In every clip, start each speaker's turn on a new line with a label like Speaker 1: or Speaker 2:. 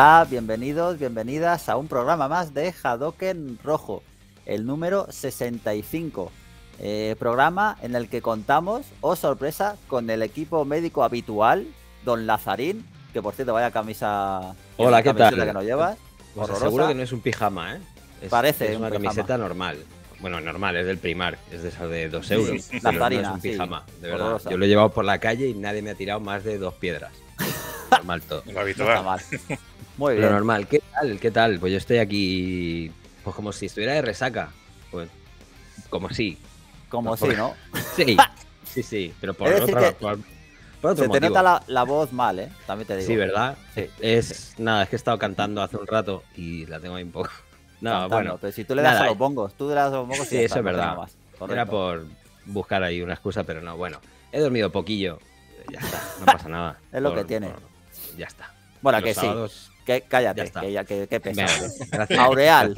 Speaker 1: Hola, bienvenidos, bienvenidas a un programa más de Hadoken Rojo, el número 65. Eh, programa en el que contamos, oh sorpresa, con el equipo médico habitual, Don Lazarín, que por cierto, vaya camisa. Hola, ¿qué tal? que no llevas. Pues seguro que
Speaker 2: no es un pijama, ¿eh? Parece. Es una camiseta normal. Bueno, normal, es del primar, es de esos de 2 euros. Lazarín, no es un pijama, de verdad. Yo lo he llevado por la calle y nadie me ha tirado más de dos piedras. normal todo. Lo habitual. Muy bien. Lo normal. ¿Qué tal? ¿Qué tal? Pues yo estoy aquí, pues como si estuviera de resaca. Pues, como si.
Speaker 1: Como si, ¿no? Sí,
Speaker 2: sí, sí. Pero por otro, que... Se te nota
Speaker 1: la, la, voz mal, ¿eh? También te digo. Sí, ¿verdad?
Speaker 2: Sí. Es, nada, es que he estado cantando hace un rato y la tengo ahí un poco. No, bueno. Pero si tú le das a los eh. bongos, tú le das a los bongos. Sí, eso es verdad. Era por buscar ahí una excusa, pero no. Bueno, he dormido poquillo. Ya está, no pasa nada. es lo que tiene
Speaker 1: ya está. Bueno, que sí. Que, cállate, que, pesado. gracias, Aureal.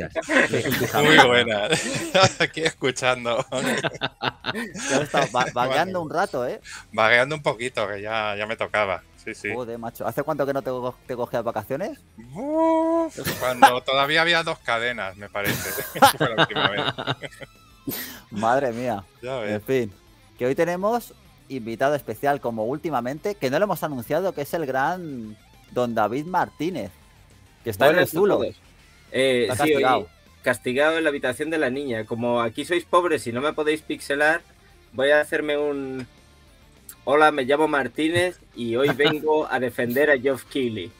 Speaker 1: Muy buena. Aquí escuchando. Yo he estado vagueando un rato, ¿eh?
Speaker 3: Vagueando un poquito, que ya, ya me tocaba. Sí, sí. Joder, macho. ¿Hace cuánto que no te, coges cogías vacaciones? cuando todavía había dos cadenas, me parece.
Speaker 1: Madre mía. Ya En fin. Que hoy tenemos invitado especial como últimamente, que no lo hemos anunciado, que es el gran don David Martínez, que está en el zulo eh,
Speaker 4: eh, castigado. castigado en la habitación de la niña. Como aquí sois pobres y no me podéis pixelar, voy a hacerme un... Hola, me llamo Martínez y hoy vengo a defender a Geoff
Speaker 1: Keighley.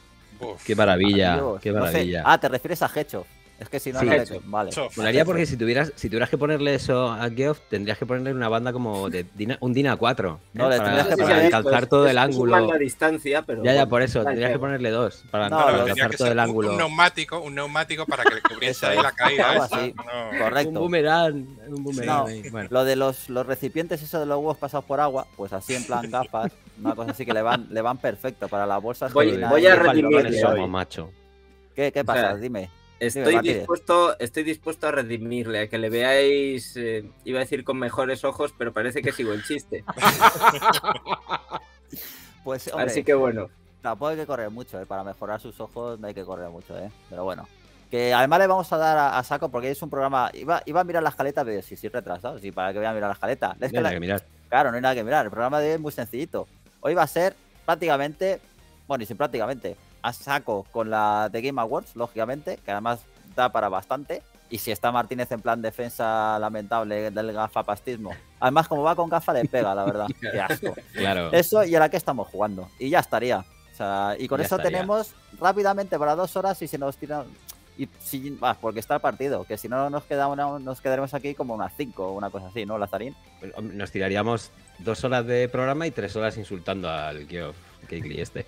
Speaker 1: qué maravilla, qué maravilla. Ah, te refieres a Hecho. Es que si no, no Vale. porque si
Speaker 2: tuvieras, si tuvieras que ponerle eso a Geoff, tendrías que ponerle una banda como de un Dina 4. ¿eh? No, para, que alcanzar todo el es ángulo.
Speaker 4: distancia, pero ya, ya, por eso, tendrías que
Speaker 1: ponerle dos para todo el ángulo. Un
Speaker 3: neumático, un neumático para que le cubriese ahí la caída. ¿eh? Correcto. Un
Speaker 1: boomerang. Un boomerang. Lo de los, los recipientes, eso de los huevos pasados por agua, pues así en plan gafas, una cosa así que le van, le van perfecto para las bolsas. Voy, voy a Somos
Speaker 2: macho. ¿Qué, qué pasa? Dime. Estoy dispuesto,
Speaker 4: estoy dispuesto a redimirle, a que le veáis, eh, iba a decir con mejores ojos, pero parece que sigo el
Speaker 1: chiste. pues, Así que bueno. Tampoco hay que correr mucho, eh, para mejorar sus ojos no hay que correr mucho, eh, pero bueno. Que además le vamos a dar a, saco porque es un programa. Iba, a mirar las caletas, pero sí, sí, retrasado, sí, para que vaya a mirar las caletas. Claro, no hay nada que mirar. El programa de hoy es muy sencillito. Hoy va a ser prácticamente, bueno, y sin prácticamente, a saco con la de Game Awards, lógicamente, que además da para bastante. Y si está Martínez en plan defensa lamentable del gafa gafapastismo. Además, como va con gafa, le pega, la verdad. Qué asco. Eso y ahora la que estamos jugando. Y ya estaría. y con eso tenemos rápidamente para dos horas y si nos tiran. Y si, porque está el partido, que si no nos queda nos quedaremos aquí como unas cinco o una cosa así, ¿no, Lazarín? Pues, nos
Speaker 2: tiraríamos dos horas de programa y tres horas insultando al Kioff gris este.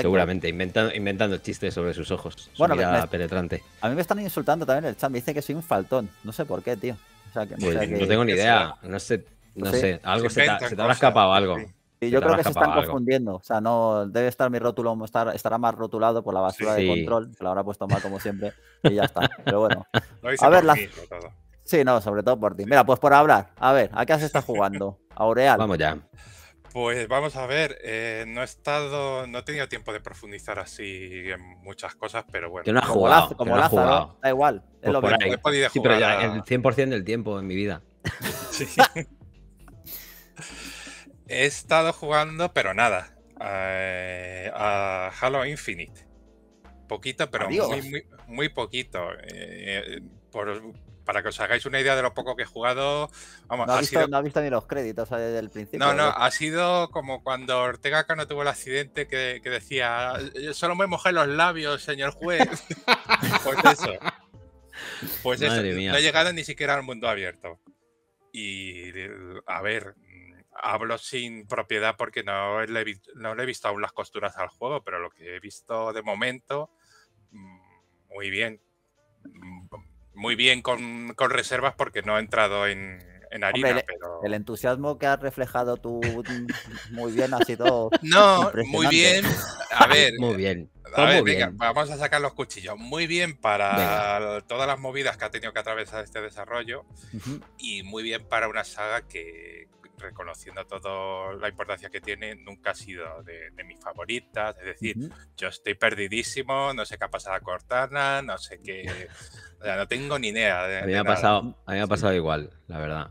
Speaker 2: Seguramente, inventando, inventando chistes sobre sus ojos. Bueno, penetrante.
Speaker 1: A mí me están insultando también el chat. Me dice que soy un faltón. No sé por qué, tío. O sea, que, pues no tengo ni idea.
Speaker 2: No sé. No sé. Algo se, te, habrá escapado algo. Y yo creo que se están
Speaker 1: confundiendo. O sea, no debe estar mi rótulo, estar, estará más rotulado por la basura de control, que lo habrá puesto mal como siempre, y ya está. Pero bueno. A ver, Sí, no, sobre todo por ti. Mira, pues por hablar. A ver, ¿a qué se está jugando? Aureal. Vamos ya.
Speaker 3: Pues vamos a ver, eh, no he estado, no he tenido tiempo de profundizar así en muchas cosas, pero bueno. Que no has jugado, como, la no jugado. da igual, es pues lo sí, pero ya
Speaker 2: el 100% del tiempo en mi vida.
Speaker 3: he estado jugando, pero nada, eh, a, Halo Infinite. Poquito, pero muy, poquito. Eh, por, para que os hagáis una idea de lo poco que he jugado. Vamos, no, ha, visto,
Speaker 1: no ha ni los créditos desde el principio. No, no, ha
Speaker 3: sido como cuando Ortega Cano tuvo el accidente que, decía: eh, Solo me mojé los labios, señor juez. pues eso. Pues eso, no he llegado ni siquiera al mundo abierto. Y a ver, hablo sin propiedad porque no le, no le he visto aún las costuras al juego, pero lo que he visto de momento, mm, muy bien mm, muy bien con, reservas porque no ha entrado en, en harina. pero... El
Speaker 1: entusiasmo que has reflejado tú muy bien ha sido. No, muy bien. A ver. muy bien.
Speaker 3: vamos a sacar los cuchillos. Muy bien para todas las movidas que ha tenido que atravesar este desarrollo y muy bien para una saga que reconociendo toda la importancia que tiene, nunca ha sido de, mis favoritas. Es decir, yo estoy perdidísimo, no sé qué ha pasado a Cortana, no sé qué. O sea, no tengo ni idea. De, a, mí me ha pasado,
Speaker 2: a mí me ha pasado igual, la verdad.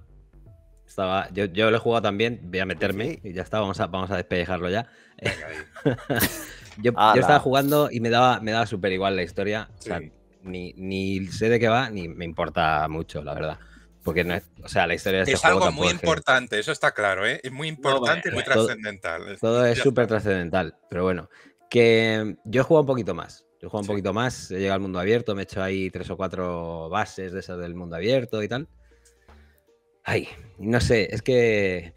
Speaker 2: Estaba, yo, yo lo he jugado también, voy a meterme y ya está, vamos a, vamos despellejarlo ya. yo, estaba jugando y me daba, me daba súper igual la historia. O sea, ni, ni sé de qué va, ni me importa mucho, la verdad. Porque no es, o sea,
Speaker 3: la historia este Es algo muy importante, eso está claro, ¿eh? Es muy importante, y muy trascendental. Todo es súper
Speaker 2: trascendental, pero bueno. Que yo he jugado un poquito más. Yo he jugado un poquito más, he llegado al mundo abierto, me he hecho ahí tres o cuatro bases de esas del mundo abierto y tal. Ay, no sé, es que.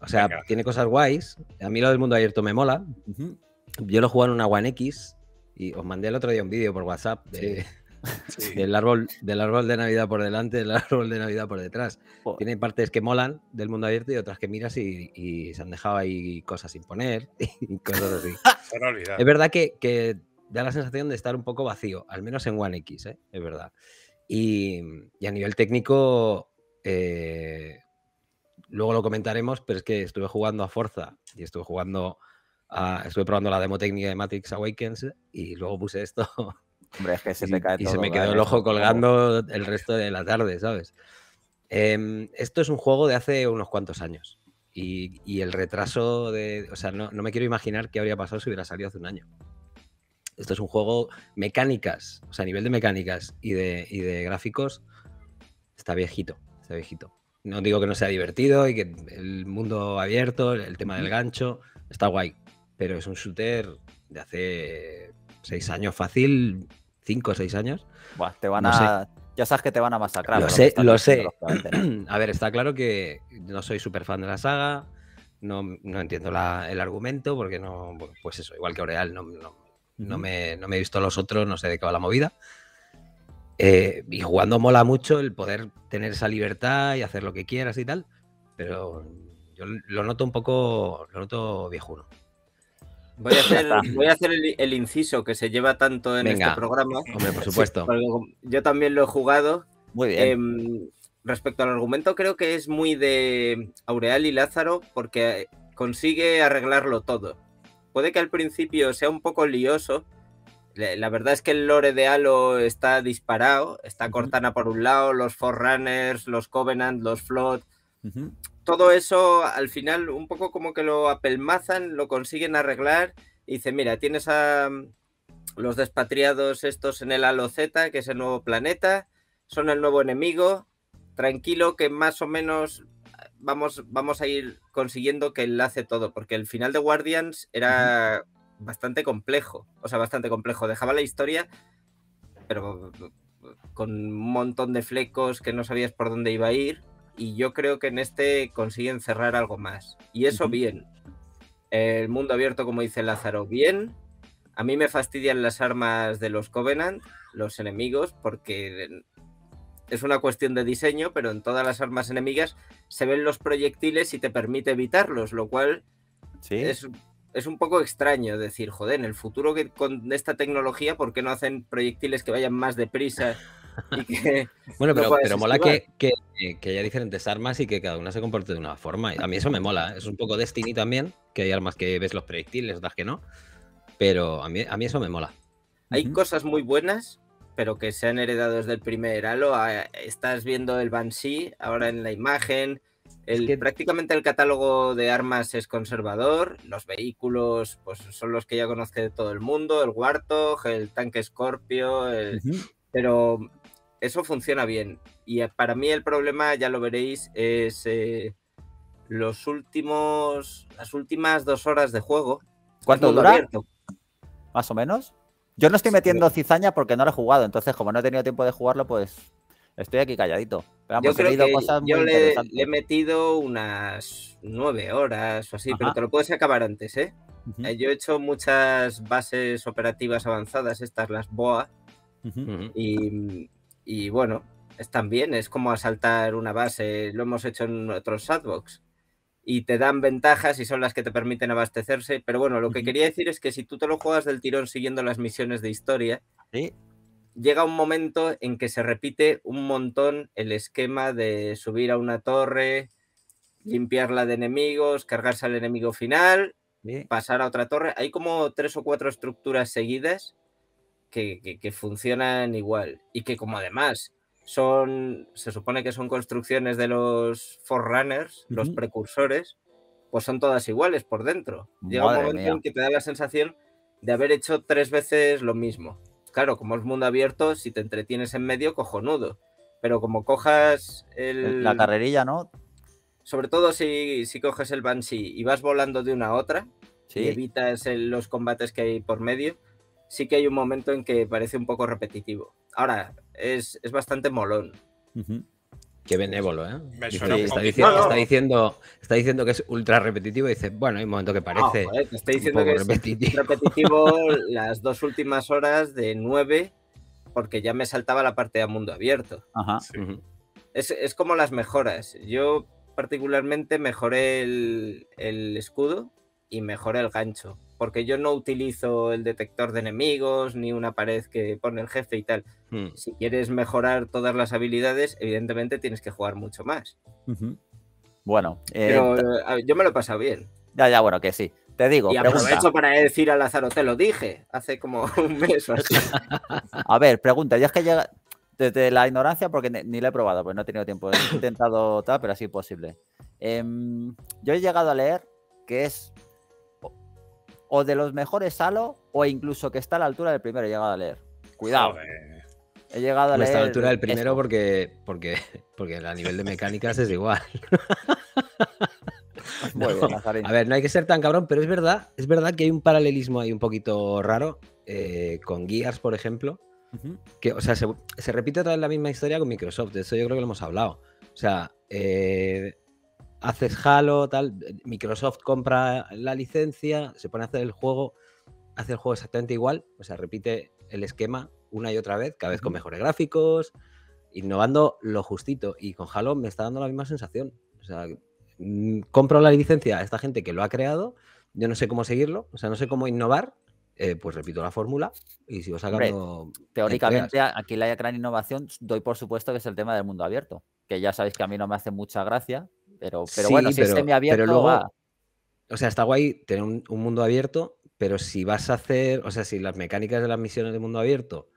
Speaker 2: o sea, tiene cosas guays. A mí lo del mundo abierto me mola. Yo lo he en una One X y os mandé el otro día un vídeo por WhatsApp de, del, árbol, del árbol de Navidad por delante, del árbol de Navidad por detrás. Tienen Tiene partes que molan del mundo abierto y otras que miras y, se han dejado ahí cosas sin poner y es verdad que, da la sensación de estar un poco vacío, al menos en One X, ¿eh? es verdad. Y, a nivel técnico, eh, luego lo comentaremos, pero es que estuve jugando a Forza y estuve jugando... estuve probando la demo técnica de Matrix Awakens y luego puse esto
Speaker 1: Hombre, es que se cae y, todo. Y se me quedó el ojo colgando
Speaker 2: el resto de la tarde, ¿sabes? Em, esto es un juego de hace unos cuantos años. Y, y el retraso de. O sea, no, no, me quiero imaginar qué habría pasado si hubiera salido hace un año. Esto es un juego mecánicas, o sea, a nivel de mecánicas y de, y de gráficos, está viejito, está viejito. No digo que no sea divertido y que el mundo abierto, el tema del mm. gancho, está guay. Pero es un shooter de hace seis años fácil, 5 o 6 años. te van a...
Speaker 1: Ya sabes que te van a masacrar. Lo sé, lo sé. a
Speaker 2: ver, está claro que no soy súper fan de la saga, no, no entiendo el argumento, porque no, pues eso, igual que Oreal, no, no, me, no me he visto los otros, no sé de qué va la movida. Eh, y jugando mola mucho el poder tener esa libertad y hacer lo que quieras y tal, pero yo lo noto un poco, lo noto viejuno. Voy
Speaker 4: a hacer, el, inciso que se lleva tanto en este programa. por supuesto. yo también lo he jugado. Muy em, respecto al argumento, creo que es muy de Aureal y Lázaro porque consigue arreglarlo todo. Puede que al principio sea un poco lioso. La verdad es que el lore de Halo está disparado. Está Cortana por un lado, los Forerunners, los Covenant, los Flood todo eso al final un poco como que lo apelmazan, lo consiguen arreglar y dicen, mira, tienes a mm, los despatriados estos en el Halo Z, que es el nuevo planeta, son el nuevo enemigo, tranquilo que más o menos ah, vamos, vamos a ir consiguiendo que enlace todo, porque el final de Guardians era bastante complejo, o sea, bastante complejo, dejaba la historia, pero mm, mm, con un montón de flecos que no sabías por dónde iba a ir y yo creo que en este consiguen cerrar algo más. Y eso bien. El mundo abierto, como dice Lázaro, bien. A mí me fastidian las armas de los Covenant, los enemigos, porque es una cuestión de diseño, pero en todas las armas enemigas se ven los proyectiles y te permite evitarlos, lo cual es, un poco extraño decir, joder, en el futuro que con esta tecnología, ¿por qué no hacen proyectiles que vayan más deprisa
Speaker 2: bueno, pero, pero mola que, que, haya diferentes armas y que cada una se comporte de una forma. A mí eso me mola. Es un poco Destiny también, que hay armas que ves los proyectiles, otras que no. Pero a mí, a mí eso me mola.
Speaker 4: Hay cosas muy buenas,
Speaker 2: pero que se han heredado desde el primer halo.
Speaker 4: Ah, estás viendo el Banshee ahora en la imagen. El, Prácticamente el catálogo de armas es conservador. Los vehículos pues, son los que ya conoce todo el mundo: el Warthog, el tanque Scorpio. Pero eso funciona bien. Y eh, para mí el problema, ya lo veréis, es eh, los últimos, las últimas dos horas de juego. ¿Cuánto dura?
Speaker 1: Más o menos. Yo no estoy metiendo cizaña porque no lo he jugado, entonces como no he tenido tiempo de jugarlo, pues estoy aquí calladito. yo yo le, he
Speaker 4: metido unas nueve horas o así, pero te lo puedes acabar antes, ¿eh? ¿eh? Yo he hecho muchas bases operativas avanzadas, estas las BOA, y y bueno, es también es como asaltar una base, lo hemos hecho en otros sandbox. Y te dan ventajas y son las que te permiten abastecerse. Pero bueno, lo que quería decir es que si tú te lo juegas del tirón siguiendo las misiones de historia, llega un momento en que se repite un montón el esquema de subir a una torre, limpiarla de enemigos, cargarse al enemigo final, pasar a otra torre. Hay como tres o cuatro estructuras seguidas que, funcionan igual y que como además son, se supone que son construcciones de los forerunners, los precursores, pues son todas iguales por dentro. Llega un momento en que te da la sensación de haber hecho tres veces lo mismo. Claro, como es mundo abierto, si te entretienes en medio, cojonudo. Pero como cojas el... La carrerilla, ¿no? Sobre todo si, si coges el Banshee y vas volando de una a otra, evitas los combates que hay por medio, sí que hay un momento en que parece un poco repetitivo. Ahora, es, bastante molón.
Speaker 2: Qué benévolo, ¿eh? está, diciendo, está, diciendo, que es ultra repetitivo y dice, bueno, hay un momento que ah, parece. estoy diciendo que repetitivo.
Speaker 4: es repetitivo las dos últimas horas de 9, porque ya me saltaba la parte de mundo abierto. Ajá. es, como las mejoras. Yo particularmente mejoré el, el escudo y mejoré el gancho porque yo no utilizo el detector de enemigos ni una pared que pone el jefe y tal. Hmm. Si quieres mejorar todas las habilidades, evidentemente tienes que jugar mucho más.
Speaker 1: Bueno, eh,
Speaker 4: eh, yo me lo he pasado bien.
Speaker 1: Ya, ya, bueno, que sí. Te digo, y aprovecho
Speaker 4: para decir a Lázaro, te lo dije hace como un mes o
Speaker 1: así. A ver, pregunta, ya es que llega desde la ignorancia, porque ni, la he probado, pues no he tenido tiempo. He intentado tal, pero así posible. Em, yo he llegado a leer que es o de los mejores Halo o incluso que está a la altura del primero. He llegado a leer. Cuidado. He llegado a leer. Está a la altura del primero
Speaker 2: porque, porque, porque a nivel de mecánicas es igual.
Speaker 5: a ver,
Speaker 2: no hay que ser tan cabrón, pero es verdad, es verdad que hay un paralelismo ahí un poquito raro eh, con Gears, por ejemplo. Que, o sea, se, repite otra vez la misma historia con Microsoft. De eso yo creo que lo hemos hablado. O sea, eh, haces Halo, tal, Microsoft compra la licencia, se pone a hacer el juego, hace el juego exactamente igual, o sea, repite el esquema una y otra vez, cada vez con mejores gráficos, innovando lo justito. Y con Halo me está dando la misma sensación. O sea, mm, compro la licencia a esta gente que lo ha creado, yo no sé cómo seguirlo, o sea, no sé cómo innovar, eh, pues repito la fórmula y sigo sacando. teóricamente,
Speaker 1: aquí la gran innovación, doy por supuesto que es el tema del mundo abierto, que ya sabéis que a mí no me hace mucha gracia, pero, bueno, si este pero, es semiabierto. luego,
Speaker 2: O sea, está guay tener un, mundo abierto, pero si vas a hacer, o sea, si las mecánicas de las misiones de mundo abierto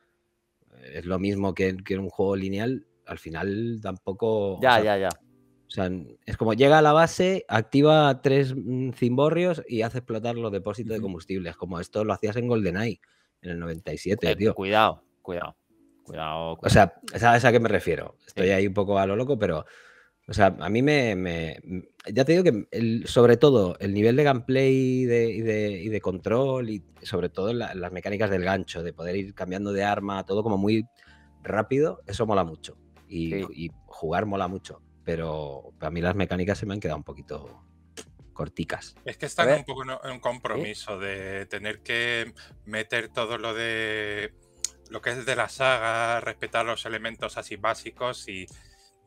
Speaker 2: eh, es lo mismo que, en un juego lineal, al final tampoco. Ya, ya, ya. O sea, es como llega a la base, activa tres mm, cimborrios y hace explotar los depósitos de combustibles como esto lo hacías en GoldenEye, en el 97, tío. Cuidado, cuidado, cuidado, O sea, ¿sabes a qué me refiero? Estoy ahí un poco a lo loco, pero o sea, a mí me, ya te digo que sobre todo el nivel de gameplay y de, control y sobre todo las mecánicas del gancho, de poder ir cambiando de arma, todo como muy rápido, eso mola mucho. Y, jugar mola mucho. Pero a mí las mecánicas se me han quedado un poquito
Speaker 1: corticas. Es que está un poco en un compromiso
Speaker 3: de tener que meter todo lo de lo que es de la saga, respetar los elementos así básicos y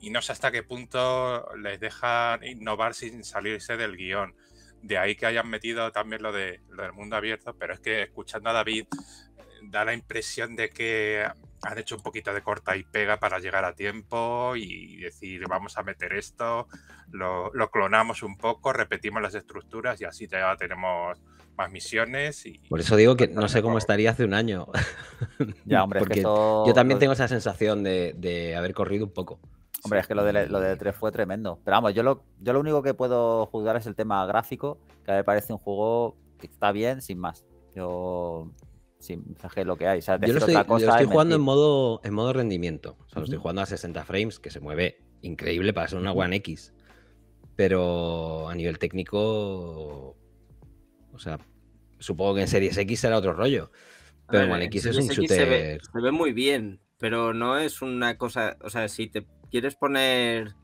Speaker 3: y no sé hasta qué punto les dejan innovar sin salirse del guión. De ahí que hayan metido también lo, del mundo abierto, pero es que escuchando a David eh, da la impresión de que han hecho un poquito de corta y pega para llegar a tiempo y decir vamos a meter esto, lo, clonamos un poco, repetimos las estructuras y así ya tenemos más misiones. Y,
Speaker 2: Por eso digo que no sé cómo
Speaker 1: estaría hace un año.
Speaker 3: yo también tengo
Speaker 1: esa sensación de haber corrido un poco. Hombre, es que lo de, lo 3 fue tremendo. Pero vamos, yo lo, yo lo único que puedo juzgar es el tema gráfico, que a mí me parece un juego que está bien, sin más. Yo sin lo que hay. yo lo estoy, jugando en
Speaker 2: modo, en modo rendimiento. O sea, lo estoy jugando a 60 frames, que se mueve increíble para ser una One X. Pero a nivel técnico. O sea, supongo que en Series X será otro rollo. Pero One X es un shooter.
Speaker 4: se ve, muy bien, pero no es una cosa. O sea, si te quieres poner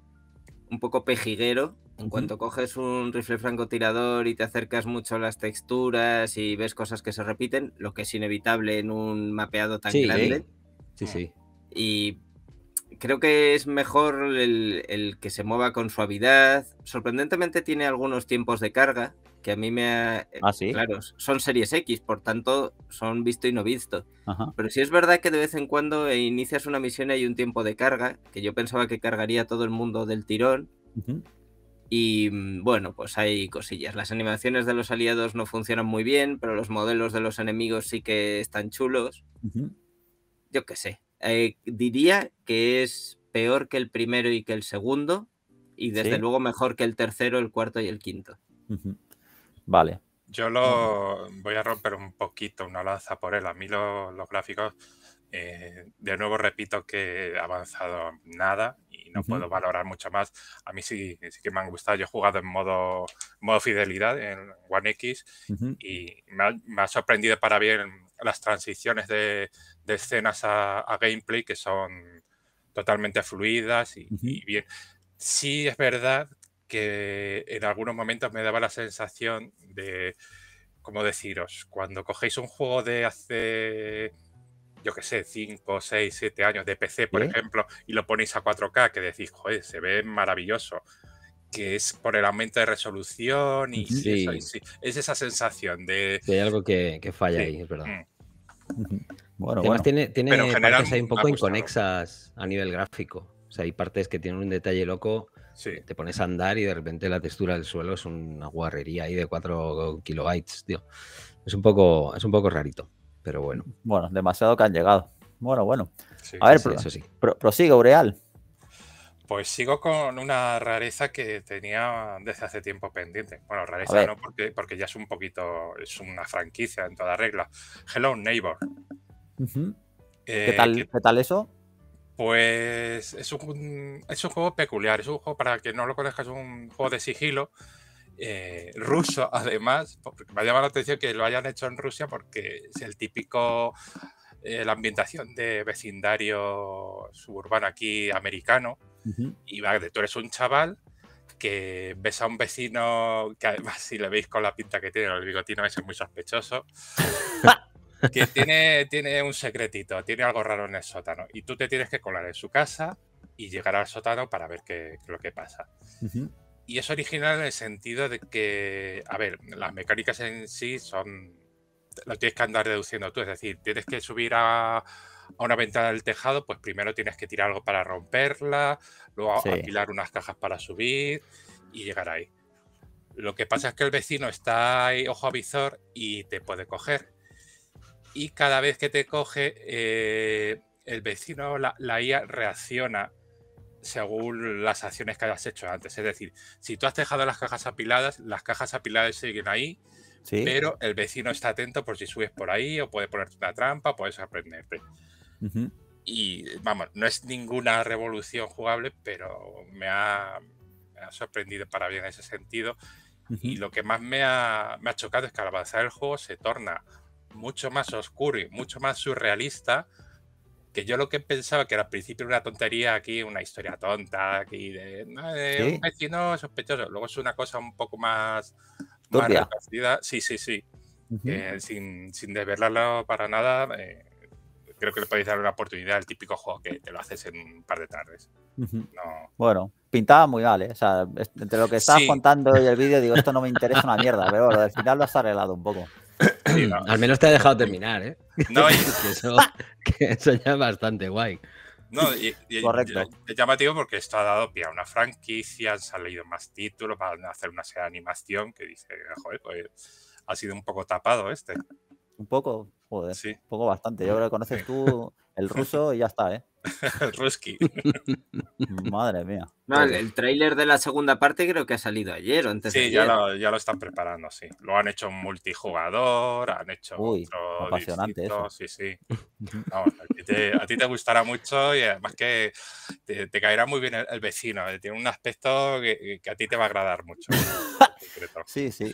Speaker 4: un poco pejiguero, en cuanto coges un rifle francotirador y te acercas mucho a las texturas y ves cosas que se repiten, lo que es inevitable en un mapeado tan grande. ¿eh? Sí, sí. Y creo que es mejor el, que se mueva con suavidad. Sorprendentemente tiene algunos tiempos de carga, que a mí me ha... Eh, ¿Ah, sí? son series X, por tanto son visto y no visto. Pero sí es verdad que de vez en cuando eh, inicias una misión y hay un tiempo de carga, que yo pensaba que cargaría todo el mundo del tirón. Y mm, bueno, pues hay cosillas. Las animaciones de los aliados no funcionan muy bien, pero los modelos de los enemigos sí que están chulos. Yo qué sé. Eh, diría que es peor que el primero y que el segundo, y desde luego mejor que el tercero, el cuarto y el quinto.
Speaker 1: Vale.
Speaker 3: Yo lo voy a romper un poquito una lanza por él. A mí los gráficos, eh, de nuevo repito que he avanzado nada y no puedo valorar mucho más. A mí sí, sí que me han gustado. Yo he jugado en modo, modo fidelidad en One X y me ha, sorprendido para bien las transiciones de, escenas a, gameplay que son totalmente fluidas y bien. Sí es verdad que en algunos momentos me daba la sensación de, como deciros, cuando cogéis un juego de hace, yo qué sé, 5, 6, 7 años de PC, por ejemplo, y lo ponéis a 4K, que decís, joder, se ve maravilloso, que es por el aumento de resolución y, es esa sensación de... hay
Speaker 2: algo que, falla ahí, es verdad. Mm. Bueno, tiene, partes ahí un poco inconexas a nivel gráfico. O sea, hay partes que tienen un detalle loco te pones a andar y de repente la textura del suelo es una guarrería ahí de 4 kilobytes, tío. Es un poco, es un poco rarito,
Speaker 1: pero bueno. Bueno, demasiado que han llegado. Bueno, bueno. a ver, prosigo prosigue, Ureal.
Speaker 3: Pues sigo con una rareza que tenía desde hace tiempo pendiente. Bueno, rareza no, porque, porque ya es un poquito, es una franquicia en toda regla. Hello Neighbor.
Speaker 1: Eh, ¿Qué, tal, ¿Qué tal eso?
Speaker 3: Pues es un, es un juego peculiar, es un juego para que no lo conozcas, es un juego de sigilo. Eh, ruso, además, porque me ha llamado la atención que lo hayan hecho en Rusia porque es el típico, eh, la ambientación de vecindario suburbano aquí americano. Y tú eres un chaval que ves a un vecino que además si le veis con la pinta que tiene, el bigotino es muy sospechoso. que tiene, tiene un secretito, tiene algo raro en el sótano. Y tú te tienes que colar en su casa y llegar al sótano para ver qué, lo que pasa. Y es original en el sentido de que, a ver, las mecánicas en sí son. Lo tienes que andar deduciendo tú, es decir, tienes que subir a, a una ventana del tejado, pues primero tienes que tirar algo para romperla, luego alquilar apilar unas cajas para subir y llegar ahí. Lo que pasa es que el vecino está ahí, ojo a visor, y te puede coger y cada vez que te coge, eh, el vecino, la, IA reacciona según las acciones que hayas hecho antes. Es decir, si tú has dejado las cajas apiladas, las cajas apiladas siguen ahí, pero el vecino está atento por si subes por ahí o puede ponerte una trampa, puedes aprenderte. Y vamos, no es ninguna revolución jugable, pero me ha, sorprendido para bien en ese sentido. Y lo que más me ha, me ha chocado es que al avanzar el juego se torna mucho más oscuro y mucho más surrealista que yo lo que pensaba que era al principio una tontería aquí, una historia tonta aquí de, un vecino sospechoso. Luego es una cosa un poco más, más Sí, sí, sí. Eh, sin, sin desvelarlo para nada, eh, creo que le podéis dar una oportunidad al típico juego que te lo haces en un par de tardes.
Speaker 1: no... Bueno, pintaba muy mal, eh. O sea, entre lo que estabas contando y el vídeo, digo, esto no me interesa una mierda, pero al final lo has arreglado un poco. Al menos te ha dejado terminar, ¿eh? No, que, eso, ya es bastante guay. No, y, Correcto.
Speaker 3: Es llamativo porque esto ha dado pie a una franquicia, han salido más títulos, para hacer una serie de animación que dice, joder, pues ha sido un poco tapado este.
Speaker 1: Un poco, joder. Sí. Un poco bastante. Yo creo que conoces tú el ruso y ya está, ¿eh?
Speaker 3: Rusky
Speaker 1: Madre mía. el,
Speaker 4: tráiler de la segunda parte creo que ha salido ayer o ya,
Speaker 3: Lo, están preparando, sí. Lo han hecho multijugador, han hecho Uy, apasionante a, ti te, gustará mucho y además que te, caerá muy bien el, vecino. Eh, tiene un aspecto que, a ti te va a agradar mucho.
Speaker 1: sí, sí,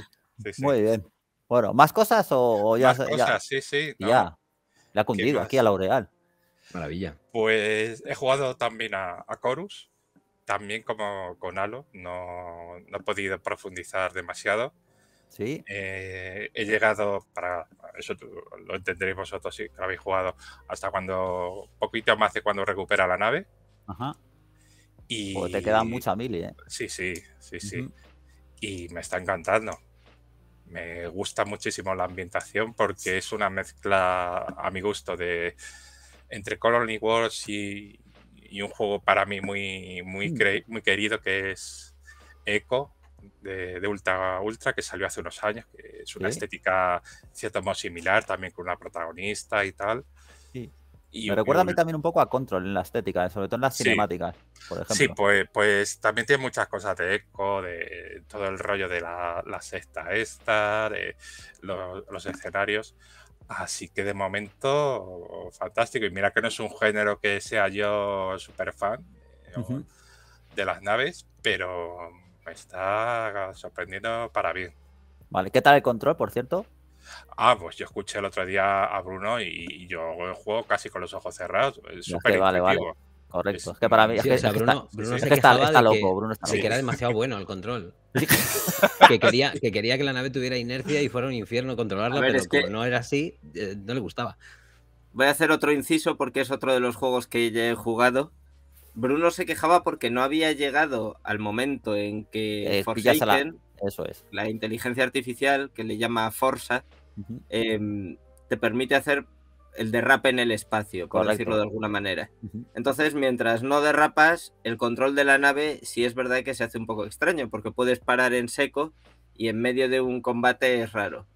Speaker 1: Muy bien. Bueno, ¿más cosas o, ya? Más sí, Ya. La ha cundido aquí a la Laureal. Maravilla.
Speaker 3: Pues he jugado también a, a Chorus, también como con Halo, no, no he podido profundizar demasiado. Sí. Eh, he llegado para. Eso lo entenderéis vosotros si lo habéis jugado. Hasta cuando. Poquito más de cuando recupera la nave. Ajá. Y. Pues te queda mucha mili, ¿eh? Sí, sí, sí, sí. Y me está encantando. Me gusta muchísimo la ambientación porque es una mezcla, a mi gusto, de entre Colony Wars y, un juego para mí muy, muy, mm. muy querido que es Echo de, Ultra Ultra que salió hace unos años, que es una estética cierto modo similar, también con una protagonista y tal. Sí. Y Me
Speaker 1: también un poco a Control en la estética, eh, sobre todo en las cinemáticas,
Speaker 3: por ejemplo. Sí, pues, pues también tiene muchas cosas de Echo, de todo el rollo de la, sexta esta, de los escenarios. Así que de momento, fantástico. Y mira que no es un género que sea yo súper fan eh, de las naves, pero me está sorprendiendo para bien.
Speaker 1: Vale, ¿qué tal el control, por cierto?
Speaker 3: Ah, pues yo escuché el otro día a Bruno y, yo juego casi con los ojos cerrados. Es súper vale, Correcto. Es que para mí. es, que está, loco, que era
Speaker 2: demasiado bueno el control. que, quería, que quería que la nave tuviera inercia y fuera un infierno controlarla, pero como no era así, eh, no le gustaba.
Speaker 4: Voy a hacer otro inciso porque es otro de los juegos que ya he jugado. Bruno se quejaba porque no había llegado al momento en que eh, la... Eso es. la inteligencia artificial que le llama Forza, em, te permite hacer el derrape en el espacio, por decirlo de alguna manera. Entonces, mientras no derrapas, el control de la nave sí es verdad que se hace un poco extraño, porque puedes parar en seco y en medio de un combate es raro.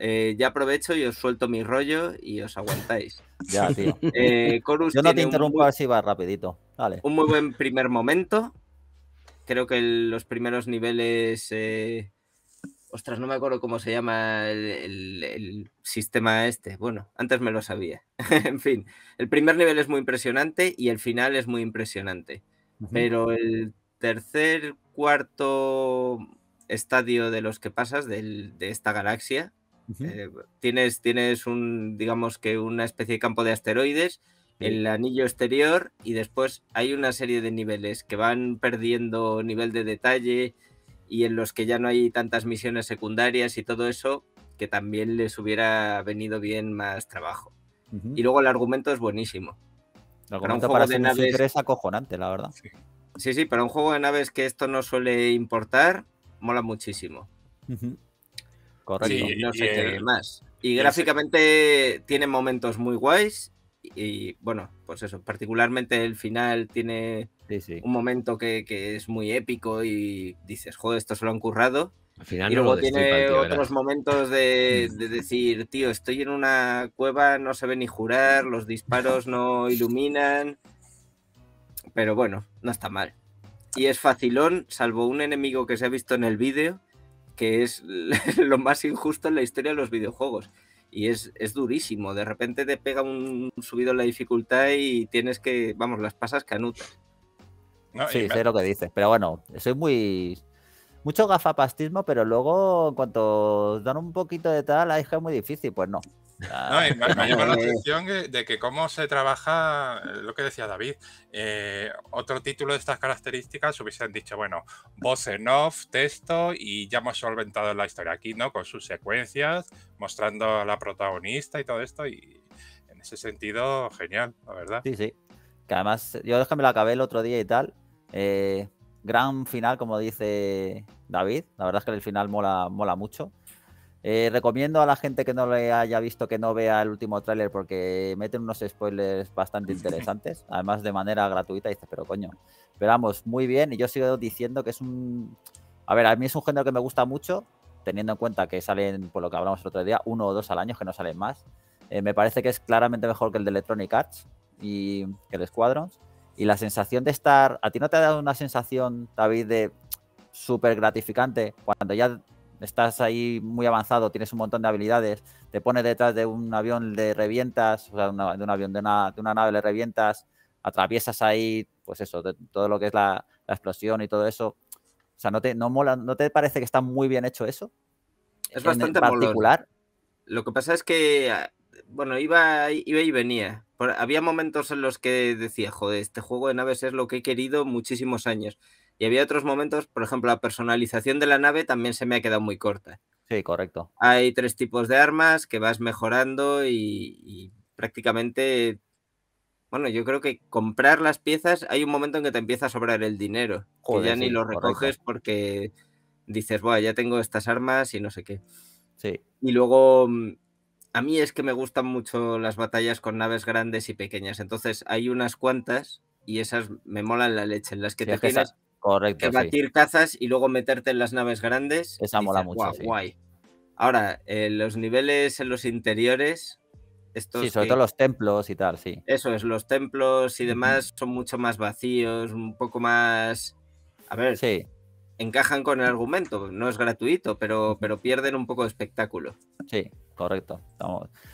Speaker 4: Eh, ya aprovecho y os suelto mi rollo y os aguantáis. Ya, tío. Eh, Yo no te interrumpo,
Speaker 1: así va rapidito. Un muy
Speaker 4: buen primer momento. Creo que los primeros niveles eh, Ostras, no me acuerdo cómo se llama el, sistema este. Bueno, antes me lo sabía. en fin, el primer nivel es muy impresionante y el final es muy impresionante. Pero el tercer, cuarto estadio de los que pasas de esta galaxia, eh, tienes, tienes un, digamos que una especie de campo de asteroides, el anillo exterior y después hay una serie de niveles que van perdiendo nivel de detalle y en los que ya no hay tantas misiones secundarias y todo eso, que también les hubiera venido bien más trabajo. Y luego el argumento es buenísimo. El argumento para, un juego de naves... es
Speaker 1: acojonante, la verdad.
Speaker 4: Sí. sí, pero un juego de naves que esto no suele importar, mola muchísimo. Correcto. más. Y gráficamente tiene momentos muy guays y bueno, pues eso, particularmente el final tiene un momento que, es muy épico y dices, joder, esto se lo han currado. final y luego tiene otros momentos de, de, decir, tío, estoy en una cueva, no se ve ni jurar, los disparos no iluminan. Pero bueno, no está mal. Y es facilón, salvo un enemigo que se ha visto en el vídeo, que es lo más injusto en la historia de los videojuegos y es, durísimo. De repente te pega un subido en la dificultad y tienes que, vamos, las pasas canutas.
Speaker 1: sí, sé lo que dices, pero bueno, soy muy... Mucho gafapastismo, pero luego en cuanto dan un poquito de tal, es que es muy difícil, pues no.
Speaker 3: Ah, me, la eh. atención de que cómo se trabaja, eh, lo que decía David, eh, otro título de estas características hubiesen dicho, bueno, voz en off, texto y ya hemos solventado la historia aquí, ¿no? Con sus secuencias, mostrando a la protagonista y todo esto y en ese sentido, genial, la verdad.
Speaker 1: Sí, sí. Que además, yo déjame la me acabé el otro día y tal. gran final, como dice David. La verdad es que el final mola, mola mucho. Eh, recomiendo a la gente que no le haya visto que no vea el último tráiler porque meten unos spoilers bastante interesantes, además de manera gratuita, y dices, pero coño, vamos muy bien y yo sigo diciendo que es un... A ver, a mí es un género que me gusta mucho, teniendo en cuenta que salen, por lo que hablamos el otro día, uno o dos al año, que no salen más. Eh, me parece que es claramente mejor que el de Electronic Arts y que el Squadrons. Y la sensación de estar... ¿A ti no te ha dado una sensación, David, de súper gratificante cuando ya estás ahí muy avanzado, tienes un montón de habilidades, te pones detrás de un avión, le revientas, o sea, de un avión, de una, nave, le revientas, atraviesas ahí, pues eso, todo lo que es la, explosión y todo eso. O sea, ¿no te, no, mola, ¿no te parece que está muy bien hecho eso?
Speaker 4: Es bastante particular. Lo que pasa es que, bueno, iba, y venía. había momentos en los que decía, joder, este juego de naves es lo que he querido muchísimos años y había otros momentos, por ejemplo, la personalización de la nave también se me ha quedado muy corta. Sí, correcto. Hay tres tipos de armas que vas mejorando y, prácticamente, bueno, yo creo que comprar las piezas, hay un momento en que te empieza a sobrar el dinero, que ya ni lo recoges porque dices, bueno, ya tengo estas armas y no sé qué. Sí. Y luego, mm, a mí es que me gustan mucho las batallas con naves grandes y pequeñas, entonces hay unas cuantas y esas me molan la leche, en las que te tienes... Correcto. Que batir cazas y luego meterte en las naves grandes. Esa mola mucho. Guay. Ahora, eh, los niveles en los interiores. Estos sí, sobre todo los
Speaker 1: templos y tal, sí.
Speaker 4: Eso es, los templos y demás son mucho más vacíos, un poco más. A ver, sí. encajan con el argumento, no es gratuito, pero, pero pierden un poco de espectáculo.
Speaker 1: Sí, correcto.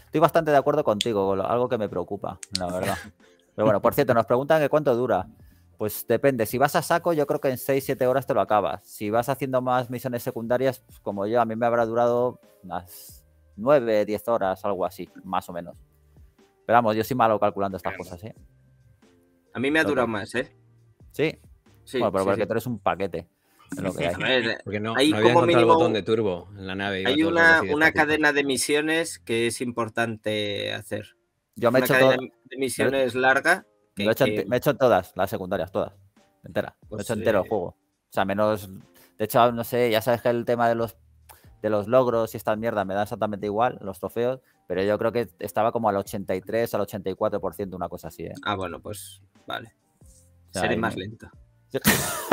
Speaker 1: Estoy bastante de acuerdo contigo, algo que me preocupa, la verdad. Pero bueno, por cierto, nos preguntan que cuánto dura. Pues depende, si vas a saco yo creo que en 6-7 horas te lo acabas. Si vas haciendo más misiones secundarias, pues, como yo, a mí me habrá durado unas 9, 10 horas, algo así, más o menos. Pero vamos, yo soy malo calculando estas cosas, ¿eh? A mí me ha durado más,
Speaker 4: ¿eh? Sí. sí bueno, pero porque tú
Speaker 1: eres un paquete. porque no, hay como mínimo, el botón de turbo en la nave. Hay una, cadena
Speaker 4: de misiones que es importante hacer.
Speaker 1: Yo me una he hecho cadena de misiones
Speaker 4: larga Em. Me,
Speaker 1: he hecho, todas, las secundarias, todas. Entera. me he hecho entero el juego. O sea, menos. De hecho, no sé, ya sabes que el tema de los de los logros y estas mierdas me da exactamente igual, los trofeos, pero yo creo que estaba como al 83, al 84%, una cosa así. ¿eh? Ah, bueno, pues vale. Seré más lento.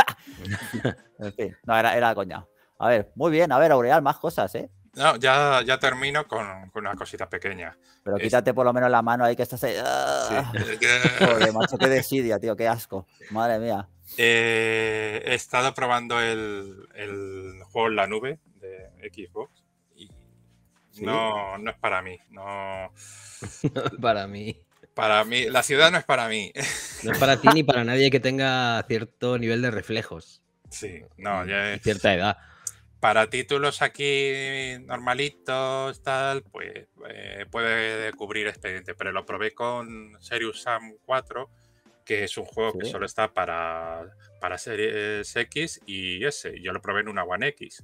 Speaker 1: en fin, no, era, era coña. A ver, muy bien, a ver, Aureal, más cosas, ¿eh?
Speaker 3: No, ya, ya termino con, unas cositas pequeñas.
Speaker 1: Pero quítate por lo menos la mano ahí que estás ahí. que Sí. Ah. Eh, qué desidia, tío, qué asco. Madre mía.
Speaker 3: Eh, he estado probando el, juego en la nube de Xbox y no, no es para mí. No... es
Speaker 2: para mí.
Speaker 3: Para mí, la ciudad no es para mí. No es para ti
Speaker 2: ni para nadie que tenga cierto nivel de reflejos.
Speaker 3: Sí, no, ya es. cierta edad para títulos aquí normalitos, tal, pues eh, puede cubrir expediente, pero lo probé con Serious Sam 4, que es un juego que solo está para, para Series X y ese Yo lo probé en una One X.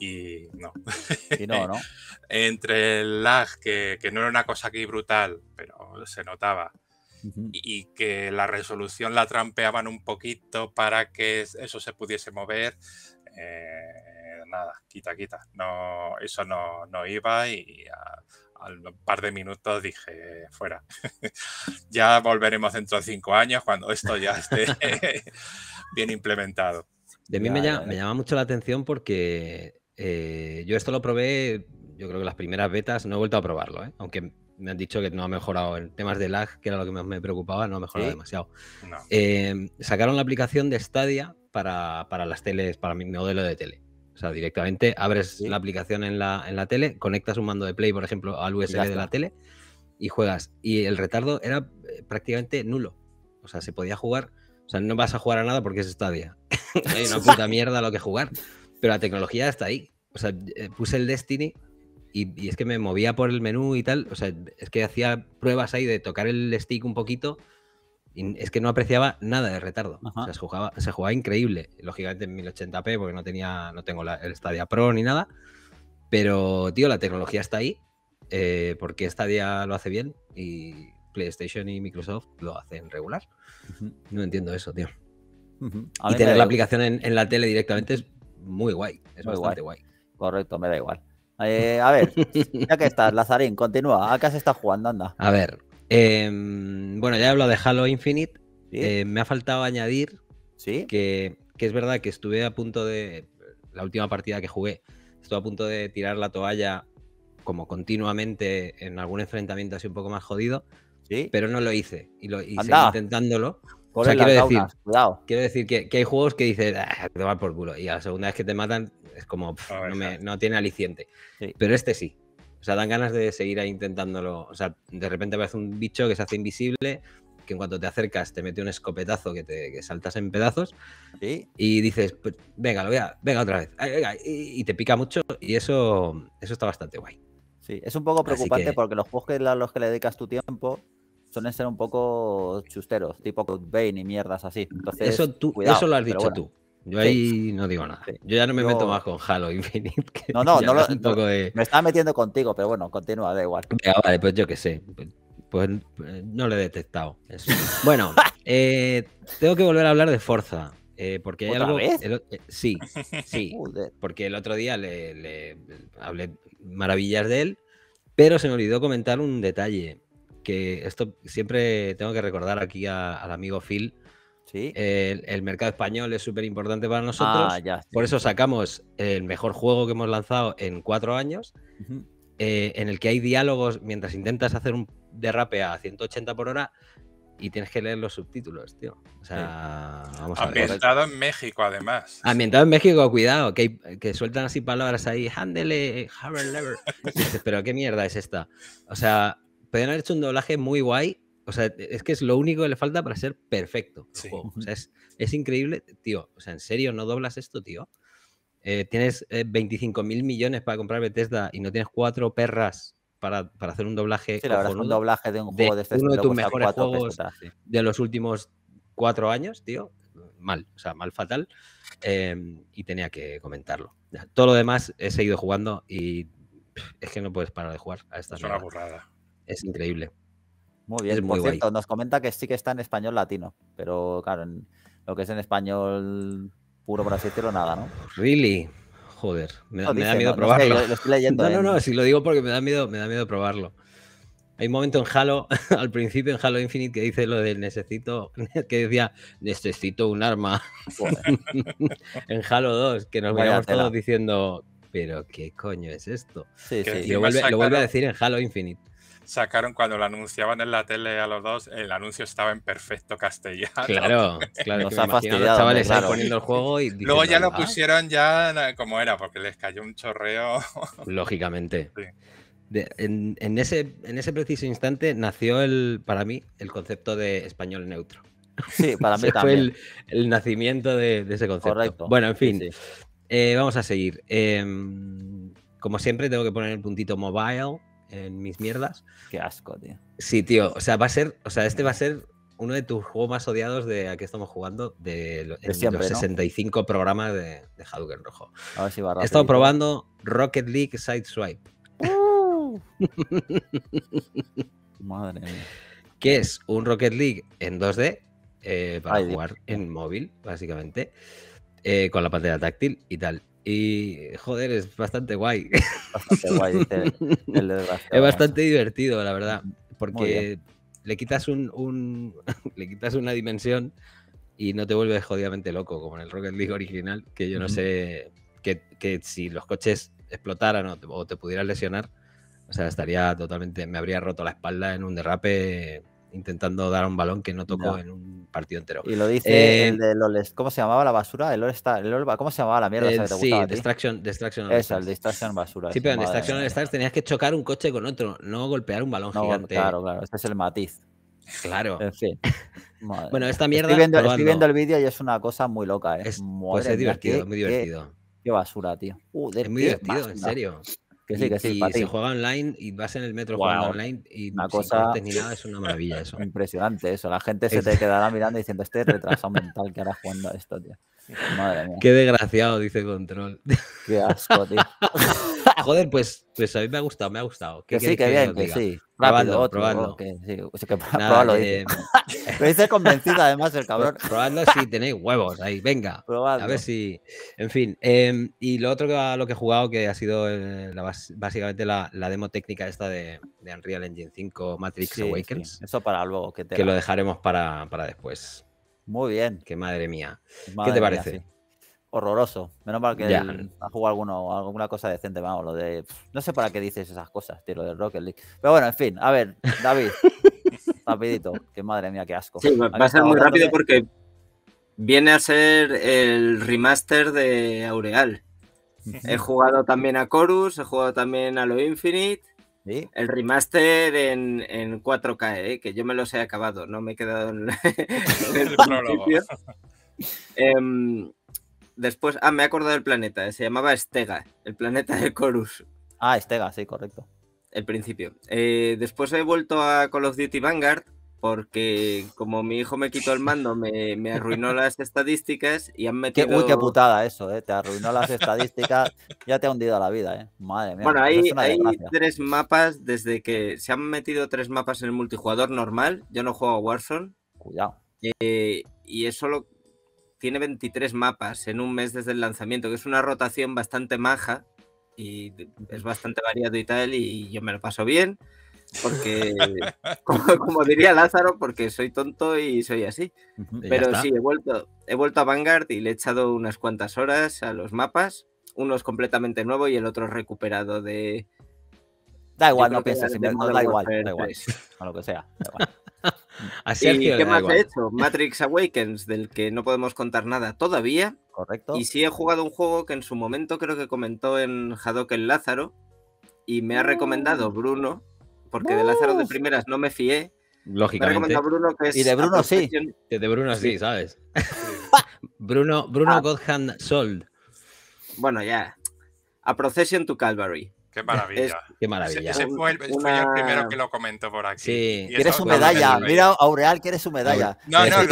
Speaker 3: Y no. no, Entre el lag, que, no era una cosa aquí brutal, pero se notaba, y que la resolución la trampeaban un poquito para que eso se pudiese mover, eh, nada, quita, quita. No, eso no, iba y al par de minutos dije fuera. ya volveremos dentro de cinco años cuando esto ya esté bien implementado.
Speaker 2: De mí me, llama, mucho la atención porque eh, yo esto lo probé, yo creo que las primeras betas no he vuelto a probarlo, ¿eh? aunque me han dicho que no ha mejorado en temas de lag, que era lo que más me preocupaba, no ha mejorado demasiado. Eh, sacaron la aplicación de Stadia para las teles, para mi modelo de tele. O sea, directamente abres la aplicación en la, en la tele, conectas un mando de Play, por ejemplo, al USB de la tele y juegas. Y el retardo era eh, prácticamente nulo. O sea, se podía jugar. O sea, no vas a jugar a nada porque es Stadia. Hay una puta mierda lo que jugar. Pero la tecnología está ahí. O sea, eh, puse el Destiny y, y, es que me movía por el menú y tal. O sea, es que hacía pruebas ahí de tocar el stick un poquito es que no apreciaba nada de retardo. se, jugaba, se, jugaba, increíble. Lógicamente en 1080p, porque no tenía, no tengo el Stadia Pro ni nada. Pero, tío, la tecnología está ahí. Eh, porque Stadia lo hace bien. Y PlayStation y Microsoft lo hacen regular. No entiendo eso, tío.
Speaker 1: Y tener la aplicación
Speaker 2: en, la tele directamente es muy guay. Es muy bastante guay.
Speaker 1: Correcto, me da igual. Eh, a ver, ya que estás, Lazarín, continúa. ¿A qué se está jugando? Anda.
Speaker 2: A ver, Em, bueno, ya he hablado de Halo Infinite. Eh, me ha faltado añadir ¿Sí? que, es verdad que estuve a punto de. La última partida que jugué, estuve a punto de tirar la toalla como continuamente en algún enfrentamiento así un poco más jodido, pero no lo hice y, lo, intentándolo. quiero, decir, que, hay juegos que dices, ah, te va por culo, y a la segunda vez que te matan es como, ah, no, no, tiene aliciente. Pero este sí, o sea, dan ganas de seguir ahí intentándolo. O sea, de repente aparece un bicho que se hace invisible, que en cuanto te acercas te mete un escopetazo que te saltas en pedazos ¿Sí? y dices, pues, venga, lo voy a, venga otra vez, y, te pica mucho y eso, eso está bastante guay.
Speaker 1: Sí, es un poco preocupante porque los juegos a los que le dedicas tu tiempo suelen ser un poco chusteros, tipo vein y mierdas así. Entonces, eso, tú, eso lo has dicho tú.
Speaker 2: Yo ahí no digo nada. Yo ya no me meto más con Halo Infinite. no, no, no, lo, Me
Speaker 1: estaba metiendo contigo, pero bueno, continúa, da igual.
Speaker 2: Ya, vale, pues yo qué sé. Pues, pues
Speaker 1: eh, no lo he detectado.
Speaker 2: bueno, eh, tengo que volver a hablar de Forza. Eh, porque sí, sí. porque el otro día le, hablé maravillas de él, pero se me olvidó comentar un detalle. Que esto siempre tengo que recordar aquí al amigo Phil, el, mercado español es súper importante para ah, nosotros. Por eso sacamos el mejor juego que hemos lanzado en cuatro años, eh, en el que hay diálogos mientras intentas hacer un derrape a 180 por hora y tienes que leer los subtítulos, tío. O sea, vamos Ambientado a ver. en
Speaker 3: México, además.
Speaker 2: Ambientado en México, cuidado, que, que sueltan así palabras ahí, ándele, lever. Pero qué mierda es esta. O sea, podrían haber hecho un doblaje muy guay o sea, e, es que es lo único que le falta para ser perfecto. es, increíble, tío. O sea, ¿en serio no doblas esto, tío? Eh, tienes 25 eh, mil millones para comprar Bethesda y no tienes cuatro perras para, hacer un doblaje. un doblaje de un juego de, este Uno de tus pues, mejores juegos de los últimos cuatro años, tío. Mal, o sea, mal fatal. Em, y tenía que comentarlo. Todo lo demás he
Speaker 1: seguido jugando y es que no puedes parar de jugar a esta Es burrada. Es increíble. Muy bien, por cierto, nos comenta que sí que está en español latino, pero claro, lo que es en español puro, por decirlo, nada, ¿no?
Speaker 2: Really? Joder, me, da miedo probarlo. No, lo estoy leyendo, no, no, ¿eh? no, si lo digo porque me da miedo, me da miedo probarlo. Hay un momento en Halo, al principio en Halo Infinite, que dice lo del necesito, que decía, necesito un arma. en Halo 2, que nos vayamos todos diciendo, pero qué coño es esto. lo vuelve, lo vuelve a decir en Halo Infinite
Speaker 3: sacaron cuando lo anunciaban en la tele a los dos, el anuncio estaba en perfecto castellano. Claro, claro. ha poniendo el juego y... Luego ya lo ah". pusieron ya como era, porque les cayó un chorreo.
Speaker 2: Lógicamente. en, ese, en ese preciso instante nació el, para mí el concepto de español neutro. Sí, para mí también. Fue el, nacimiento de, ese concepto. Correcto. Bueno, en fin, eh, vamos a seguir. Em, como siempre, tengo que poner el puntito mobile en mis mierdas. Qué asco, tío. Sí, tío. O sea, va a ser. O sea, este va a ser uno de tus juegos más odiados de aquí estamos jugando, de, los 65 programas de, de Hadouken Rojo. A ver si va He estado probando Rocket League Sideswipe.
Speaker 5: Uh.
Speaker 2: Madre mía. Que es un Rocket League en 2D eh, para jugar en móvil, básicamente, eh, con la pantalla táctil y tal. Y joder, es bastante guay. Este, es bastante divertido, la verdad. Porque le quitas un, le quitas una dimensión y no te vuelves jodidamente loco, como en el Rocket League original, que yo no sé que, que, si los coches explotaran o te, o lesionar, o sea, estaría totalmente, me habría roto la espalda en un derrape intentando dar un balón que no tocó en un partido entero. Y lo dice eh, el de
Speaker 1: LOL, ¿cómo se llamaba la basura? El está, el ¿Cómo se llamaba la mierda? Eh, sí, Distraction,
Speaker 2: Distraction All Eso, el Distraction Basura. Sí, pero en Distraction All Stars tenías que chocar un coche con otro, no golpear un balón gigante. Claro,
Speaker 1: claro, ese es el matiz. Claro. En fin. bueno, esta mierda. Estoy viendo, el vídeo y es una cosa muy loca, ¿eh? Es, pues es divertido, muy divertido. Qué, basura, tío. Uh, es muy divertido, en serio y se
Speaker 2: juega online y vas en el metro jugando online y la cosa ni
Speaker 1: nada, es una maravilla eso. Impresionante eso. La gente se te quedará mirando diciendo, este retraso mental que hará jugando a esto, tío. Madre mía.
Speaker 2: Qué desgraciado, dice Control.
Speaker 1: Qué asco, tío.
Speaker 2: Joder, pues, pues a mí me ha gustado, me ha gustado. que sí, que bien, que, sí. Probando, probadlo, otro,
Speaker 1: Sí. Lo dice convencido, además, el cabrón. Probadlo si tenéis
Speaker 2: huevos ahí, venga. A ver si. En fin. Em, y lo otro que, lo que he jugado, que ha sido eh, básicamente la, demo técnica esta de, Unreal Engine 5 Matrix Awakens. Eso
Speaker 1: para luego, que, te que lo
Speaker 2: dejaremos para, para después.
Speaker 1: Muy bien. qué madre mía. ¿Qué te parece? Horroroso. Menos mal que ha jugado alguno, alguna cosa decente, vamos, lo de. No sé para qué dices esas cosas, tío, lo del Rocket League. Pero bueno, en fin, a ver, David. rapidito, qué madre mía, qué asco. Sí, va a ser muy rápido porque
Speaker 4: viene a ser el remaster de Aureal. He jugado también a Chorus, he jugado también a lo Infinite el remaster en, 4K, ¿eh? que yo me los he acabado, no me he quedado en, el, em, después, ah, me he acordado del planeta, se llamaba Estega, el planeta de
Speaker 1: chorus Ah, Estega, sí, correcto. El principio.
Speaker 4: Eh, después he vuelto a Call of Duty Vanguard porque como mi hijo me quitó el mando, me, arruinó las
Speaker 1: estadísticas y han metido... Qué, putada eso, ¿eh? Te arruinó las estadísticas, ya te ha hundido la vida, ¿eh? Madre mía. Bueno, hay,
Speaker 4: tres mapas desde que se han metido tres mapas en el multijugador normal. Yo no juego a Warzone. Cuidado. Eh, y eso solo... Tiene 23 mapas en un mes desde el lanzamiento, que es una rotación bastante maja y es bastante variado y tal, y yo me lo paso bien porque, como, diría Lázaro, porque soy tonto y soy así. Pero sí, he vuelto, he vuelto a Vanguard y le he echado unas cuantas horas a los mapas. Uno es completamente nuevo y el otro recuperado de... Da igual, no pienses, da igual, da igual,
Speaker 1: lo que sea, Así ¿Y qué más he
Speaker 4: hecho? Matrix Awakens, del que no podemos contar nada todavía. Correcto. Y sí he jugado un juego que en su momento creo que comentó en Haddock el Lázaro y me ha recomendado mm. Bruno porque de Lázaro de primeras no me fié.
Speaker 2: Lógicamente. y de Bruno sí. De Bruno sí, ¿sabes? Bruno, Bruno ah. Godhand Sold. Bueno, ya. A Procession
Speaker 1: to Calvary. Qué maravilla. qué maravilla. Ese, fue,
Speaker 3: el, primero que lo comentó por aquí. Sí. Quiere su medalla. Mira,
Speaker 1: Aureal quiere su medalla. No, no,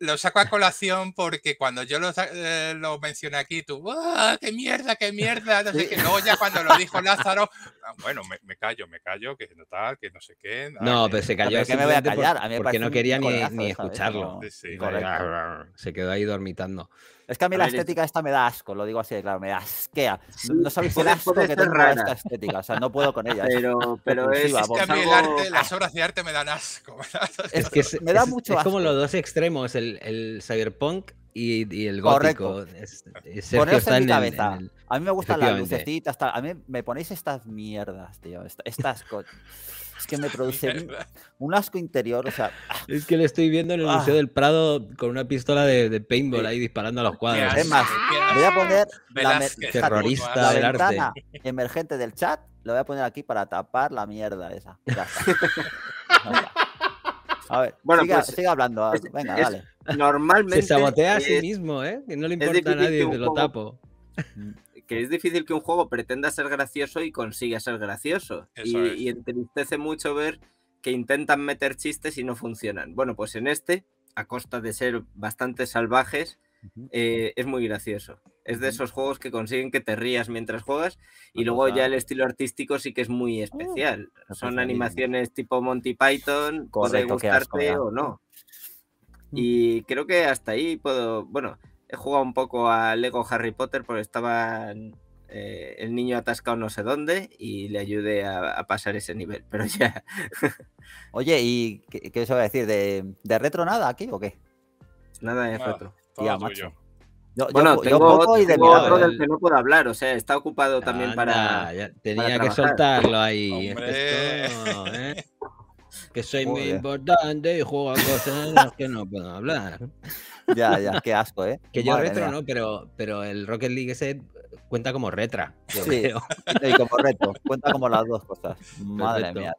Speaker 3: Lo, saco a colación porque cuando yo lo, eh, lo mencioné aquí, tú, ah, qué mierda, qué mierda! No sé luego ya cuando lo dijo Lázaro, Ah, bueno, me, callo, me callo, que no tal, que no sé qué. Ah, no, pero se calló. Que me voy a callar? a mí me porque no quería ni, ni escucharlo.
Speaker 1: se quedó ahí dormitando. Es que a mí la estética esta me da asco, lo digo así, claro, me asquea. No sabéis el asco que tengo esta estética, o sea, no puedo con ella. Pero, pero es, es, que a mí el
Speaker 3: arte, las obras de arte me dan asco. Es que es, me da mucho Es como
Speaker 2: los dos extremos, el, el cyberpunk y, el gótico. Sergio está en, a mí me gustan las lucecitas,
Speaker 1: a mí me ponéis estas mierdas, tío, estas Es que me produce un asco interior, o sea... Es que le estoy viendo en el Museo
Speaker 2: ah. del Prado con una pistola de, paintball ahí disparando a los cuadros. Es más, voy a poner la,
Speaker 1: terrorista emergente del chat, lo voy a poner aquí para tapar la mierda esa. A ver, bueno, siga, pues, siga hablando. Venga, dale. Normalmente.
Speaker 4: Se sabotea a sí
Speaker 2: mismo, ¿eh? Que no le importa a nadie, te lo tapo.
Speaker 4: Mm. Que es difícil que un juego pretenda ser gracioso y consiga ser gracioso. Y, entristece mucho ver que intentan meter chistes y no funcionan. Bueno, pues en este, a costa de ser bastante salvajes, eh, es muy gracioso. Es de esos juegos que consiguen que te rías mientras juegas y pues luego ya el estilo artístico sí que es muy ah, especial. Son animaciones tipo Monty Python, puede gustarte o no. Y creo que hasta ahí puedo. Bueno, he jugado un poco a Lego Harry Potter porque estaba eh, el niño atascado no sé dónde y le ayudé a, pasar ese nivel, pero ya.
Speaker 1: Oye, ¿y qué, os voy va a decir? ¿De, retro nada aquí o qué? Pues nada de retro. Tía, macho. Yo, bueno, yo, tengo, y de mi otro ¿eh? del
Speaker 4: que no puedo hablar, o sea, está ocupado también ah, para. tenía que soltarlo
Speaker 2: ahí. ¿eh? que soy muy importante y juego a cosas las que no puedo hablar. Ya, ya, qué asco, ¿eh? Que yo retro no, pero, pero el Rocket League ese cuenta como retra.
Speaker 1: Yo sí, creo. y como reto, cuenta como las dos cosas. Madre mía.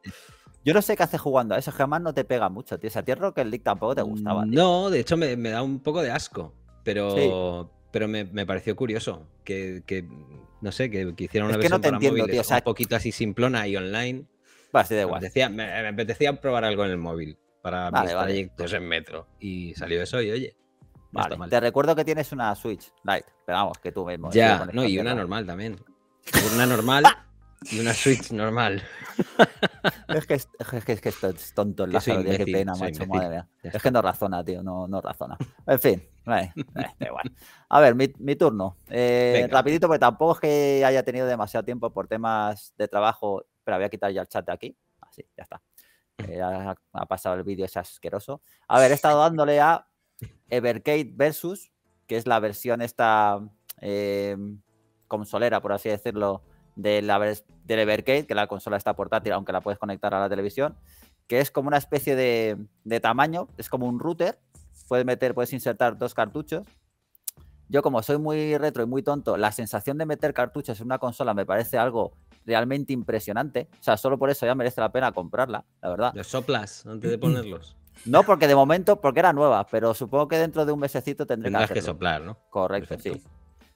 Speaker 1: Yo no sé qué hace jugando a eso, jamás no te pega mucho, tío. O sea, a ti el Rocket League tampoco te gustaba. Mm, no, de hecho me, me, da un poco de asco, pero, pero me, me, pareció curioso que, que no
Speaker 2: sé, que, hicieron una es versión que no un poquito así simplona y online igual. Eh, me
Speaker 1: apetecía, probar algo en el móvil para mis en metro. Y salió eso y oye. Vale, te recuerdo que tienes una Switch Lite, pero vamos, que tú mismo. Ya, no, y una normal también. Una normal y una Switch normal. es, que es, es tonto el Lázaro, que pena, macho, madre mía. Es que no razona, tío, no, razona. En fin, vale, da igual. A ver, mi, turno. Eh, rapidito, porque tampoco es que haya tenido demasiado tiempo por temas de trabajo pero voy a quitar ya el chat de aquí. Así, ya está. Mm. Eh, ha, pasado el vídeo, es asqueroso. A ver, he estado dándole a Evercade Versus, que es la versión esta em, consolera, por así decirlo, de del Evercade, que la consola está portátil, aunque la puedes conectar a la televisión, que es como una especie de, de tamaño, es como un router. Puedes meter, puedes insertar dos cartuchos yo como soy muy retro y muy tonto, la sensación de meter cartuchos en una consola me parece algo realmente impresionante. O sea, solo por eso ya merece la pena comprarla, la verdad. Los soplas antes de ponerlos. No, porque de momento, porque era nueva, pero supongo que dentro de un mesecito tendré que, soplar, ¿no? Correcto, sí.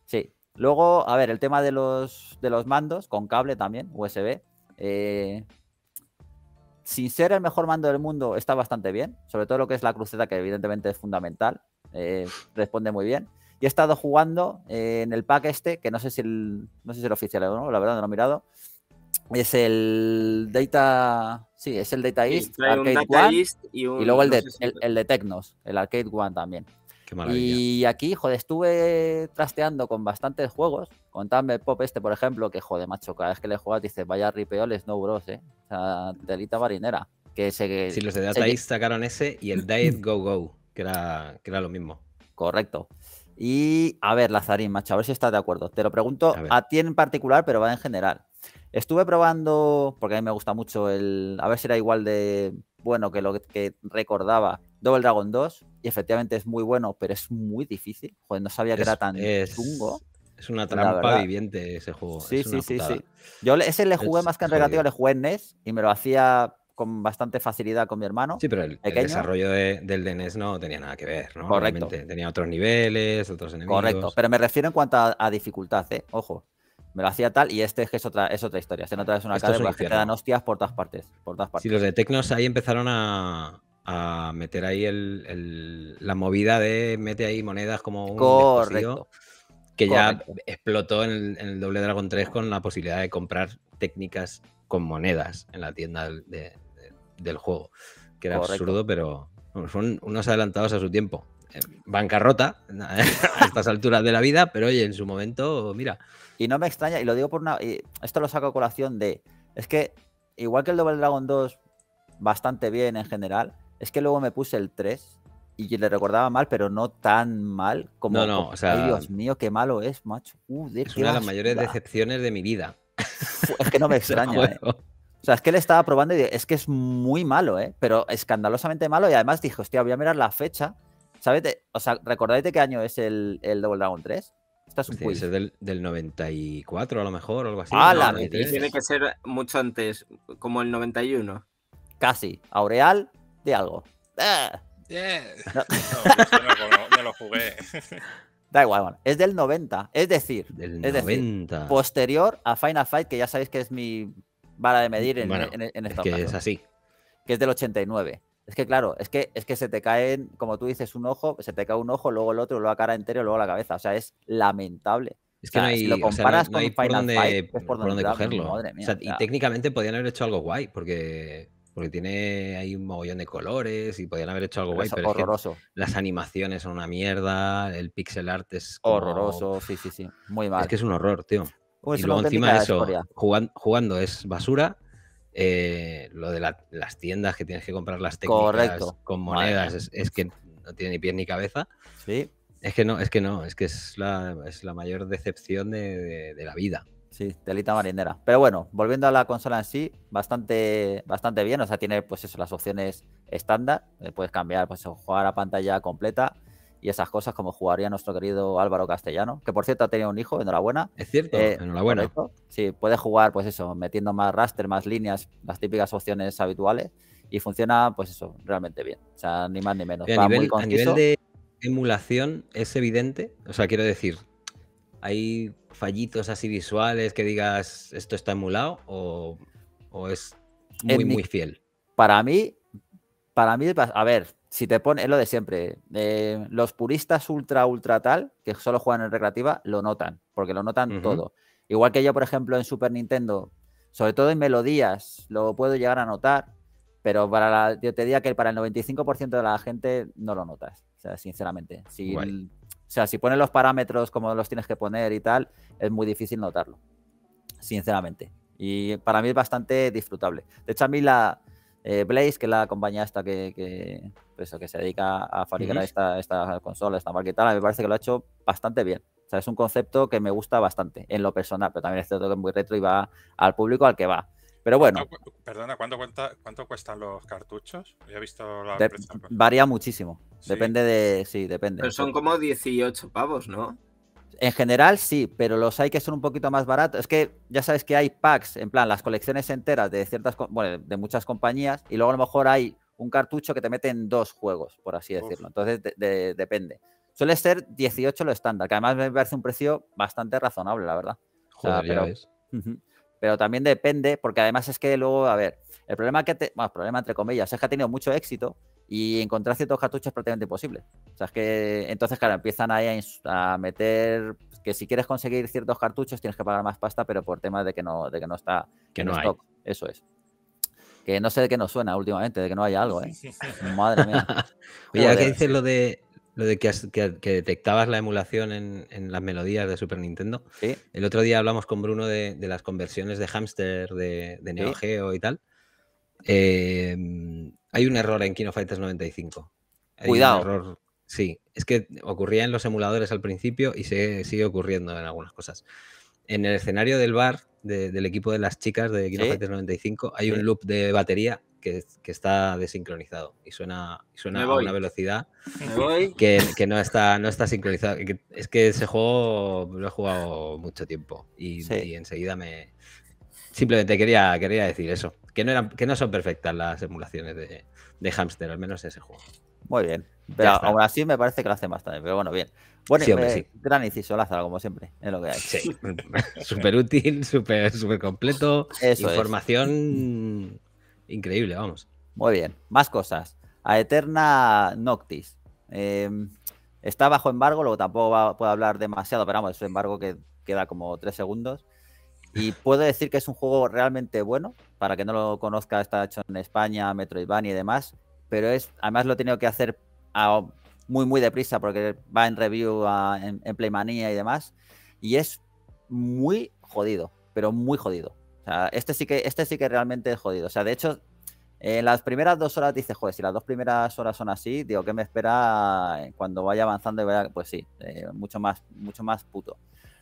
Speaker 1: Sí. Luego, a ver, el tema de los, de los mandos con cable también, USB. Eh, sin ser el mejor mando del mundo, está bastante bien. Sobre todo lo que es la cruceta, que evidentemente es fundamental. Eh, responde muy bien y he estado jugando eh, en el pack este, que no sé si el, no sé si el oficial o no, la verdad no lo he mirado. Es el Data. Sí, es el Data East, Arcade y, luego el, de, el, de Tecnos, el Arcade One también. Qué y aquí, joder, estuve trasteando con bastantes juegos. Con Tumble Pop este, por ejemplo, que joder, macho, cada vez que le juegas dices, vaya ripeoles, no bros, eh. O sea, delita marinera. Que sí, los de Data East sacaron ese y el Diet Go Go, que era, que era lo mismo. Correcto. Y a ver, Lazarín, macho, a ver si estás de acuerdo. Te lo pregunto a, ti en particular, pero va en general. Estuve probando, porque a mí me gusta mucho el. A ver si era igual de bueno que lo que recordaba. Double Dragon 2, y efectivamente es muy bueno, pero es muy difícil. Joder, no sabía que era tan es, chungo. Es una trampa viviente ese juego. Sí, sí, sí, sí. Yo ese le jugué más que en relativo, le jugué en NES y me lo hacía con bastante facilidad con mi hermano. Sí, pero el, desarrollo
Speaker 2: del DNS no tenía nada que ver, ¿no? Correcto. tenía otros niveles, otros enemigos. Correcto,
Speaker 1: pero me refiero en cuanto a, dificultad, ¿eh? Ojo me lo hacía tal y este es que es otra, es otra historia. Este no una cara dan hostias por todas partes. Por todas partes. Sí, los de
Speaker 2: Tecnos ahí empezaron a, meter ahí la movida de mete ahí monedas como un Correcto. que ya explotó en el, en doble Dragon 3 con la posibilidad de comprar técnicas con monedas en la tienda de, del juego, que era absurdo, pero son unos adelantados a su tiempo.
Speaker 1: Bancarrota a estas alturas de la vida, pero oye, en su momento, mira. Y no me extraña, y lo digo por una. Esto lo saco a colación de. Es que, igual que el Double Dragon 2, bastante bien en general, es que luego me puse el 3 y le recordaba mal, pero no tan mal como. No, no, o sea. Dios mío, qué malo es, macho. Uh, es una de las mayores decepciones de mi vida. Es que no me extraña. ¿eh? sea, es que le estaba probando y es que es muy malo, ¿eh? Pero escandalosamente malo. Y además dijo, hostia, voy a mirar la fecha. ¿Sabes? O sea, ¿recordáis de qué año es el, el Double Dragon 3? Esta es un sí, quiz. Es del, 94 a lo mejor o algo así. Ah, Tiene
Speaker 4: que ser mucho antes, como el 91.
Speaker 1: Casi. Aureal de algo. ¡Ah! No. Pues lo, jugué. Da igual, es del 90, es decir, del 90. Decir, posterior a Final Fight, que ya sabéis que es mi vara de medir en, esta en, es que Es así. Que es del 89. Es que claro, es que, es que se te caen, como tú dices, un ojo, se te cae un ojo, luego el otro, luego la cara entera, luego la cabeza. O sea, es lamentable. Es que no hay, lo comparas dónde, cogerlo. y
Speaker 2: técnicamente podían haber hecho algo guay, porque, porque tiene ahí un mogollón de colores y podían haber hecho algo guay, horroroso. las animaciones son una mierda, el pixel art es horroroso, sí, sí, sí, muy mal. Es que es un horror, tío y luego encima de eso, jugando, es basura. Eh, lo de las tiendas que tienes que comprar las técnicas con monedas es, que no tiene ni pie ni cabeza. Sí. Es que no, es que no, es que es la, es la mayor decepción de, la vida.
Speaker 1: Sí, telita marinera. Pero bueno, volviendo a la consola en sí, bastante, bastante bien. O sea, tiene pues eso, las opciones estándar. Eh, puedes cambiar, pues jugar a pantalla completa, y esas cosas, como jugaría nuestro querido Álvaro Castellano, que por cierto ha tenido un hijo, enhorabuena. Es cierto, eh, enhorabuena. Sí, puede jugar, pues eso, metiendo más raster, más líneas, las típicas opciones habituales, y funciona, pues eso, realmente bien. O sea, ni más ni menos. A nivel, de
Speaker 2: emulación es evidente, o sea, quiero decir, ¿hay fallitos así visuales
Speaker 1: que digas esto está emulado o, es muy, muy fiel? Para mí, para mí, a ver, si te pones, es lo de siempre, eh, los puristas ultra, ultra tal, que solo juegan en recreativa, lo notan, porque lo notan todo. Igual que yo, por ejemplo, en Super Nintendo, sobre todo en melodías, lo puedo llegar a notar, pero para la, yo te diría que para el 95% de la gente no lo notas, sea, sinceramente. Si, o sea, si pones los parámetros como los tienes que poner y tal, es muy difícil notarlo, sinceramente. Y para mí es bastante disfrutable. De hecho, a mí la, eh, Blaze, que es la compañía esta que, que pues se dedica a fabricar estas consolas, esta, esta, consola, esta marca me parece que lo ha hecho bastante bien. O sea, es un concepto que me gusta bastante en lo personal, pero también es cierto que es muy retro y va al público al que va. Pero bueno.
Speaker 3: perdona, ¿cuánto, cuestan los cartuchos? He pues.
Speaker 1: Varía muchísimo. Depende de. Sí, depende. Pero son
Speaker 4: como 18 pavos, ¿no?
Speaker 1: En general sí, pero los hay que son un poquito más baratos. Es que ya sabes que hay packs, en plan, las colecciones enteras de ciertas, bueno, de muchas compañías, y luego a lo mejor hay un cartucho que te mete en dos juegos, por así decirlo. Entonces depende. Suele ser 18 lo estándar, que además me parece un precio bastante razonable, la verdad. pero, pero también depende, porque además es que luego, a ver, el problema que te, bueno, problema entre comillas, es que ha tenido mucho éxito y encontrar ciertos cartuchos es prácticamente imposible. O que entonces, claro, empiezan ahí a, meter pues, que si quieres conseguir ciertos cartuchos tienes que pagar más pasta, pero por tema de que no, de que no está que no Hay. Eso es. Que no sé de qué nos suena últimamente, de que no haya algo, ¿eh? Madre mía. Oye, ¿qué dices lo de, lo que,
Speaker 2: detectabas la emulación en, las melodías de Super Nintendo? El otro día hablamos con Bruno de, las conversiones de hamster de, de Neo y tal. Eh, hay un error en Kino Fighters 95. Cuidado. error, sí, es que ocurría en los emuladores al principio y se sigue ocurriendo en algunas cosas. En el escenario del bar del equipo de las chicas de Kino Fighters 95 hay un loop de batería que, está desincronizado y suena, a una velocidad que, no está no está sincronizado. Es que ese juego lo he jugado mucho tiempo y, y enseguida me, Simplemente quería, quería decir eso. Que no, eran, que no son perfectas las
Speaker 1: emulaciones de, de hamster, al menos ese juego. Muy bien. Pero aún así me parece que lo hacen bastante. Pero bueno, bien. Bueno, eh, gran inciso, Lázaro, como siempre. Es lo que hay. Sí. súper útil, súper super completo. información increíble, vamos. Muy bien. Más cosas. A Eterna Noctis. Em, está bajo embargo, luego tampoco puedo hablar demasiado, pero vamos, es un embargo que queda como tres segundos. Y puedo decir que es un juego realmente bueno, para que no lo conozca, está hecho en España, Metroidvania y demás, pero es, además lo he tenido que hacer muy, muy deprisa porque va en review en, Playmania Playmanía y demás, y es muy jodido, pero muy jodido. este sí que, este sí que realmente es jodido. O sea, de hecho, en las primeras dos horas dices, joder, si las dos primeras horas son así, digo, ¿qué me espera cuando vaya avanzando y Pues sí, eh, mucho más, mucho más puto.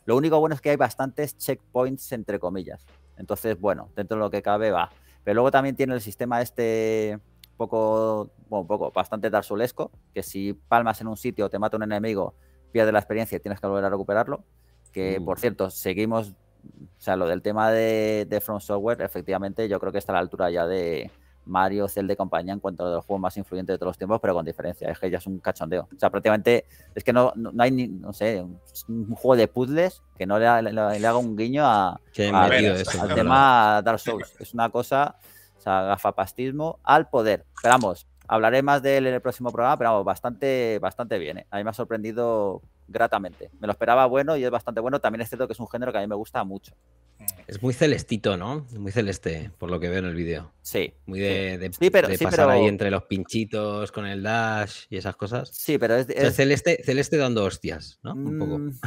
Speaker 1: Lo único bueno es que hay bastantes checkpoints, entre comillas. Entonces, bueno, dentro de lo que cabe va. Pero luego también tiene el sistema este poco, bueno, poco, bastante tarsulesco, que si palmas en un sitio, te mata un enemigo, pierdes la experiencia y tienes que volver a recuperarlo. Que, mm. por cierto, seguimos, o sea, lo del tema de, de From Software, efectivamente, yo creo que está a la altura ya de, Mario, el de compañía en cuanto a los juegos más influyentes de todos los tiempos, pero con diferencia. Es que ya es un cachondeo. O sea, prácticamente es que no, no, hay ni, no sé, un, juego de puzzles que no le, haga un guiño a, al tema Dark Souls. Es una cosa, o sea, gafapastismo al poder. Pero vamos, hablaré más de él en el próximo programa, pero vamos, bastante, bastante bien. ¿eh? A mí me ha sorprendido gratamente. Me lo esperaba bueno y es bastante bueno. También es cierto que es un género que a mí me gusta mucho.
Speaker 2: Es muy celestito, ¿no? Muy celeste, por lo que veo en el vídeo. Sí. Muy de, sí, pero, pasar ahí entre los pinchitos con el dash y esas cosas. Sí, pero es. celeste, celeste dando
Speaker 1: hostias, ¿no? Un poco. Mm,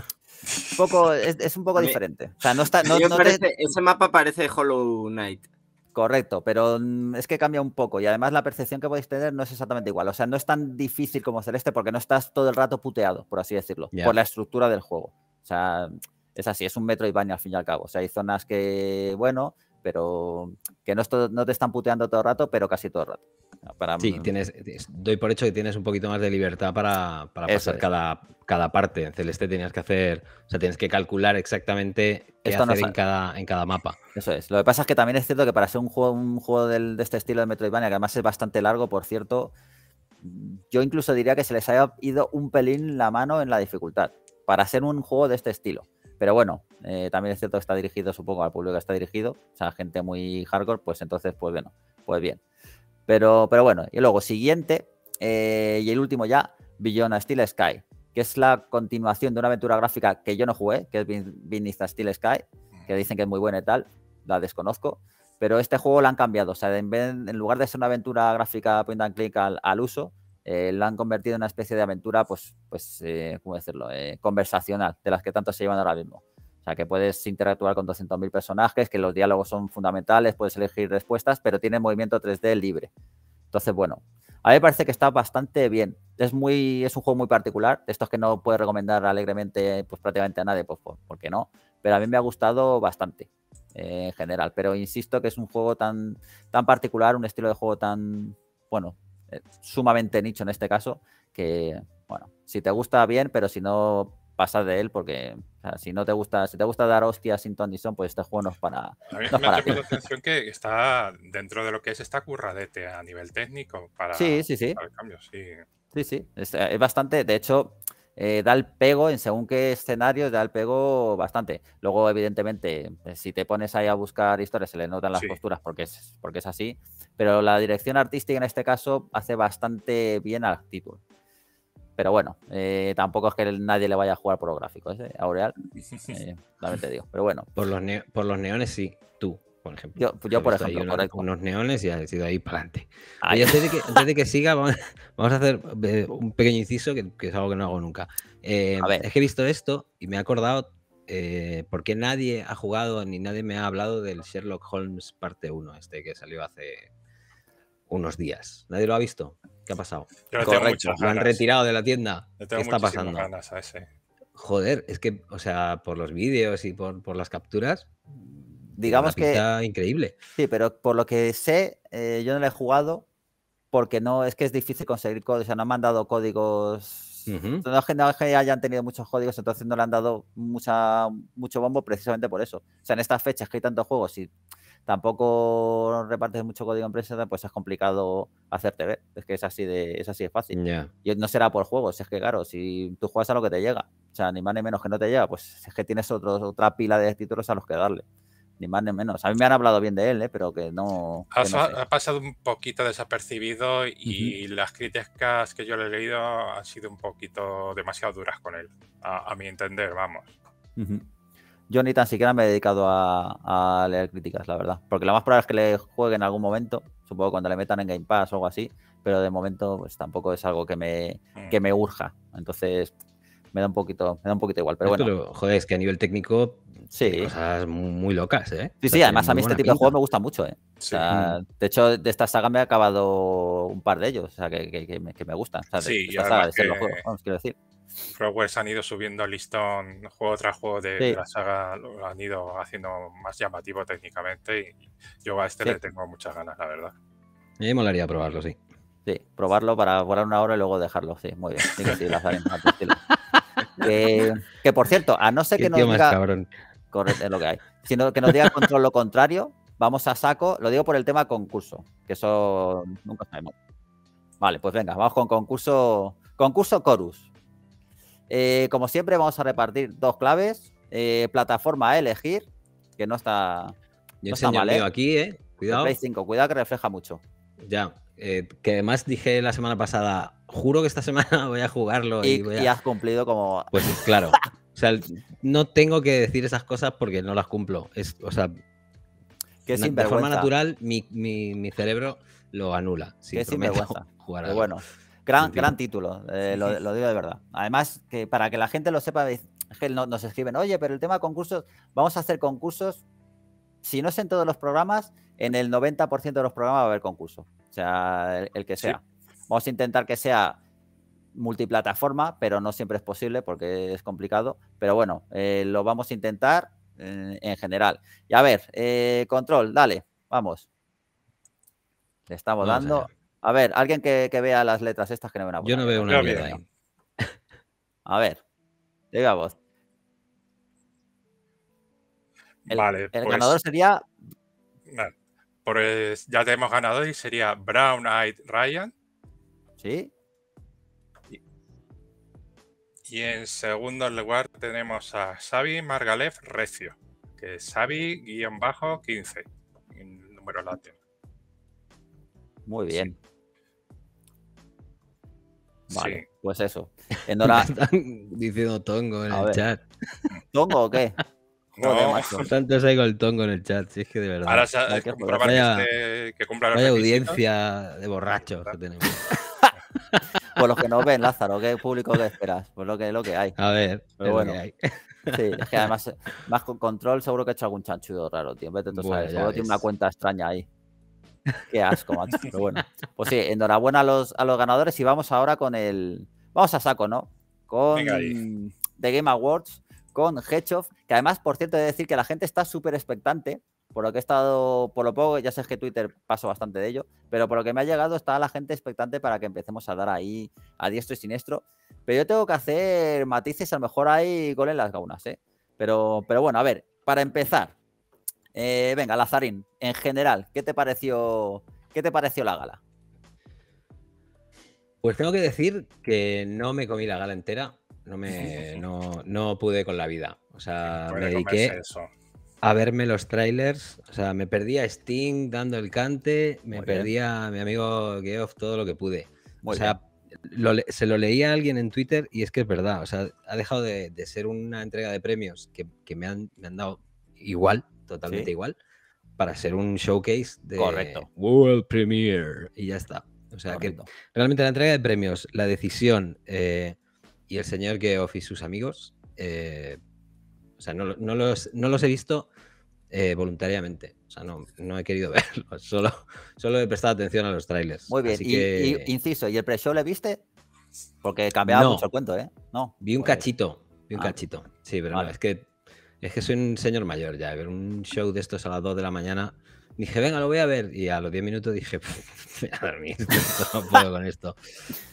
Speaker 1: un poco es, un poco diferente. O sea, no está. Ese mapa parece Hollow Knight. Correcto, pero mm, es que cambia un poco y además la percepción que podéis tener no es exactamente igual. O sea, no es tan difícil como Celeste porque no estás todo el rato puteado, por así decirlo, por la estructura del juego. O sea, es así, es un Metroidvania al fin y al cabo. O sea, hay zonas que, bueno, pero que no, te están puteando todo el rato, pero casi todo el rato.
Speaker 2: Para... Sí, tienes, doy por hecho que tienes un poquito más de libertad para, pasar cada, cada parte. En Celeste tenías que hacer, o sea, tienes que calcular exactamente qué hacer en, cada, en cada mapa. Eso es. Lo que
Speaker 1: pasa es que también es cierto que para ser un juego, un juego de este estilo de Metroidvania, que además es bastante largo, por cierto, yo incluso diría que se les haya ido un pelín la mano en la dificultad para hacer un juego de este estilo. Pero bueno, eh, también es cierto que está dirigido, supongo, al público que está dirigido, o sea, gente muy hardcore, pues entonces, pues bueno, pues bien. Pero, pero bueno, y luego, siguiente, eh, y el último ya, Beyond Steel Sky, que es la continuación de una aventura gráfica que yo no jugué, que es Vinista Steel Sky, que dicen que es muy buena y tal, la desconozco, pero este juego la han cambiado, o sea, en, lugar de ser una aventura gráfica point and click al, al uso, eh, la han convertido en una especie de aventura, pues, pues eh, ¿cómo decirlo?, eh, conversacional, de las que tanto se llevan ahora mismo. O sea, que puedes interactuar con 200.000 personajes, que los diálogos son fundamentales, puedes elegir respuestas, pero tiene movimiento 3D libre. Entonces, bueno, a mí me parece que está bastante bien. Es, muy, es un juego muy particular, esto estos que no puedes recomendar alegremente pues, prácticamente a nadie, pues, ¿por qué no? Pero a mí me ha gustado bastante en general. Pero insisto que es un juego tan, tan particular, un estilo de juego tan, bueno, sumamente nicho en este caso, que, bueno, si te gusta bien, pero si no, pasas de él, porque si no te gusta, si te gusta dar hostias sin ton son, pues este juego no es para. ha atención
Speaker 3: que está dentro de lo que es esta curradete a nivel técnico para, sí, sí, sí. el cambio, sí.
Speaker 1: Sí, sí, es, eh, bastante. De hecho, eh, da el pego en según qué escenario, da el pego bastante. Luego, evidentemente, eh, si te pones ahí a buscar historias, se le notan las posturas porque es, porque es así, pero la dirección artística en este caso hace bastante bien al título. Pero bueno, eh, tampoco es que nadie le vaya a jugar por los gráficos, ¿eh? Aureal, te digo. Pero bueno. Por los,
Speaker 2: por los neones sí, tú por ejemplo. Yo, pues, por ejemplo, unos neones y ha decidido ahí para adelante. antes, de que, siga, vamos, a hacer eh, un pequeño inciso que, es algo que no hago nunca. Eh, es que he visto esto y me he acordado eh, porque nadie ha jugado ni nadie me ha hablado del Sherlock Holmes parte 1, este que salió hace unos días. ¿Nadie lo ha visto? ¿Qué ha pasado? Correcto, lo han retirado de la tienda. ¿Qué está pasando? Joder, es que, o sea, por los vídeos y por, por las capturas,
Speaker 1: Digamos una que. increíble. Sí, pero por lo que sé, eh, yo no le he jugado porque no es que es difícil conseguir códigos. O sea, no me han dado códigos. No es que, hayan tenido muchos códigos, entonces no le han dado mucha, mucho bombo precisamente por eso. O sea, en estas fechas que hay tantos juegos y tampoco repartes mucho código en prensa, pues es complicado hacerte ver. Es que es así de, es así de fácil. Y no será por juegos, es que claro, si tú juegas a lo que te llega, o sea, ni más ni menos que no te llega, pues es que tienes otra pila de títulos a los que darle ni más ni menos. A mí me han hablado bien de él, ¿eh? pero que no. Ha,
Speaker 3: pasado un poquito desapercibido y las críticas que yo le he leído han sido un poquito demasiado duras con él, a, mi entender, vamos.
Speaker 1: Yo ni tan siquiera me he dedicado a, leer críticas, la verdad. Porque lo más probable es que le juegue en algún momento, supongo cuando le metan en Game Pass o algo así, pero de momento pues tampoco es algo que me, que mm. me urja. Entonces, me da un poquito, me da un poquito igual. Pero bueno. joder, es que a nivel técnico. Sí. Cosas muy, muy locas, ¿eh? Sí, sí, además a mí este tipo de juegos me gusta mucho, ¿eh? de hecho, de esta saga me he acabado un par de ellos, o sea, que, me, gustan. sí, de ser los juegos, vamos, quiero decir.
Speaker 3: Frogwares han ido subiendo el listón juego tras juego de, la saga, lo han ido haciendo más llamativo técnicamente y yo a este le tengo muchas ganas, la verdad.
Speaker 1: y Me molaría probarlo, sí. Sí, probarlo para borrar una hora y luego dejarlo, sí, muy bien. Sí, las haremos, Que, por cierto, a no ser que nos diga. lo que hay. Sino que nos diga control lo contrario, vamos a saco. Lo digo por el tema concurso, que eso nunca sabemos. Vale, pues venga, vamos con concurso. Concurso Chorus. Eh, como siempre, vamos a repartir dos claves. Eh, plataforma a elegir, que no está.
Speaker 2: no mal, ¿eh? aquí,
Speaker 1: eh. Cuidado. cuidado que refleja mucho.
Speaker 2: Ya. Eh, que además dije la semana pasada, juro que esta semana voy a jugarlo. Y, has
Speaker 1: cumplido como...
Speaker 2: Pues claro. o sea, no tengo que decir esas cosas porque no las cumplo. Es, o sea, de forma natural mi, cerebro lo anula.
Speaker 1: Si me sinvergüenza. Jugar bueno, gran, gran título, eh, lo, digo de verdad. Además, que para que la gente lo sepa, nos escriben, oye, pero el tema de concursos, vamos a hacer concursos, si no es en todos los programas, en el 90% de los programas va a haber concurso, o sea, el, que sea. Vamos a intentar que sea multiplataforma, pero no siempre es posible porque es complicado, pero bueno, eh, lo vamos a intentar eh, en, general. Y a ver, eh, control, dale, vamos. Le estamos dando. A ver, alguien que, vea las letras estas que no ven a Yo no veo una ahí. A
Speaker 3: ver, diga El, vale, el pues ganador sería. Pues ya tenemos ganado y sería Brown Eyed Ryan. Sí. Y en segundo lugar tenemos a Xavi Margalef Recio, que es Xavi-15, en número latín.
Speaker 1: Muy bien. Vale, pues eso. Enhorabuena.
Speaker 2: Diciendo tongo en el chat.
Speaker 1: ¿Tongo o qué? No,
Speaker 2: Tanto el goltón el chat, si es que de verdad. Ahora este- audiencia de
Speaker 1: borrachos que tenemos. Por los que no ven, Lázaro, ¿qué público que esperas? por lo que, lo que hay. A ver, pero bueno. Sí, es que además, más con control, seguro que ha hecho algún chanchudo raro, tío. Vete, tú tiene una cuenta extraña ahí. Qué asco, macho. Pero bueno. Pues sí, enhorabuena a los, a los ganadores y vamos ahora con el. Vamos a saco, ¿no? Con The Game Awards con Hechov, que además, por cierto, he de decir que la gente está súper expectante. Por lo que he estado, por lo poco, ya sé que Twitter pasó bastante de ello, pero por lo que me ha llegado está la gente expectante para que empecemos a dar ahí a diestro y siniestro. Pero yo tengo que hacer matices, a lo mejor hay gol en las gaunas, ¿eh? Pero, pero bueno, a ver, para empezar, eh, venga, Lazarín, en general, ¿qué te pareció, qué te pareció la gala?
Speaker 2: Pues tengo que decir que no me comí la gala entera, no me no, pude con la vida. O sea, me dediqué a verme los trailers. O sea, me perdía Sting dando el cante, me perdía mi amigo Geoff todo lo que pude. o sea, se lo leía a alguien en Twitter y es que es verdad. O sea, ha dejado de, ser una entrega de premios que, me, han, dado igual, totalmente igual, para ser un showcase de Correcto. World Premiere. Y ya está. O sea, realmente la entrega de premios, la decisión, eh, y el señor que y sus amigos, eh, o sea, no, no, los, no, los, he visto eh, voluntariamente. O sea, no, no, he querido verlos. Solo, solo he prestado atención a los trailers. Muy bien. y,
Speaker 1: inciso, ¿y el pre-show le viste? Porque cambiaba mucho el cuento, ¿eh? No.
Speaker 2: Vi un pues, cachito. Vi un ah, cachito. Sí, pero es que es que soy un señor mayor ya. Ver un show de estos a las 2 de la mañana Dije, venga, lo voy a ver. Y a los 10 minutos dije, voy a dormir, no puedo con esto.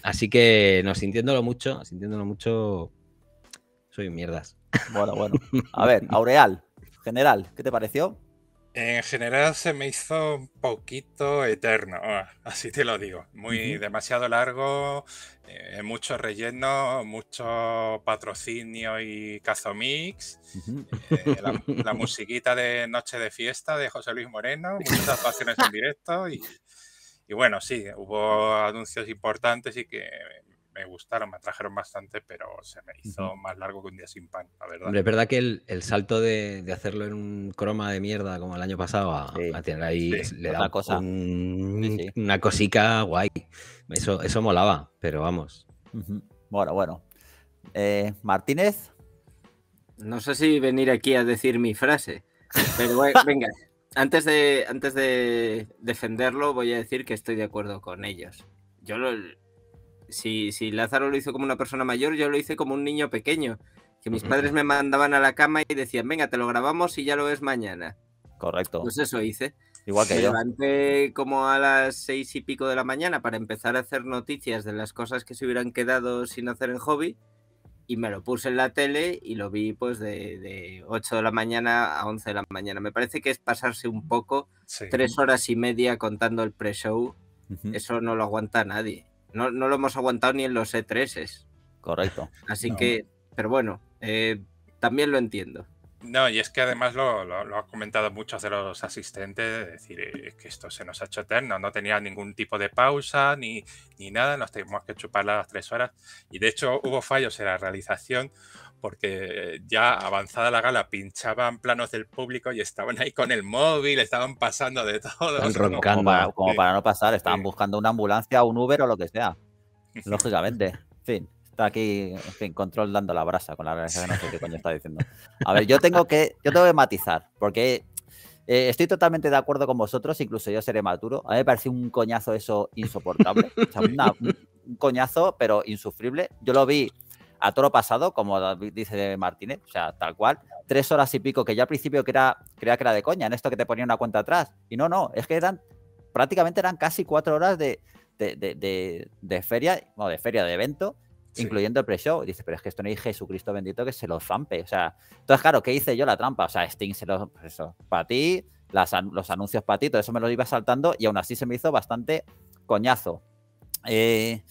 Speaker 2: Así que, no, sintiéndolo mucho, sintiéndolo mucho,
Speaker 1: soy mierdas. Bueno, bueno. A ver, Aureal, general, ¿qué te pareció?
Speaker 3: en general se me hizo un poquito eterno, así te lo digo. Muy demasiado largo, eh, mucho relleno, mucho patrocinio y cazomix. Eh, la, musiquita de Noche de Fiesta de José Luis Moreno, muchas actuaciones en directo y, y bueno, sí, hubo anuncios importantes y que me gustaron, me trajeron bastante, pero se me hizo más largo que un día sin pan, la verdad. es verdad
Speaker 2: que el, salto de, hacerlo en un croma de mierda como el año pasado a, tener ahí le da una cosa. una cosica
Speaker 1: guay. Eso, eso molaba, pero vamos. Bueno, bueno. Eh, Martínez. No sé si venir aquí a decir mi frase, pero
Speaker 4: venga. Antes de, antes de defenderlo, voy a decir que estoy de acuerdo con ellos. Yo lo, si, si Lázaro lo hizo como una persona mayor, yo lo hice como un niño pequeño. Que mis padres me mandaban a la cama y decían, venga, te lo grabamos y ya lo ves mañana.
Speaker 1: Correcto. Pues eso hice. Igual que me yo.
Speaker 4: levanté como a las seis y pico de la mañana para empezar a hacer noticias de las cosas que se hubieran quedado sin hacer en hobby y me lo puse en la tele y lo vi pues de, de 8 de la mañana a 11 de la mañana. Me parece que es pasarse un poco, tres horas y media contando el pre-show, eso no lo aguanta nadie. No, no, lo hemos aguantado ni en los E3s.
Speaker 3: Correcto.
Speaker 1: Así
Speaker 4: que, pero bueno, eh, también lo entiendo.
Speaker 3: No, y es que además lo, lo, comentado muchos de los asistentes, de decir eh, que esto se nos ha hecho eterno, no tenía ningún tipo de pausa ni, ni nada, nos teníamos que chupar las tres horas. Y de hecho hubo fallos en la realización, porque ya avanzada la gala pinchaban planos del público y estaban ahí con el móvil, estaban pasando de todo. roncando, como
Speaker 1: para, no pasar, estaban buscando una ambulancia, un Uber o lo que sea. Lógicamente, en fin, está aquí, en control dando la brasa con la realidad, no coño está diciendo. A ver, yo tengo que, yo tengo que matizar, porque eh, estoy totalmente de acuerdo con vosotros, incluso yo seré maturo. A mí me pareció un coñazo eso insoportable. un coñazo, pero insufrible. Yo lo vi a toro pasado, como dice Martínez, o sea, tal cual, tres horas y pico, que ya al principio creía, que era de coña, en esto que te ponía una cuenta atrás. Y no, no, es que eran, prácticamente eran casi cuatro horas de, feria, bueno, de feria, de evento, incluyendo el pre-show. dice pero es que esto no es Jesucristo bendito que se lo zampe. O sea, entonces, claro, ¿qué hice yo la trampa? O sea, Sting se lo, pues eso, para ti, los anuncios para ti, todo eso me lo iba saltando y aún así se me hizo bastante coñazo. Eh,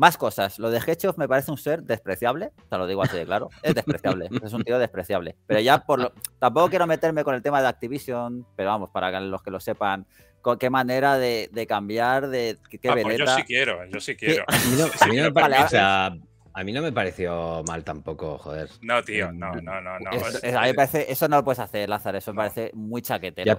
Speaker 1: más cosas. Lo de Hedgehog me parece un ser despreciable. Te lo digo así de claro. Es despreciable. es un tío despreciable. Pero ya por lo... Tampoco quiero meterme con el tema de Activision, pero vamos, para los que lo sepan, qué manera de, cambiar, de qué ah, pues yo sí quiero, yo sí quiero. A mí no, me pareció mal tampoco, joder. No, tío, no, no, no. no. Eso, pues, a mí eh, parece, eso no lo puedes hacer, Lázaro, eso me parece muy chaquetero.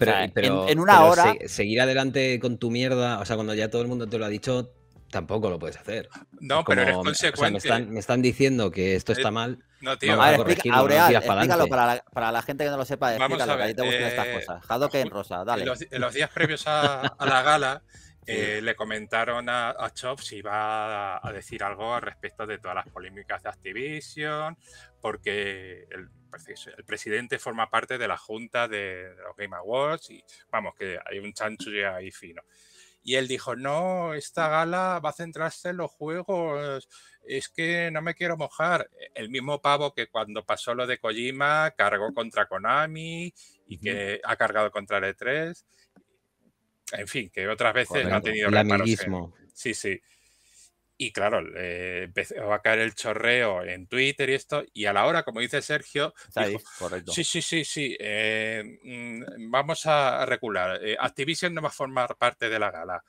Speaker 2: en, una hora. seguir adelante con tu mierda, o sea, cuando ya todo el mundo te lo ha dicho, tampoco lo puedes hacer. No, pero eres consecuencia... me, están, diciendo que esto está eh, mal.
Speaker 1: No, tío. explícalo para la, para la, gente que no lo sepa, explícalo, Vamos a que ahí estas eh, cosas. Haddock en rosa, dale. En los, días previos a, la gala eh,
Speaker 3: le comentaron a, a Chop si iba a, decir algo al respecto de todas las polémicas de Activision, porque el, presidente forma parte de la junta de, de los Game Awards y vamos, que hay un ya ahí fino. Y él dijo, no, esta gala va a centrarse en los juegos, es que no me quiero mojar. E, el mismo pavo que cuando pasó lo de Kojima cargó contra Konami y que ha cargado contra E3. En fin, que otras veces ha tenido el Sí, sí. Y claro, eh, empezó a caer el chorreo en Twitter y esto. Y a la hora, como dice Sergio, sí, sí, sí, sí, eh, mm, vamos a recular. Eh, Activision no va a formar parte de la gala.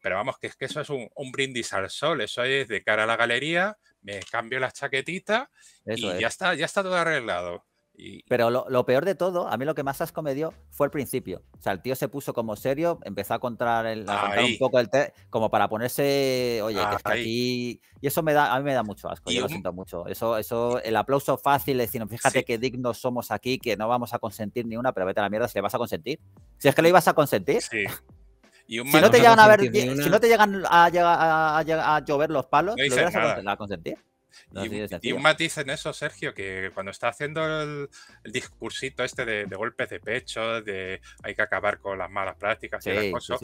Speaker 3: Pero vamos, que es que eso es un, brindis al sol. Eso es de cara a la galería, me cambio la chaquetita y ya está, ya está todo arreglado.
Speaker 1: Pero lo, peor de todo, a mí lo que más asco me dio fue el principio. O sea, el tío se puso como serio, empezó a contar, el, un poco el té, como para ponerse, oye, que está aquí. Y eso me da, a mí me da mucho asco, yo lo siento mucho. Eso, eso, el aplauso fácil, decir, fíjate qué que dignos somos aquí, que no vamos a consentir ni una, pero vete a la mierda si le vas a consentir. Si es que lo ibas a consentir. si, no te llegan a ver, si no te llegan a, llover los palos, lo ibas a
Speaker 3: consentir y, un matiz en eso, Sergio, que cuando está haciendo el, discursito este de, golpes de pecho, de hay que acabar con las malas prácticas y las cosas,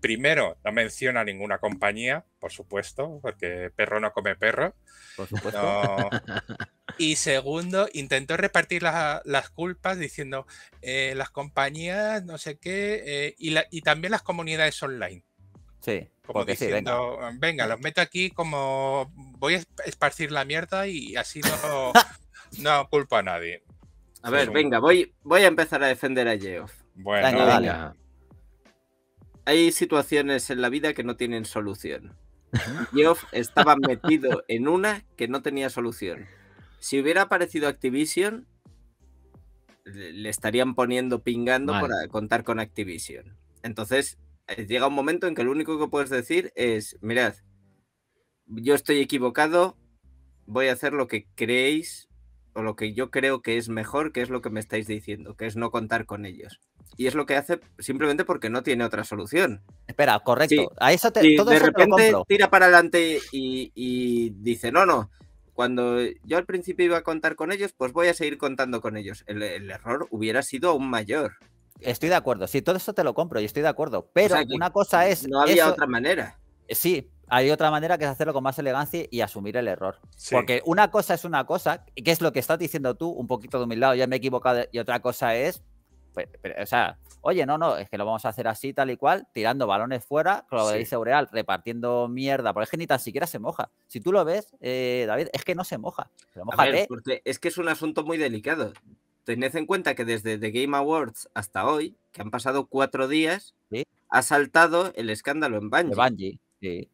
Speaker 3: primero no menciona ninguna compañía, por supuesto, porque perro no come perro. Y segundo, intentó repartir las culpas diciendo eh, las compañías, no sé qué, eh, y también las comunidades online.
Speaker 1: Sí. Como diciendo,
Speaker 3: venga. los meto aquí como voy a esparcir la mierda y así no, no culpo a nadie.
Speaker 4: A ver, venga, voy, voy a empezar a defender a Geoff. Bueno, Hay situaciones en la vida que no tienen solución. Geoff estaba metido en una que no tenía solución. Si hubiera aparecido Activision, le estarían poniendo pingando para contar con Activision. Entonces, eh, llega un momento en que lo único que puedes decir es, mirad, yo estoy equivocado, voy a hacer lo que creéis o lo que yo creo que es mejor, que es lo que me estáis diciendo, que es no contar con ellos. Y es lo que hace simplemente porque no tiene otra solución. Espera, correcto. a eso te, de repente tira para adelante y, dice, no, no, cuando yo al principio iba a contar con ellos, pues voy a seguir contando con ellos. El, el, error hubiera sido aún mayor.
Speaker 1: Estoy de acuerdo, sí, todo eso te lo compro y estoy de acuerdo, pero una cosa es... No había otra manera. Sí, hay otra manera que es hacerlo con más elegancia y asumir el error. Porque una cosa es una cosa, que es lo que estás diciendo tú, un poquito de humildad, ya me he equivocado, y otra cosa es, o sea, oye, no, no, es que lo vamos a hacer así, tal y cual, tirando balones fuera, como dice Ureal, repartiendo mierda, porque es que ni tan siquiera se moja. Si tú lo ves, eh, David, es que no se moja.
Speaker 4: porque es que es un asunto muy delicado tened en cuenta que desde The Game Awards hasta hoy, que han pasado cuatro días, ha saltado el escándalo en Banji. Eh,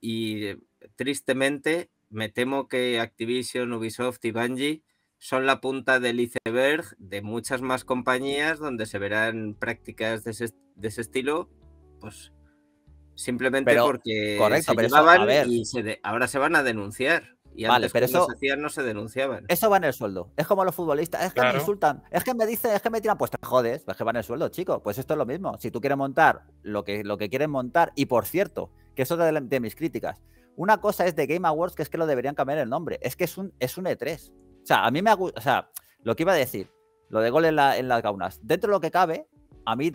Speaker 4: y eh, tristemente me temo que Activision, Ubisoft y Banji son la punta del iceberg de muchas más compañías donde se verán prácticas de ese, estilo, pues simplemente porque se y ahora se van a denunciar vale, pero eso, hacían, no se
Speaker 1: denunciaban. Eso va en el sueldo. Es como los futbolistas. Es que me insultan. Es que me dicen, es que me tiran. Pues te jodes, es que va en el sueldo, chico. Pues esto es lo mismo. Si tú quieres montar lo que, lo que quieres montar, y por cierto, que es otra de, mis críticas. Una cosa es de Game Awards, que es que lo deberían cambiar el nombre. Es que es un, es un E3. O sea, a mí me ha O sea, lo que iba a decir, lo de gol en, en las gaunas. Dentro de lo que cabe, a mí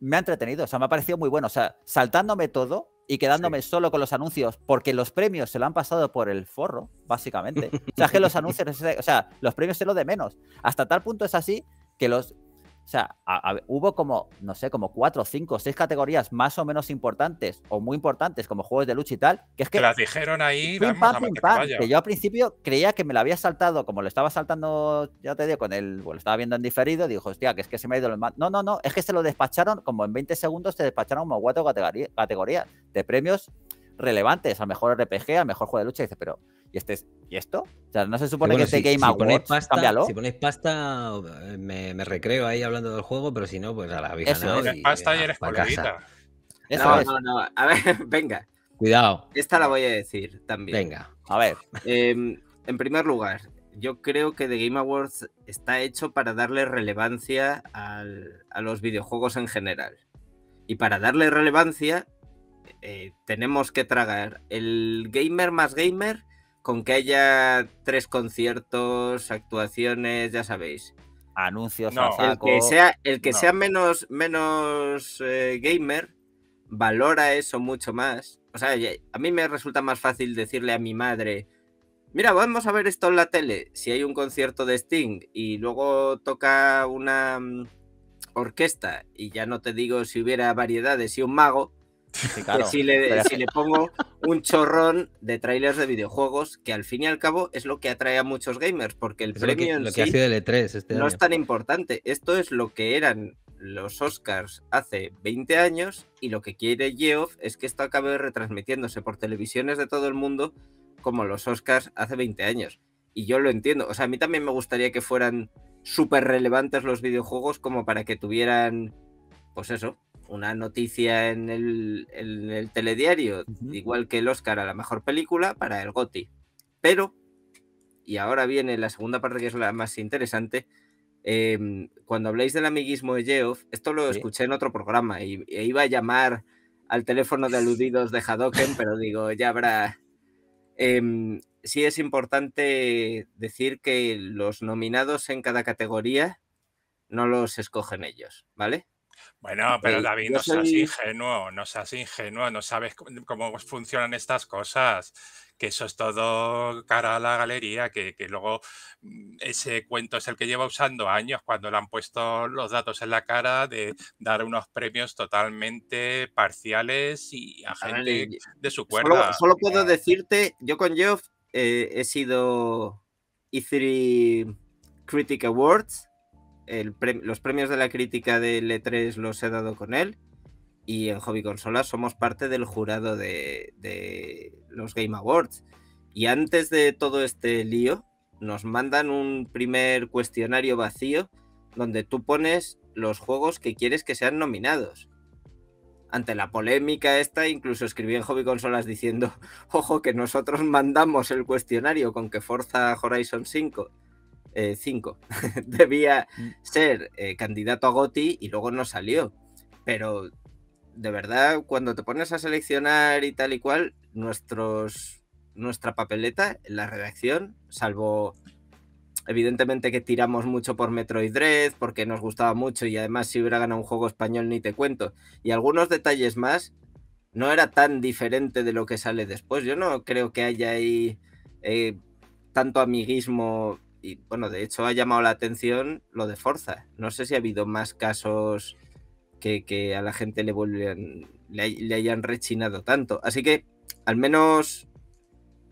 Speaker 1: me ha entretenido. O sea, me ha parecido muy bueno. O sea, saltándome todo, y quedándome solo con los anuncios, porque los premios se lo han pasado por el forro, básicamente. O sea, que los anuncios, o sea, los premios se lo de menos. Hasta tal punto es así que los, o sea, hubo como, no sé, como cuatro, cinco, seis categorías más o menos importantes o muy importantes como juegos de lucha y tal, que es que... Te las
Speaker 3: dijeron ahí, pim, que, yo
Speaker 1: al principio creía que me la había saltado, como lo estaba saltando, ya te digo, con el, bueno, pues, lo estaba viendo en diferido, dijo, hostia, que es que se me ha ido el... No, no, no, es que se lo despacharon como en 20 segundos, se despacharon como cuatro categoría, categorías de premios relevantes, al mejor RPG, al mejor juego de lucha, y dices, pero... Y este, esto? O sea, no se supone que este Game si Awards, pasta, Si
Speaker 2: ponéis pasta, me, recreo ahí hablando del juego, pero si no, pues a la no. Si pasta y ah, eres
Speaker 1: Eso no, es. no, no,
Speaker 4: a ver, venga. Cuidado. Esta la voy a decir también. Venga, a ver. Em, en primer lugar, yo creo que The Game Awards está hecho para darle relevancia a los videojuegos en general. Y para darle relevancia, eh, tenemos que tragar el gamer más gamer con que haya tres conciertos, actuaciones, ya sabéis. Anuncios El que sea, el que sea menos, menos eh, gamer valora eso mucho más. O sea, a mí me resulta más fácil decirle a mi madre, mira, vamos a ver esto en la tele, si hay un concierto de Sting y luego toca una mm, orquesta y ya no te digo si hubiera variedades y un mago, si, le, pongo un chorrón de trailers de videojuegos, que al fin y al cabo es lo que atrae a muchos gamers, porque el premio en que
Speaker 2: 3 e este no es
Speaker 4: tan importante. Esto es lo que eran los Oscars hace 20 años y lo que quiere Geoff es que esto acabe retransmitiéndose por televisiones de todo el mundo como los Oscars hace 20 años. Y yo lo entiendo. O sea, a mí también me gustaría que fueran súper relevantes los videojuegos como para que tuvieran, pues eso, una noticia en el, telediario, igual que el Oscar a la mejor película, para el GOTI. Pero, y ahora viene la segunda parte que es la más interesante, em, cuando habléis del amiguismo de Geoff, esto lo escuché en otro programa y, e iba a llamar al teléfono de aludidos de Hadoken, pero digo, ya habrá... Em, sí es importante decir que los nominados en cada categoría no los escogen ellos, ¿vale?
Speaker 3: Bueno, pero David, no seas ingenuo, no seas ingenuo, no sabes cómo funcionan estas cosas, que eso es todo cara a la galería, que, luego mm, ese cuento es el que lleva usando años cuando le han puesto los datos en la cara de dar unos premios totalmente parciales y a gente de su cuerda. Solo,
Speaker 4: puedo eh. decirte, yo con Geoff eh, he sido E3 Critic Awards los premios de la crítica de L3 los he dado con él y en Hobby Consolas somos parte del jurado de, los Game Awards. Y antes de todo este lío, nos mandan un primer cuestionario vacío donde tú pones los juegos que quieres que sean nominados. Ante la polémica esta, incluso escribí en Hobby Consolas diciendo, ojo que nosotros mandamos el cuestionario con que Forza Horizon 5 5, eh, debía mm. ser eh, candidato a Goti y luego no salió. Pero de verdad, cuando te pones a seleccionar y tal y cual, nuestros, nuestra papeleta, la redacción, salvo evidentemente que tiramos mucho por Metroid Dread, porque nos gustaba mucho y además si hubiera ganado un juego español ni te cuento. Y algunos detalles más, no era tan diferente de lo que sale después. Yo no creo que haya ahí eh, tanto amiguismo y bueno, de hecho ha llamado la atención lo de Forza. No sé si ha habido más casos que, a la gente le, le, hayan rechinado tanto. Así que, al menos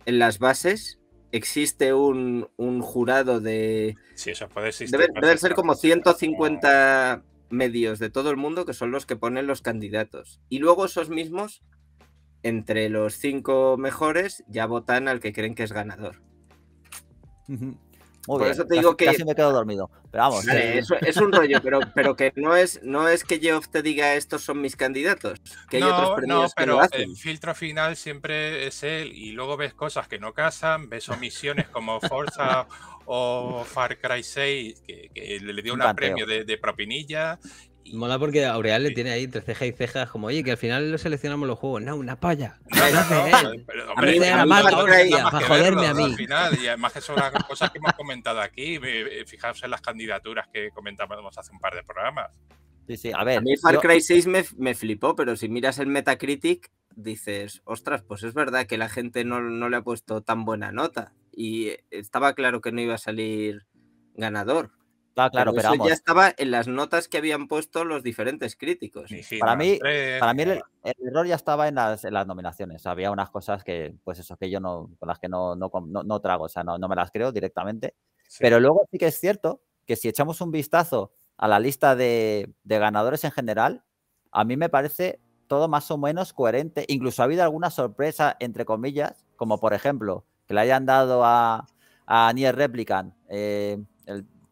Speaker 4: en las bases, existe un, jurado de.
Speaker 3: Sí, eso puede existir. Debe, ser como
Speaker 4: 150 medios de todo el mundo que son los que ponen los candidatos. Y luego esos mismos, entre los cinco mejores, ya votan al que creen que es ganador
Speaker 1: eso te digo que. Casi me quedo dormido. Pero vamos. Eh. es un rollo,
Speaker 4: pero, pero que no es, no es que Geoff te diga estos son mis candidatos. Que hay otros premios pero el
Speaker 3: filtro final siempre es él. Y luego ves cosas que no casan, ves omisiones como Forza o Far Cry 6, que, le dio un, premio de, propinilla
Speaker 2: Mola porque Aureal le tiene ahí entre ceja y cejas, como, oye, que al final lo seleccionamos los juegos. No, una palla.
Speaker 3: a para joderme a mí. Al final, y además que son las cosas que hemos comentado aquí. Eh, fijaos en las candidaturas que comentábamos hace un par de programas.
Speaker 1: Sí, sí, a
Speaker 4: ver. A mí Far Cry 6 me, flipó, pero si miras el Metacritic, dices, ostras, pues es verdad que la gente no, no le ha puesto tan buena nota. Y eh, estaba claro que no iba a salir ganador claro, pero, eso ya estaba en las notas que habían puesto los diferentes críticos. para, mí, para mí,
Speaker 1: el, error ya estaba en las, nominaciones. Había unas cosas que, pues eso, que yo no, con las que no, trago, o sea, no, me las creo directamente. Pero luego sí que es cierto que si echamos un vistazo a la lista de, ganadores en general, a mí me parece todo más o menos coherente. Incluso ha habido alguna sorpresa, entre comillas, como por ejemplo, que le hayan dado a, a Nier Replicant. Eh,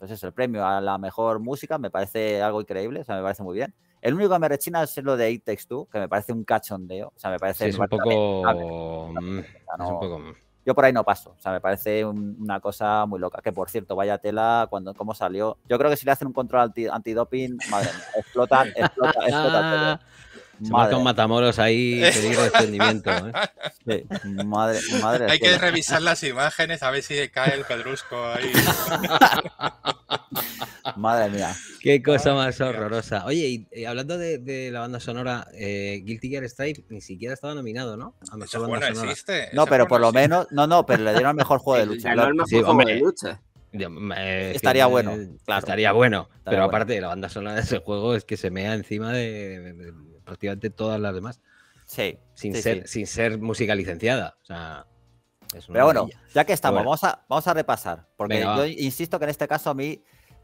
Speaker 1: pues el premio a la mejor música, me parece algo increíble, o sea, me parece muy bien. El único que me rechina es lo de It Takes que me parece un cachondeo, o sea, me parece... un poco... es un mm, mm. Yo por ahí no paso, o sea, me parece una cosa muy loca, que por cierto, vaya tela, cuando, cómo salió. Yo creo que si le hacen un control antidoping, madre mía,
Speaker 3: explota, explota, explota.
Speaker 2: Se Matamoros ahí, peligro de extendimiento.
Speaker 1: ¿eh? Madre, madre. Hay que revisar las
Speaker 3: imágenes a ver si cae el pedrusco ahí. madre mía.
Speaker 1: Qué cosa más horrorosa.
Speaker 2: Oye, y, eh, hablando de, la banda sonora, eh, Guilty Gear Strive ni siquiera estaba nominado, ¿no?
Speaker 1: A banda Existe, no, pero por lo menos, no, no, pero le dieron al mejor juego de lucha. mejor sí, juego de lucha. estaría eh, bueno, claro. Estaría bueno, pero aparte
Speaker 2: de la banda sonora de ese juego es que se mea encima de prácticamente todas las demás. Sí. Sin, ser, sin ser música licenciada. O
Speaker 1: sea, Pero bueno, ya que estamos, vamos, a, repasar. Porque yo insisto que en este caso a mí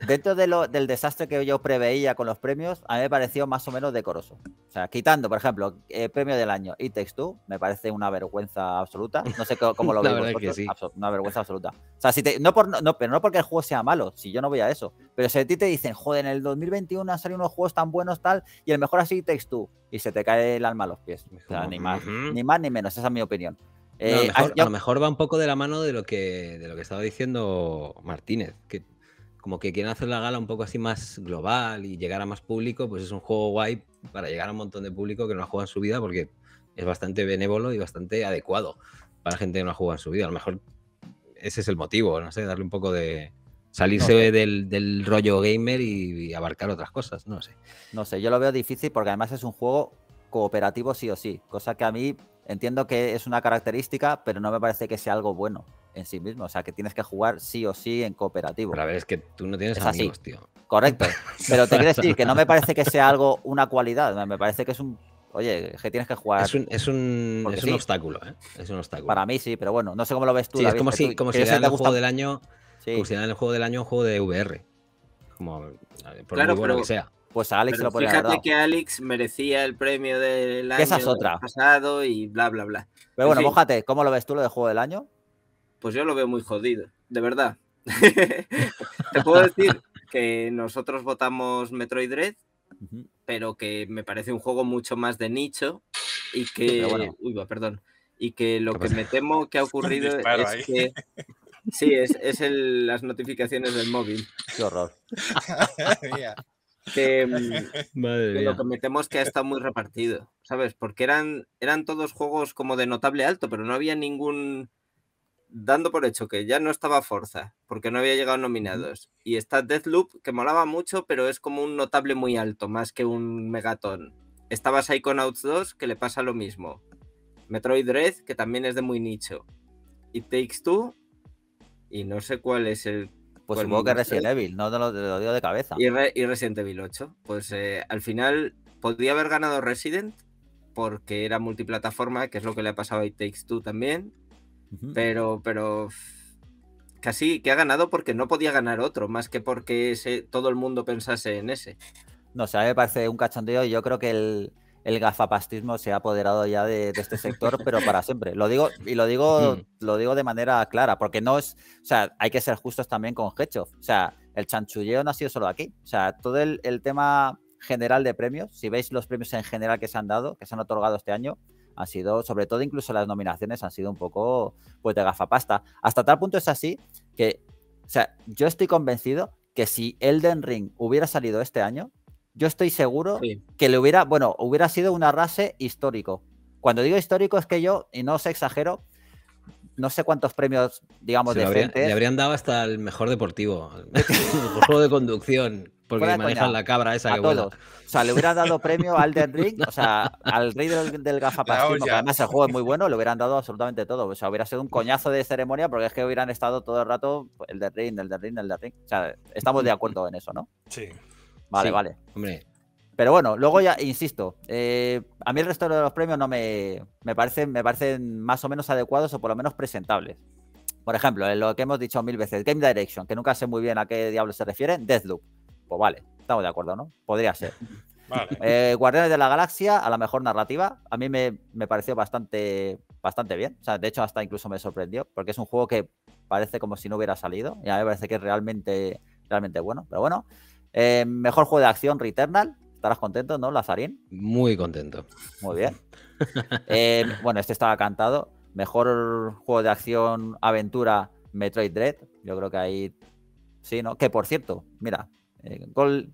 Speaker 1: Dentro de lo, del desastre que yo preveía con los premios, a mí me pareció más o menos decoroso. O sea, quitando, por ejemplo, el eh, premio del año y Takes Two, me parece una vergüenza absoluta. No sé cómo, lo veis Una vergüenza absoluta. O sea, si no, por, no, pero no porque el juego sea malo, si yo no voy a eso. Pero si a ti te dicen, joder, en el 2021 han salido unos juegos tan buenos, tal, y el mejor así Takes Two, y se te cae el alma a los pies. O sea, ni más, ni más
Speaker 2: ni menos, esa es mi opinión. a, lo eh, mejor, a, lo mejor, va un poco de la mano de lo que, de lo que estaba diciendo Martínez, que como que quieren hacer la gala un poco así más global y llegar a más público, pues es un juego guay para llegar a un montón de público que no ha jugado en su vida porque es bastante benévolo y bastante adecuado para gente que no ha jugado en su vida. A lo mejor ese es el motivo, no sé, darle un poco de, salirse del, rollo gamer y, abarcar otras
Speaker 1: cosas, no sé. No sé, yo lo veo difícil porque además es un juego cooperativo sí o sí, cosa que a mí entiendo que es una característica, pero no me parece que sea algo bueno en sí mismo. O sea, que tienes que jugar sí o sí en cooperativo. Pero a ver, es que tú no tienes es amigos, así. tío. Correcto. Pero te quiero decir que no me parece que sea algo, una cualidad. Me parece que es un. Oye, que tienes que jugar. Es un,
Speaker 2: es un,
Speaker 1: obstáculo, ¿eh? Es un obstáculo. Para mí sí, pero bueno, no sé cómo lo ves tú. Sí, es como si, como el juego del año.
Speaker 2: el juego del año un juego de VR. Como. claro, pero... sea. Pues a
Speaker 4: Alex lo podría Fíjate que Alex merecía el premio del año pasado y bla, bla,
Speaker 1: bla. Pero bueno, bójate. ¿cómo lo ves tú lo de juego del año?
Speaker 4: pues yo lo veo muy jodido, de verdad. Te puedo decir que nosotros votamos Metroid Dread, pero que me parece un juego mucho más de nicho y que... Uy, perdón. Y que lo que me temo que ha ocurrido es que... Sí, es, es las notificaciones del móvil. Qué horror. que,
Speaker 2: lo que
Speaker 4: me temo es que ha estado muy repartido, ¿sabes? Porque eran, eran todos juegos como de notable alto, pero no había ningún dando por hecho que ya no estaba Forza, porque no había llegado nominados, y está Deathloop, que molaba mucho, pero es como un notable muy alto, más que un megatón. Estaba Psychonauts 2, que le pasa lo mismo. Metroid Red, que también es de muy nicho. Y Takes Two, y no sé cuál
Speaker 1: es el pues supongo que Resident Evil, no te lo, de cabeza. Y,
Speaker 4: y, Resident Evil 8. Pues eh, al final podría haber ganado Resident porque era multiplataforma, que es lo que le ha pasado a It Takes Two también. Pero, pero casi que ha ganado porque no podía ganar otro, más que porque todo el mundo pensase en ese.
Speaker 1: No, o sea, me parece un cachondeo y yo creo que el, el gafapastismo se ha apoderado ya de, este sector, pero para siempre. Lo digo, y lo digo, lo digo de manera clara, porque no es, o sea, hay que ser justos también con Hechov. O sea, el chanchulleo no ha sido solo aquí. O sea, todo el, el, tema general de premios, si veis los premios en general que se han dado, que se han otorgado este año, ha sido, sobre todo incluso las nominaciones han sido un poco pues de gafapasta. Hasta tal punto es así que, o sea, yo estoy convencido que si Elden Ring hubiera salido este año, yo estoy seguro que le hubiera, bueno, hubiera sido un arrase histórico. Cuando digo histórico es que yo, y no os exagero, no sé cuántos premios, digamos, de Le habrían
Speaker 2: dado hasta el mejor deportivo, el mejor juego de conducción. Porque manejan la cabra esa que O
Speaker 1: sea, le hubieran dado premio al Dead Ring, o sea, al rey del, del que además el juego es muy bueno, le hubieran dado absolutamente todo. O sea, hubiera sido un coñazo de ceremonia porque es que hubieran estado todo el rato el de Ring, el Dead Ring, el de Ring. O sea, estamos de acuerdo en eso, ¿no? Sí. Vale, vale. Hombre. Pero bueno, luego ya, insisto, eh, a mí el resto de los premios no me, me, parecen, me parecen más o menos adecuados o por lo menos presentables. Por ejemplo, en lo que hemos dicho mil veces, Game Direction, que nunca sé muy bien a qué diablo se refieren, Deathloop pues vale, estamos de acuerdo, ¿no? Podría ser. Eh, Guardianes de la Galaxia, a la mejor narrativa, a mí me, pareció bastante, bastante bien. O sea, de hecho, hasta incluso me sorprendió, porque es un juego que parece como si no hubiera salido. Y a mí me parece que es realmente, realmente bueno. Pero bueno, eh, mejor juego de acción, Returnal. Estarás contento, ¿no, Lazarín? Muy contento. Muy bien. Eh, bueno, este estaba cantado. Mejor juego de acción, aventura, Metroid Dread. Yo creo que ahí. Sí, ¿no? Que por cierto, mira,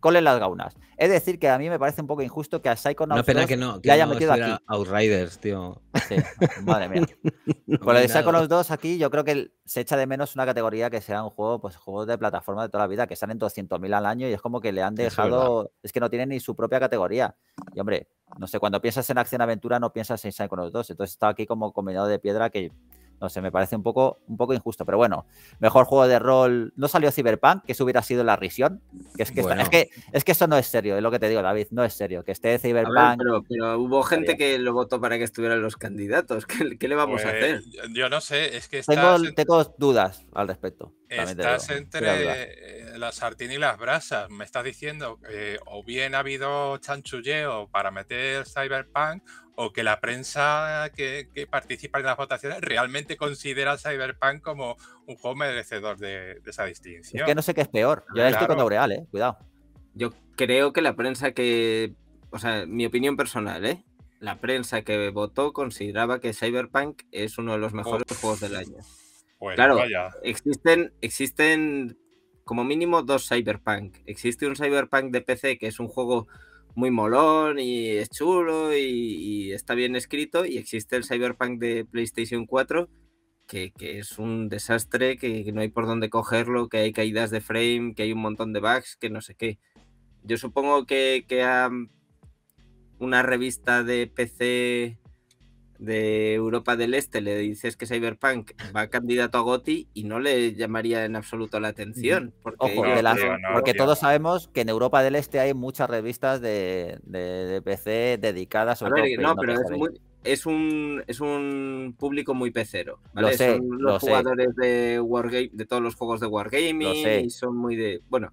Speaker 1: Colen las gaunas. Es decir, que a mí me parece un poco injusto que a Psychonauts no, pena que no, metido aquí. Outriders, tío. Sí, madre mía. Con los de 2 aquí, yo creo que se echa de menos una categoría que sea un juego, pues juegos de plataforma de toda la vida, que salen 200.000 al año y es como que le han dejado. Es, que no tiene ni su propia categoría. Y hombre, no sé, cuando piensas en acción-aventura no piensas en Psychonauts 2. Entonces está aquí como combinado de piedra que no sé, me parece un poco, un poco injusto, pero bueno, mejor juego de rol. No salió Cyberpunk, que eso hubiera sido la risión. Que es, que, es, que eso no es serio, es lo que te digo, David, no es serio. Que esté Cyberpunk. pero, hubo gente que
Speaker 4: lo votó para que estuvieran los candidatos.
Speaker 1: ¿Qué, le
Speaker 3: vamos a pues, hacer? Yo no sé, es que tengo,
Speaker 1: tengo dudas al respecto. Estás entre
Speaker 3: eh, la sartén y las brasas. Me estás diciendo que eh, o bien ha habido chanchulleo para meter Cyberpunk o que la prensa que, participa en las votaciones realmente considera Cyberpunk como un juego merecedor de, esa distinción. Es que no
Speaker 1: sé qué es peor.
Speaker 3: Yo estoy
Speaker 4: con Aureal, eh. Cuidado. Yo creo que la prensa que. O sea, mi opinión personal, ¿eh? La prensa que votó consideraba que Cyberpunk es uno de los mejores juegos del año. Bueno, pues claro, existen, existen como mínimo dos Cyberpunk. Existe un Cyberpunk de PC que es un juego muy molón y es chulo y, está bien escrito y existe el Cyberpunk de PlayStation 4 que, es un desastre, que no hay por dónde cogerlo, que hay caídas de frame, que hay un montón de bugs, que no sé qué. Yo supongo que, a una revista de PC de Europa del Este le dices que Cyberpunk va candidato a Goti y no le llamaría en absoluto la atención. Porque, todos
Speaker 1: sabemos que en Europa del Este hay muchas revistas de, de, PC dedicadas a ver, No, pero
Speaker 4: es, un, es un público muy pecero. los jugadores de Wargame, de todos los juegos de Wargaming y son muy de. Bueno,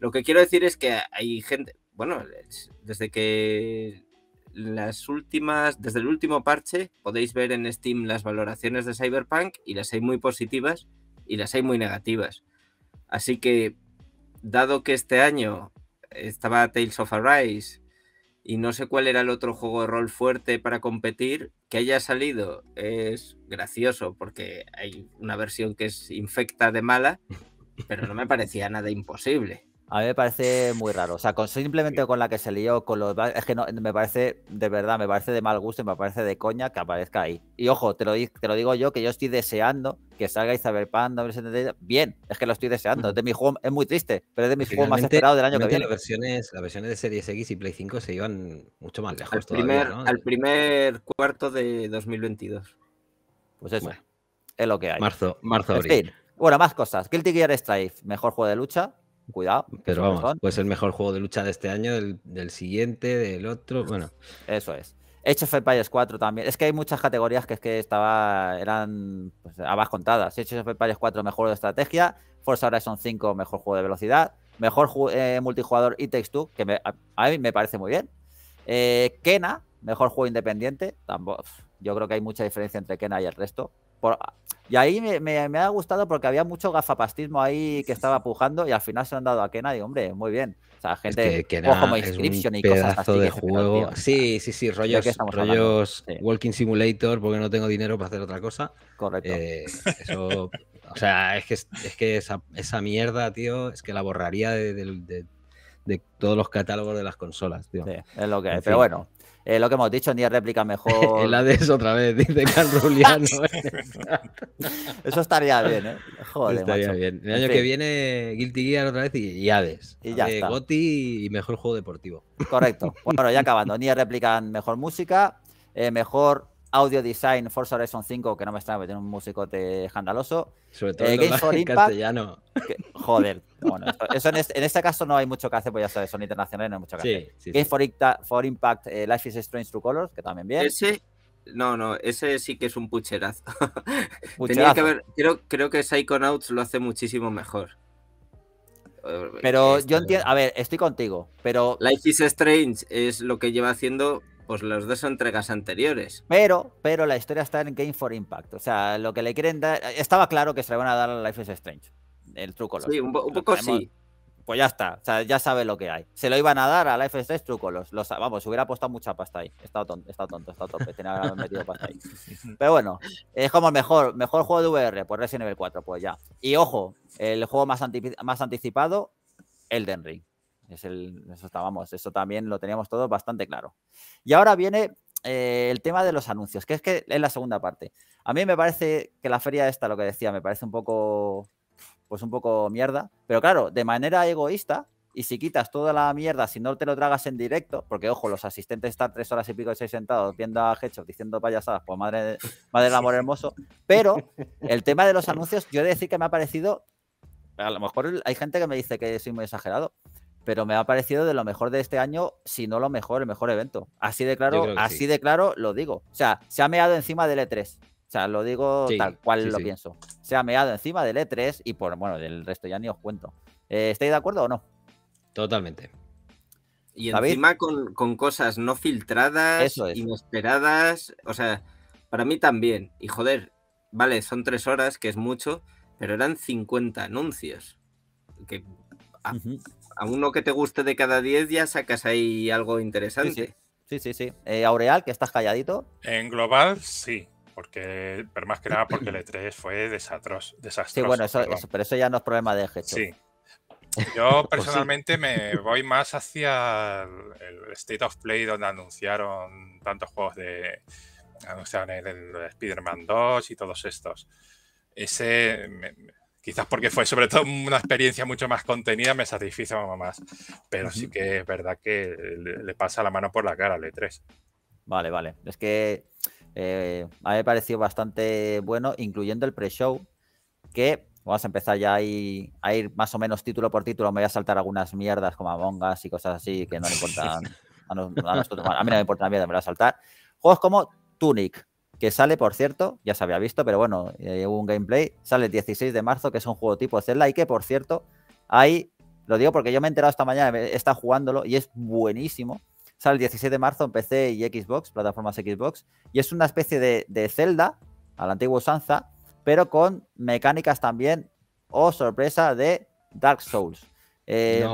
Speaker 4: lo que quiero decir es que hay gente. Bueno, desde que las últimas, desde el último parche, podéis ver en Steam las valoraciones de Cyberpunk y las hay muy positivas y las hay muy negativas. Así que, dado que este año estaba Tales of Arise y no sé cuál era el otro juego de rol fuerte para competir, que haya salido es gracioso porque hay una versión que es infecta de mala, pero no me parecía nada imposible.
Speaker 1: A mí me parece muy raro. O sea, simplemente con la que se lió, con los. Es que no, me parece, de verdad, me parece de mal gusto y me parece de coña que aparezca ahí. Y ojo, te lo, te lo digo yo, que yo estoy deseando que salga Isabel Pan, Bien, es que lo estoy deseando. Es de mi juego, es muy triste, pero es de mis juegos más esperados del año que viene. Las
Speaker 2: versiones, las versiones de Series X y Play 5 se iban mucho más lejos. Al todavía, primer, ¿no? al primer cuarto de 2022.
Speaker 1: Pues eso. es lo que hay. Marzo, marzo, abril. bueno, más cosas. Guilty Gear Strife, mejor juego de lucha. Cuidado. Pero vamos, pues el mejor juego de lucha de este año, del, siguiente, del otro. Bueno. Eso es. hecho of Empires 4 también. Es que hay muchas categorías que es que estaba, eran pues, ambas contadas. hechos of Empires 4, mejor de estrategia. Forza Horizon 5, mejor juego de velocidad. Mejor eh, multijugador y Takes que a, mí me parece muy bien. Eh, Kena, mejor juego independiente. Tampoco, yo creo que hay mucha diferencia entre Kena y el resto. Por, y ahí me, ha gustado porque había mucho gafapastismo ahí que estaba pujando y al final se han dado a Kena y hombre, muy bien. O sea, gente que, como Inscription y
Speaker 2: cosas así. de juego. sí, sí, sí, rollos, rollos Walking Simulator porque no tengo dinero para hacer otra cosa. Correcto. Eh, o sea, es que, es que esa, mierda, tío, es que la borraría de, de todos los catálogos de las consolas,
Speaker 1: tío. Sí, es lo que es. Pero bueno, eh, lo que hemos dicho, ni réplica mejor. El ADES otra vez, dice Ruliano. Eso estaría bien, ¿eh? Joder, estaría macho. bien. El año que viene, Guilty Gear otra vez y, y ADES. Y ya está.
Speaker 2: Goti y mejor juego deportivo.
Speaker 1: Correcto. Bueno, ya acabando. Ni réplica mejor música, eh, mejor Audio Design, Forza Horizon 5, que no me está tiene un de escandaloso. Sobre eh, todo en castellano. joder, bueno, en, este, caso no hay mucho que hacer, pues ya sabes, son internacionales, no hay mucho que hacer. Sí, For, Impact, eh, Life is Strange True Colors, que también bien. Ese,
Speaker 4: no, no, ese sí que es un pucherazo. pucherazo. Tenía que ver, creo, creo que Psychonauts lo hace muchísimo mejor. Eh, pero
Speaker 1: yo entiendo, a ver, estoy contigo, pero... Life
Speaker 4: is Strange es lo que lleva haciendo pues las dos entregas anteriores.
Speaker 1: Pero, pero la historia está en Game for Impact. O sea, lo que le quieren dar. Eh, estaba claro que se le van a dar a Life is Strange. El truco. Sí, un,
Speaker 4: poco sí.
Speaker 1: Pues ya está. O sea, ya sabe lo que hay. Se lo iban a dar a Life is Strange truco Los, vamos, hubiera apostado mucha pasta ahí. Está tonto, está tonto, está tonto. Pero bueno, es como el mejor, mejor juego de VR, pues Resident Evil 4, pues ya. Y ojo, el juego más, más anticipado, Elden Ring. Es eso también lo teníamos todos bastante claro. Y ahora viene eh, el tema de los anuncios, que es que es la segunda parte. A mí me parece que la feria esta, lo que decía, me parece un poco, pues un poco mierda. Pero claro, de manera egoísta, y si quitas toda la mierda, si no te lo tragas en directo, porque ojo, los asistentes están tres horas y pico y seis sentados viendo a Hedgehog diciendo payasadas, pues madre, madre del amor hermoso. Pero el tema de los anuncios, yo he de decir que me ha parecido. A lo mejor hay gente que me dice que soy muy exagerado, pero me ha parecido de lo mejor de este año, si no lo mejor, el mejor evento. Así de claro, así de claro lo digo. O sea, se ha meado encima del E3. O sea, lo digo tal cual lo pienso. Se ha meado encima del E3 y por bueno, del resto ya ni os cuento. Eh, ¿Estáis de acuerdo o no? Totalmente. Y encima
Speaker 4: con, con, cosas no filtradas, inesperadas. O sea, para mí también. Y joder, vale, son tres horas, que es mucho, pero eran 50 anuncios. Que ah, a uno que te guste de cada 10 ya sacas ahí algo
Speaker 1: interesante. Sí, sí, sí. Eh, Aureal, que estás calladito.
Speaker 3: En global, sí. Porque, pero más que nada porque el E3 fue desastroso. sí, bueno, eso,
Speaker 1: pero eso ya no es problema de
Speaker 3: Hecho. Sí. Yo pues personalmente me voy más hacia el State of Play donde anunciaron tantos juegos de... Anunciaron el, el Spider-Man 2 y todos estos. Ese Quizás porque fue sobre todo una experiencia mucho más contenida, me satisfizo más. Pero sí que es verdad que le, pasa la mano por la cara al E3. Vale, vale. Es que eh, a mí me pareció
Speaker 1: bastante bueno, incluyendo el pre-show, que vamos a empezar ya a ir, a ir, más o menos título por título. Me voy a saltar algunas mierdas como abongas y cosas así que no le importan a, A mí no me importa la me voy a saltar. Juegos como Tunic, que sale, por cierto, ya se había visto, pero bueno, eh, un gameplay, sale el 16 de marzo, que es un juego tipo Zelda y que, por cierto, hay, lo digo porque yo me he enterado esta mañana, está jugándolo y es buenísimo. Sale el 16 de marzo en PC y Xbox, plataformas Xbox, y es una especie de, de Zelda, al antigua usanza, pero con mecánicas también, o oh, sorpresa, de Dark Souls. Eh,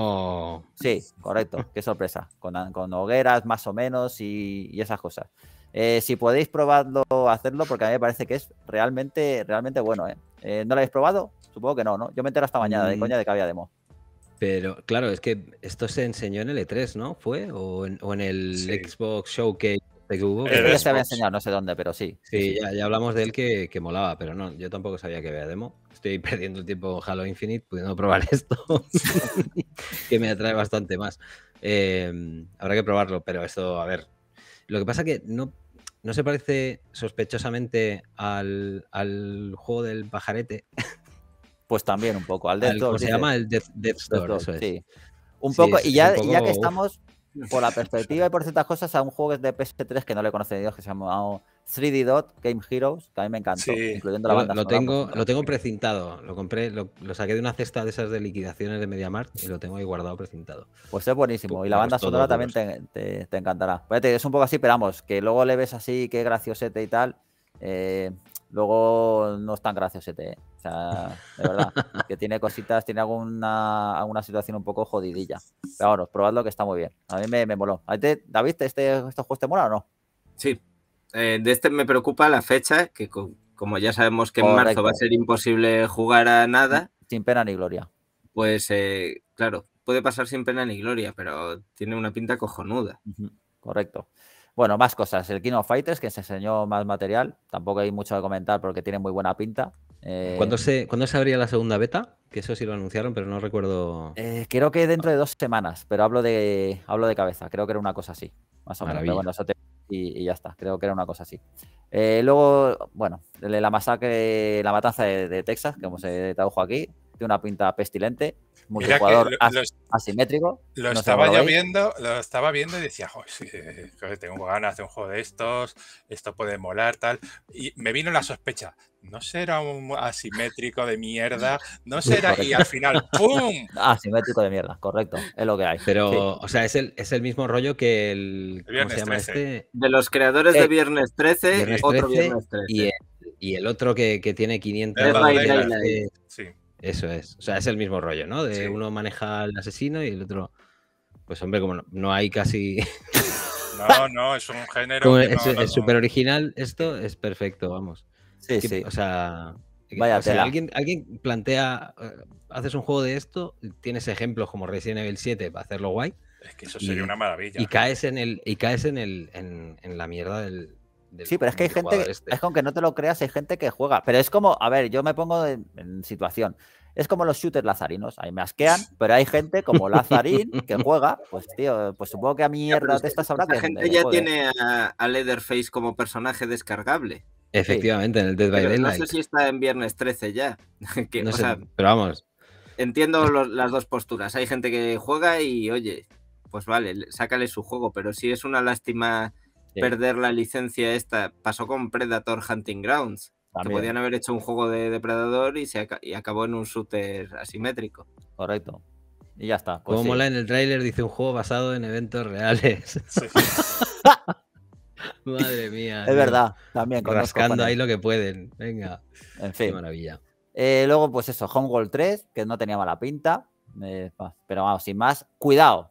Speaker 1: sí, correcto, qué sorpresa, con, hogueras más o menos y esas cosas. Eh, si podéis probarlo, hacerlo, porque a mí me parece que es realmente, realmente bueno. ¿eh? Eh, no lo habéis probado? Supongo que no, ¿no? Yo me entero hasta mañana de mm. coña de que había demo.
Speaker 2: Pero claro, es que esto se enseñó en el E3, ¿no? ¿Fue? ¿O en, el Xbox Showcase de Google? se había enseñado, no sé
Speaker 1: dónde, pero sí.
Speaker 2: Sí, Ya, hablamos de él que, molaba, pero no, yo tampoco sabía que había demo. Estoy perdiendo el tiempo en Halo Infinite pudiendo probar esto, que me atrae bastante más. habrá que probarlo, pero esto, a ver, lo que pasa que no ¿No se parece sospechosamente al, juego del pajarete? Pues también un poco, al Death se llama? El Death, Un poco, y ya, ya que estamos,
Speaker 1: por la perspectiva y por ciertas cosas a un juego de PS3 que no le conoce Dios, que se llama 3D Dot Game Heroes, que a mí me encantó, incluyendo la banda. Lo, lo tengo,
Speaker 2: lo tengo precintado, lo compré, lo, saqué de una cesta de
Speaker 1: esas de liquidaciones
Speaker 2: de MediaMart y lo tengo ahí guardado precintado. Pues es buenísimo, y la pues banda sonora también
Speaker 1: te, encantará. Pues es un poco así, pero vamos, que luego le ves así, qué graciosete y tal, eh, luego no es tan graciosete. Eh de verdad, que tiene cositas, tiene alguna, alguna situación un poco jodidilla. Pero bueno, probadlo que está muy bien. A mí me, moló. ¿A David, este, ¿estos juegos te mola o no? Sí. Eh, de este me preocupa la fecha, que como ya sabemos que en marzo va a ser
Speaker 4: imposible jugar a nada. Sin pena ni gloria.
Speaker 1: Pues eh, claro, puede pasar sin pena ni gloria, pero tiene una pinta cojonuda. Correcto. Bueno, más cosas. El King of Fighters, que se enseñó más material. Tampoco hay mucho que comentar porque tiene muy buena pinta. Eh, ¿Cuándo,
Speaker 2: se, ¿Cuándo se abría la segunda beta? Que eso sí lo anunciaron,
Speaker 1: pero no recuerdo. Eh, creo que dentro de dos semanas, pero hablo de, hablo de cabeza. Creo que era una cosa así, más o menos. y, ya está. Creo que era una cosa así. Eh, luego, bueno, la masacre, la matanza de, Texas, como se tradujo aquí, de una pinta pestilente multijugador asimétrico. Lo estaba yo
Speaker 3: viendo, lo estaba viendo y decía, Joder, tengo ganas de un juego de estos, esto puede molar, tal. Y me vino la sospecha, no será un asimétrico de mierda, no será, y al final, ¡pum!
Speaker 2: Asimétrico de mierda, correcto, es lo que hay. Pero, o sea, es el, mismo rollo que el... se llama este?
Speaker 4: De los creadores de eh, Viernes 13, otro Viernes 13. Y
Speaker 2: el, otro que, tiene 500... Eso es, o sea, es el mismo rollo, ¿no? De uno maneja al asesino y el otro... Pues hombre, como no, hay casi... No, no, es un género. es súper original, esto es perfecto, vamos. Sí, O sea, eh, Vaya alguien, alguien plantea, eh, haces un juego de esto, tienes ejemplos como Resident Evil 7 para hacerlo guay. Es que eso sería una maravilla. Y caes
Speaker 1: en el, y caes en el, en, la mierda del, sí, pero es que hay gente, es este. es que no te lo creas, hay gente que juega. Pero es como, a ver, yo me pongo en situación. Es como los shooters lazarinos, ahí me asquean, pero hay gente como Lazarín que juega, pues tío, pues supongo que a mierda de estas habrá que... La gente ya tiene
Speaker 4: a, Leatherface como personaje descargable.
Speaker 1: Efectivamente,
Speaker 2: en el Dead by Daylight. No
Speaker 4: sé si está en viernes 13 ya. que, no pero vamos. Entiendo las dos posturas. Hay gente que juega y, oye, pues vale, sácale su juego, pero si es una lástima perder la licencia esta. Pasó con Predator Hunting Grounds podían haber hecho un juego de depredador y, se, acabó en un shooter asimétrico.
Speaker 1: Correcto. Y ya está. Pues Como mola
Speaker 2: en el tráiler, dice un juego basado en eventos reales. Madre mía. Es verdad, también. Rascando ahí lo que
Speaker 1: pueden. Venga. En fin. Qué maravilla. Eh, luego, pues eso, Homeworld 3, que no tenía mala pinta. Eh, pero vamos, sin más. Cuidado.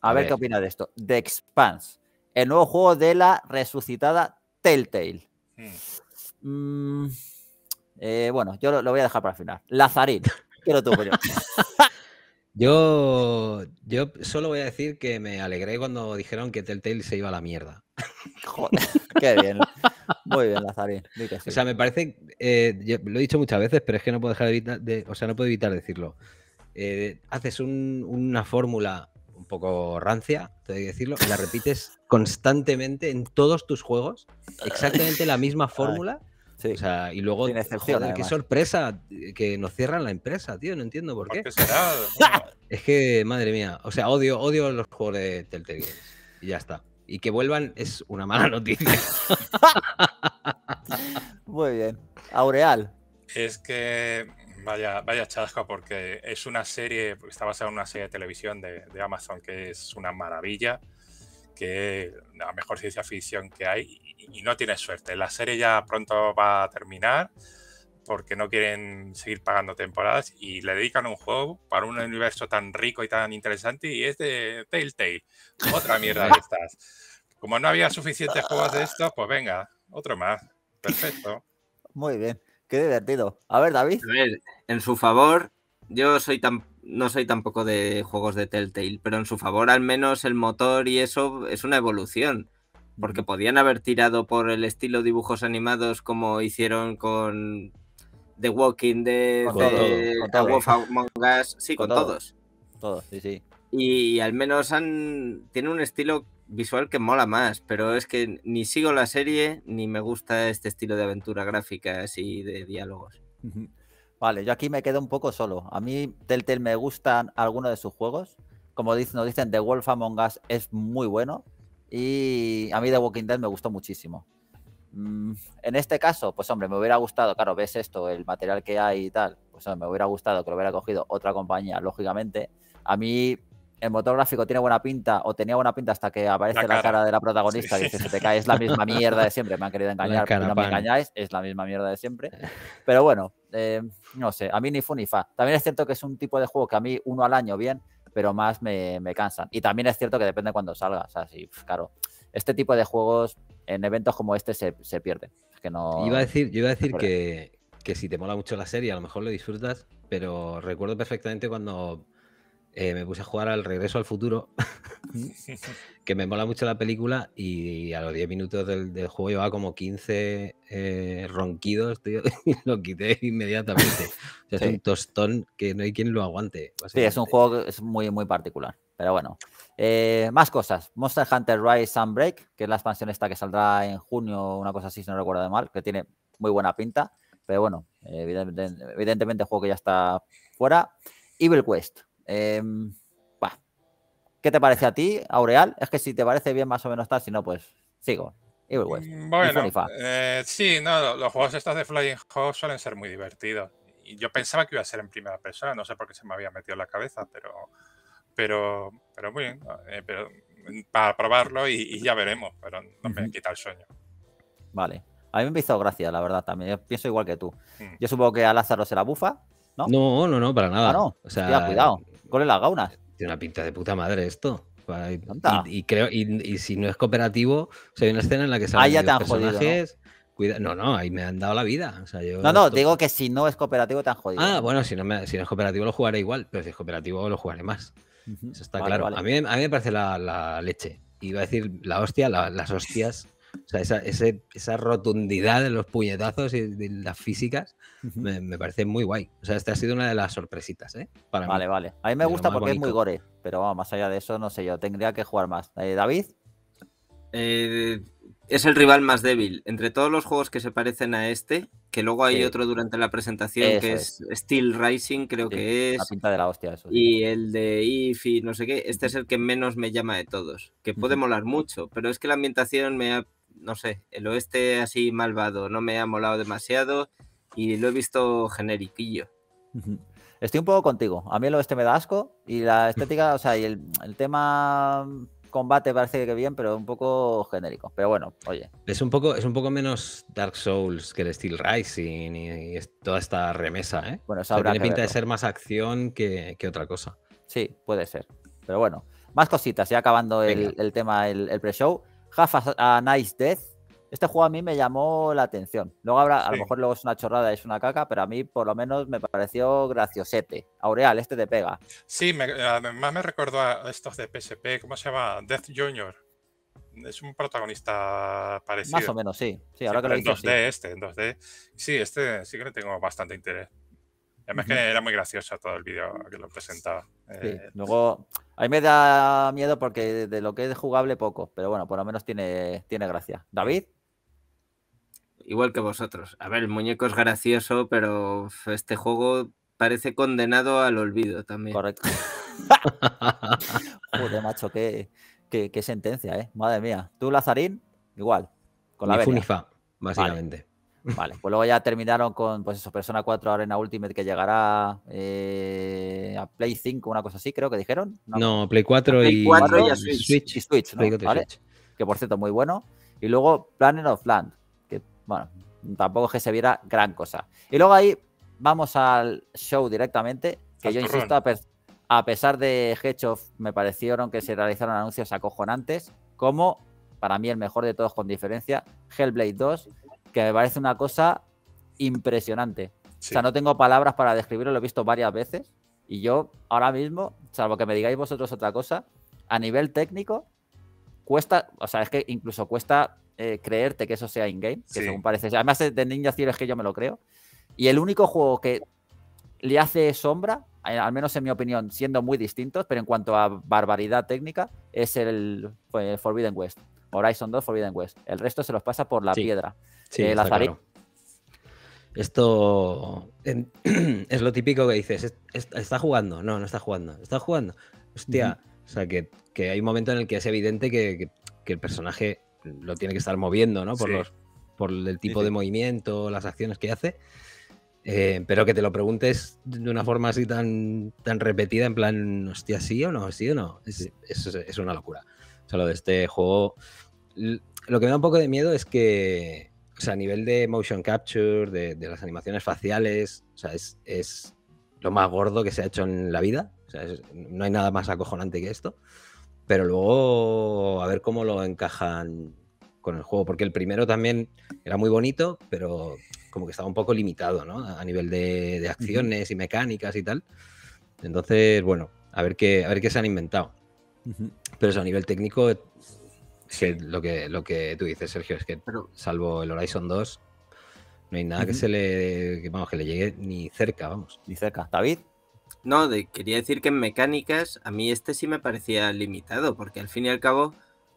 Speaker 1: A, ver, qué opina de esto. The Expanse. El nuevo juego de la resucitada Telltale. Sí. Hmm. Mm, eh, bueno, yo lo, voy a dejar para el final. Lazarín, quiero tu Yo, yo solo voy a decir que me alegré cuando
Speaker 2: dijeron que Telltale se iba a la mierda. Joder, qué bien. Muy bien, Lazarín. O sea, me parece, eh, lo he dicho muchas veces, pero es que no puedo dejar de, evitar o sea, no puedo evitar decirlo. Eh, haces una fórmula un poco rancia, tengo que decirlo, y la repites constantemente en todos tus juegos, exactamente la misma fórmula y luego, qué sorpresa que nos cierran la empresa, tío. No entiendo por, qué. es que, madre mía, o sea, odio, odio los juegos de Telltale Y ya está. Y que vuelvan es una mala noticia.
Speaker 1: Muy bien. Aureal.
Speaker 3: Es que Vaya, vaya chasco porque es una serie, está basada en una serie de televisión de, Amazon que es una maravilla, que la mejor ciencia ficción que hay y, no tienes suerte. La serie ya pronto va a terminar porque no quieren seguir pagando temporadas y le dedican un juego para un universo tan rico y tan interesante y es de Telltale. Otra mierda de estas. Como no había suficientes juegos de estos, pues venga, otro más. Perfecto.
Speaker 1: Muy bien. Qué divertido.
Speaker 4: A ver, David. A ver, en su favor, yo soy tan, no soy tampoco de juegos de Telltale, pero en su favor al menos el motor y eso es una evolución porque podían haber tirado por el estilo dibujos animados como hicieron con The Walking Dead, The eh, Wolf Among Us, sí, con, todos.
Speaker 1: Todos, sí, sí.
Speaker 4: Y, al menos han, tiene un estilo visual que mola más, pero es que ni sigo la serie ni me gusta este estilo de aventura
Speaker 1: gráficas y de diálogos. Vale, yo aquí me quedo un poco solo. A mí Telltale me gustan algunos de sus juegos. Como nos dicen, The Wolf Among Us es muy bueno, y a mí The Walking Dead me gustó muchísimo. Mm, en este caso, pues hombre, me hubiera gustado, claro, ves esto, el material que hay y tal, pues hombre, me hubiera gustado que lo hubiera cogido otra compañía, lógicamente. A mí el motor gráfico tiene buena pinta o tenía buena pinta hasta que aparece la cara, de la protagonista y dice, te cae, es la misma mierda de siempre, me han querido engañar, no me engañáis, es la misma mierda de siempre. Pero bueno, eh, no sé, a mí ni fu ni fa. También es cierto que es un tipo de juego que a mí uno al año bien, pero más me, cansan. Y también es cierto que depende de cuando salgas. claro, este tipo de juegos en eventos como este se, se pierden. que no... Iba a decir, yo iba
Speaker 2: a decir que, que si te mola mucho la serie, a lo mejor lo disfrutas, pero recuerdo perfectamente cuando eh, me puse a jugar al Regreso al Futuro, que me mola mucho la película y a los 10 minutos del, juego llevaba como 15 eh, ronquidos, tío, lo quité inmediatamente. Es un tostón que no hay quien lo
Speaker 1: aguante. Sí, es un juego que es muy, muy particular, pero bueno. Eh, más cosas, Monster Hunter Rise Sunbreak, que es la expansión esta que saldrá en junio, una cosa así, si no recuerdo de mal, que tiene muy buena pinta, pero bueno, evidentemente, evidentemente el juego que ya está fuera. Evil Quest, Em, ¿Qué te parece a ti, Aureal? Es que si te parece bien más o menos tal, si no, pues sigo. Mm, bueno,
Speaker 3: eh, sí, no, los juegos estos de Flying Hawk suelen ser muy divertidos. Y yo pensaba que iba a ser en primera persona, no sé por qué se me había metido en la cabeza, pero pero pero muy bien, eh, pero, mm, para probarlo y, ya veremos, pero no me quita el sueño.
Speaker 1: Vale. A mí me ha hizo gracia, la verdad, también. pienso igual que tú. Mm. Yo supongo que a Lázaro se la bufa, ¿no? No, no, no, para nada. Ah, o sea, cuidado con las gaunas. Tiene una pinta de puta madre esto. Y, creo,
Speaker 2: y, si no es cooperativo, o hay una escena en la que salen los personajes. ¿no? ¿no? no, ahí me han dado la vida. no, no, digo
Speaker 1: que si no es cooperativo te han jodido.
Speaker 2: Ah, bueno, si no, es cooperativo lo jugaré igual, pero si es cooperativo lo jugaré más. Eso está claro. A, mí, me parece la, leche. Iba a decir la hostia, las hostias. O sea, esa, rotundidad de los puñetazos y de las físicas me, parece muy guay. O sea, esta ha sido una de las sorpresitas, ¿eh? vale, vale. A
Speaker 1: mí me gusta porque es muy gore, pero vamos, más allá de eso, no sé yo, tendría que jugar más. Eh, David.
Speaker 4: Eh, es el rival más débil. Entre todos los juegos que se parecen a este, que luego hay otro durante la presentación que es, Steel Rising, creo que es. La pinta de la hostia, eso. Y el de If no sé qué. Este es el que menos me llama de todos. Que puede molar mucho, pero es que la ambientación me ha no sé, el oeste así malvado no me ha molado demasiado y lo he visto generiquillo.
Speaker 1: Estoy un poco contigo. A mí el oeste me da asco y la estética, o sea, y el, tema combate parece que bien, pero un poco genérico. Pero bueno, oye.
Speaker 2: Es un poco, es un poco menos Dark Souls que el Steel Rising y, toda esta remesa, ¿eh? Bueno, o pinta de ser
Speaker 1: más acción que, otra cosa. Sí, puede ser. Pero bueno, más cositas, ya acabando el, tema, el, el pre-show. Half a, Nice Death. Este juego a mí me llamó la atención. Luego habrá, a lo mejor luego es una chorrada, es una caca, pero a mí por lo menos me pareció graciosete. Aureal,
Speaker 3: este te pega. Sí, me, además me recordó a estos de PSP, ¿cómo se llama? Death Junior. Es un protagonista parecido. Más o menos, sí. Sí, ahora que lo En 2D este, en Sí, este sí que le tengo bastante interés. Además que era muy gracioso todo el vídeo que lo presentaba.
Speaker 1: Eh, luego, a mí me da miedo porque de lo que es jugable poco, pero bueno, por lo menos tiene, tiene gracia. David.
Speaker 4: Igual que vosotros. A ver, el muñeco es gracioso, pero este juego parece condenado al olvido
Speaker 1: también. Correcto. Joder, macho, qué, qué, sentencia, ¿eh? Madre mía. Tú, Lazarín, igual. Con la funifa, básicamente. Vale, pues luego ya terminaron con pues eso, Persona 4 Arena Ultimate que llegará eh, a Play 5, una cosa así, creo que dijeron. No,
Speaker 2: Play 4, y, Switch.
Speaker 1: Que por cierto, muy bueno. Y luego Planet of Land, que bueno, tampoco es que se viera gran cosa. Y luego ahí vamos al show directamente, que yo insisto, a, pesar de Hedgehog, me parecieron que se realizaron anuncios acojonantes, como para mí el mejor de todos con diferencia, Hellblade 2, que me parece una cosa impresionante. O sea, no tengo palabras para describirlo, lo he visto varias veces. Y yo ahora mismo, salvo que me digáis vosotros otra cosa, a nivel técnico, cuesta, o sea, es que incluso cuesta eh, creerte que eso sea in-game, que según parece. Además, de Ninja Theory es que yo me lo creo. Y el único juego que le hace sombra, eh, al menos en mi opinión, siendo muy distintos, pero en cuanto a barbaridad técnica, es el, pues, Forbidden West. Horizon 2 Forbidden West. El resto se los pasa por la piedra. Sí, eh,
Speaker 2: Esto es lo típico que dices, está jugando, no, no está jugando, está jugando. Hostia, o sea, que, hay un momento en el que es evidente que, el personaje lo tiene que estar moviendo, ¿no? Por, por el tipo de movimiento, las acciones que hace. Eh, pero que te lo preguntes de una forma así tan, tan repetida, en plan, hostia, sí o no, sí o no, es, es una locura. O sea, lo de este juego, lo que me da un poco de miedo es que a nivel de motion capture, de, las animaciones faciales, o sea, es, es, lo más gordo que se ha hecho en la vida. no hay nada más acojonante que esto. Pero luego, a ver cómo lo encajan con el juego, porque el primero también era muy bonito, pero como que estaba un poco limitado, ¿no? A nivel de, acciones y mecánicas y tal. Entonces, bueno, a ver qué, a ver qué se han inventado. Pero eso, a nivel técnico lo que, lo que tú dices, Sergio, es que salvo el Horizon 2, no hay nada que se le. le llegue ni cerca, vamos. Ni cerca. ¿David?
Speaker 4: No, quería decir que en mecánicas a mí este sí me parecía limitado, porque al fin y al cabo,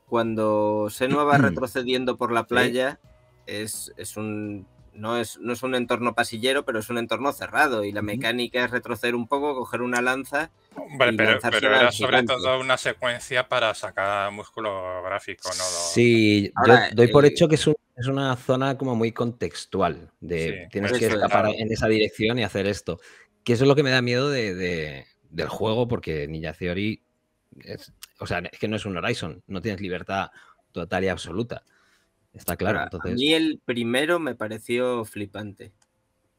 Speaker 4: cuando Senua va retrocediendo por la playa, es un no es, no es un entorno pasillero, pero es un entorno cerrado y la mecánica es retroceder un poco, coger una lanza. pero, era sobre todo
Speaker 3: una secuencia para sacar músculo gráfico, ¿no? Sí,
Speaker 2: doy por hecho que es, es, una zona como muy contextual, de tienes que escapar en esa dirección y hacer esto. Que eso es lo que me da miedo del juego, porque Ninja Theory, o sea, es que no es un Horizon, no tienes libertad total y absoluta. Está claro. A mí el
Speaker 4: primero me pareció flipante.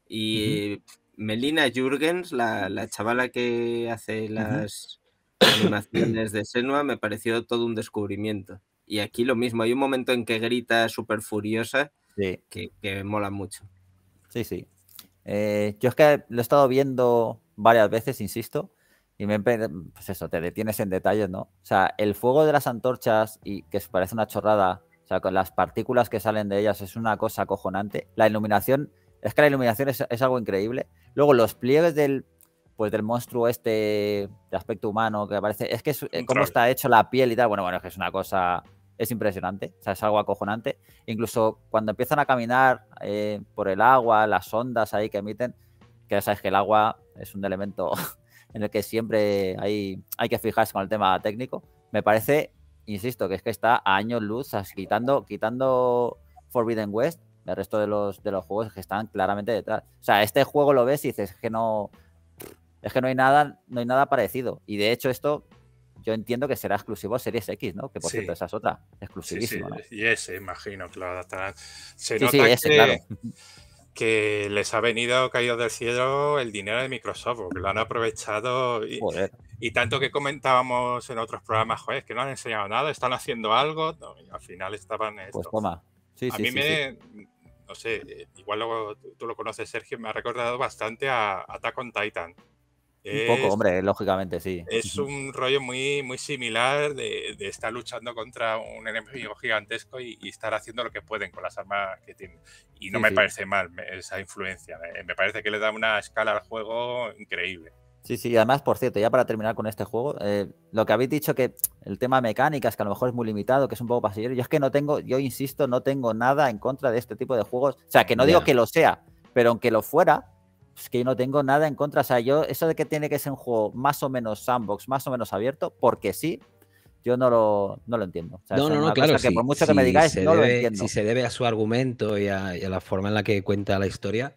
Speaker 4: Y Melina Jürgens, la, chavala que hace las animaciones de Senua, me pareció todo un descubrimiento. Y aquí lo mismo, hay un momento en que grita súper furiosa que, que, mola mucho.
Speaker 1: Sí, sí. Eh, yo es que lo he estado viendo varias veces, insisto, y me, pues eso, te detienes en detalles, ¿no? O sea, el fuego de las antorchas, y que parece una chorrada, o sea, con las partículas que salen de ellas es una cosa acojonante. La iluminación, es que la iluminación es, algo increíble. Luego, los pliegues del, pues del monstruo este de aspecto humano que aparece. Es que es, eh, cómo está hecho la piel y tal. Bueno, bueno, es que es una cosa. Es impresionante. O sea, es algo acojonante. Incluso cuando empiezan a caminar eh, por el agua, las ondas ahí que emiten, que ya sabes que el agua es un elemento en el que siempre hay, hay que fijarse con el tema técnico. Me parece insisto, que es que está a años luz, quitando, quitando Forbidden West, el resto de los, de los juegos que están claramente detrás. O sea, este juego lo ves y dices, es que no, es que no hay nada, no hay nada parecido. Y de hecho esto yo entiendo que será exclusivo Series X, ¿no? Que por cierto, esa es otra, exclusivísima.
Speaker 3: Y ese, imagino claro, ese, claro que les ha venido caído del cielo el dinero de Microsoft, porque lo han aprovechado y, tanto que comentábamos en otros programas, Joder, que no han enseñado nada, están haciendo algo, al final estaban... Pues toma. Sí, a sí, mí me, no sé, igual tú lo conoces, Sergio, me ha recordado bastante a Attack on Titan un poco,
Speaker 1: hombre, lógicamente, sí. Es
Speaker 3: un rollo muy, muy similar de, estar luchando contra un enemigo gigantesco y, estar haciendo lo que pueden con las armas que tienen. Y no me parece mal esa influencia. Eh, me, parece que le da una escala al juego increíble.
Speaker 1: Sí, sí, además, por cierto, ya para terminar con este juego, eh, lo que habéis dicho que el tema mecánicas, que a lo mejor es muy limitado, que es un poco pasillero, yo es que no tengo, yo insisto, no tengo nada en contra de este tipo de juegos. O sea, que no digo que lo sea, pero aunque lo fuera, pues, que yo no tengo nada en contra. O sea, yo, eso de que tiene que ser un juego más o menos sandbox, más o menos abierto, porque sí, yo no lo, lo entiendo. no, no, no, claro. Que si, Si
Speaker 2: se debe a su argumento y a, la forma en la que cuenta la historia,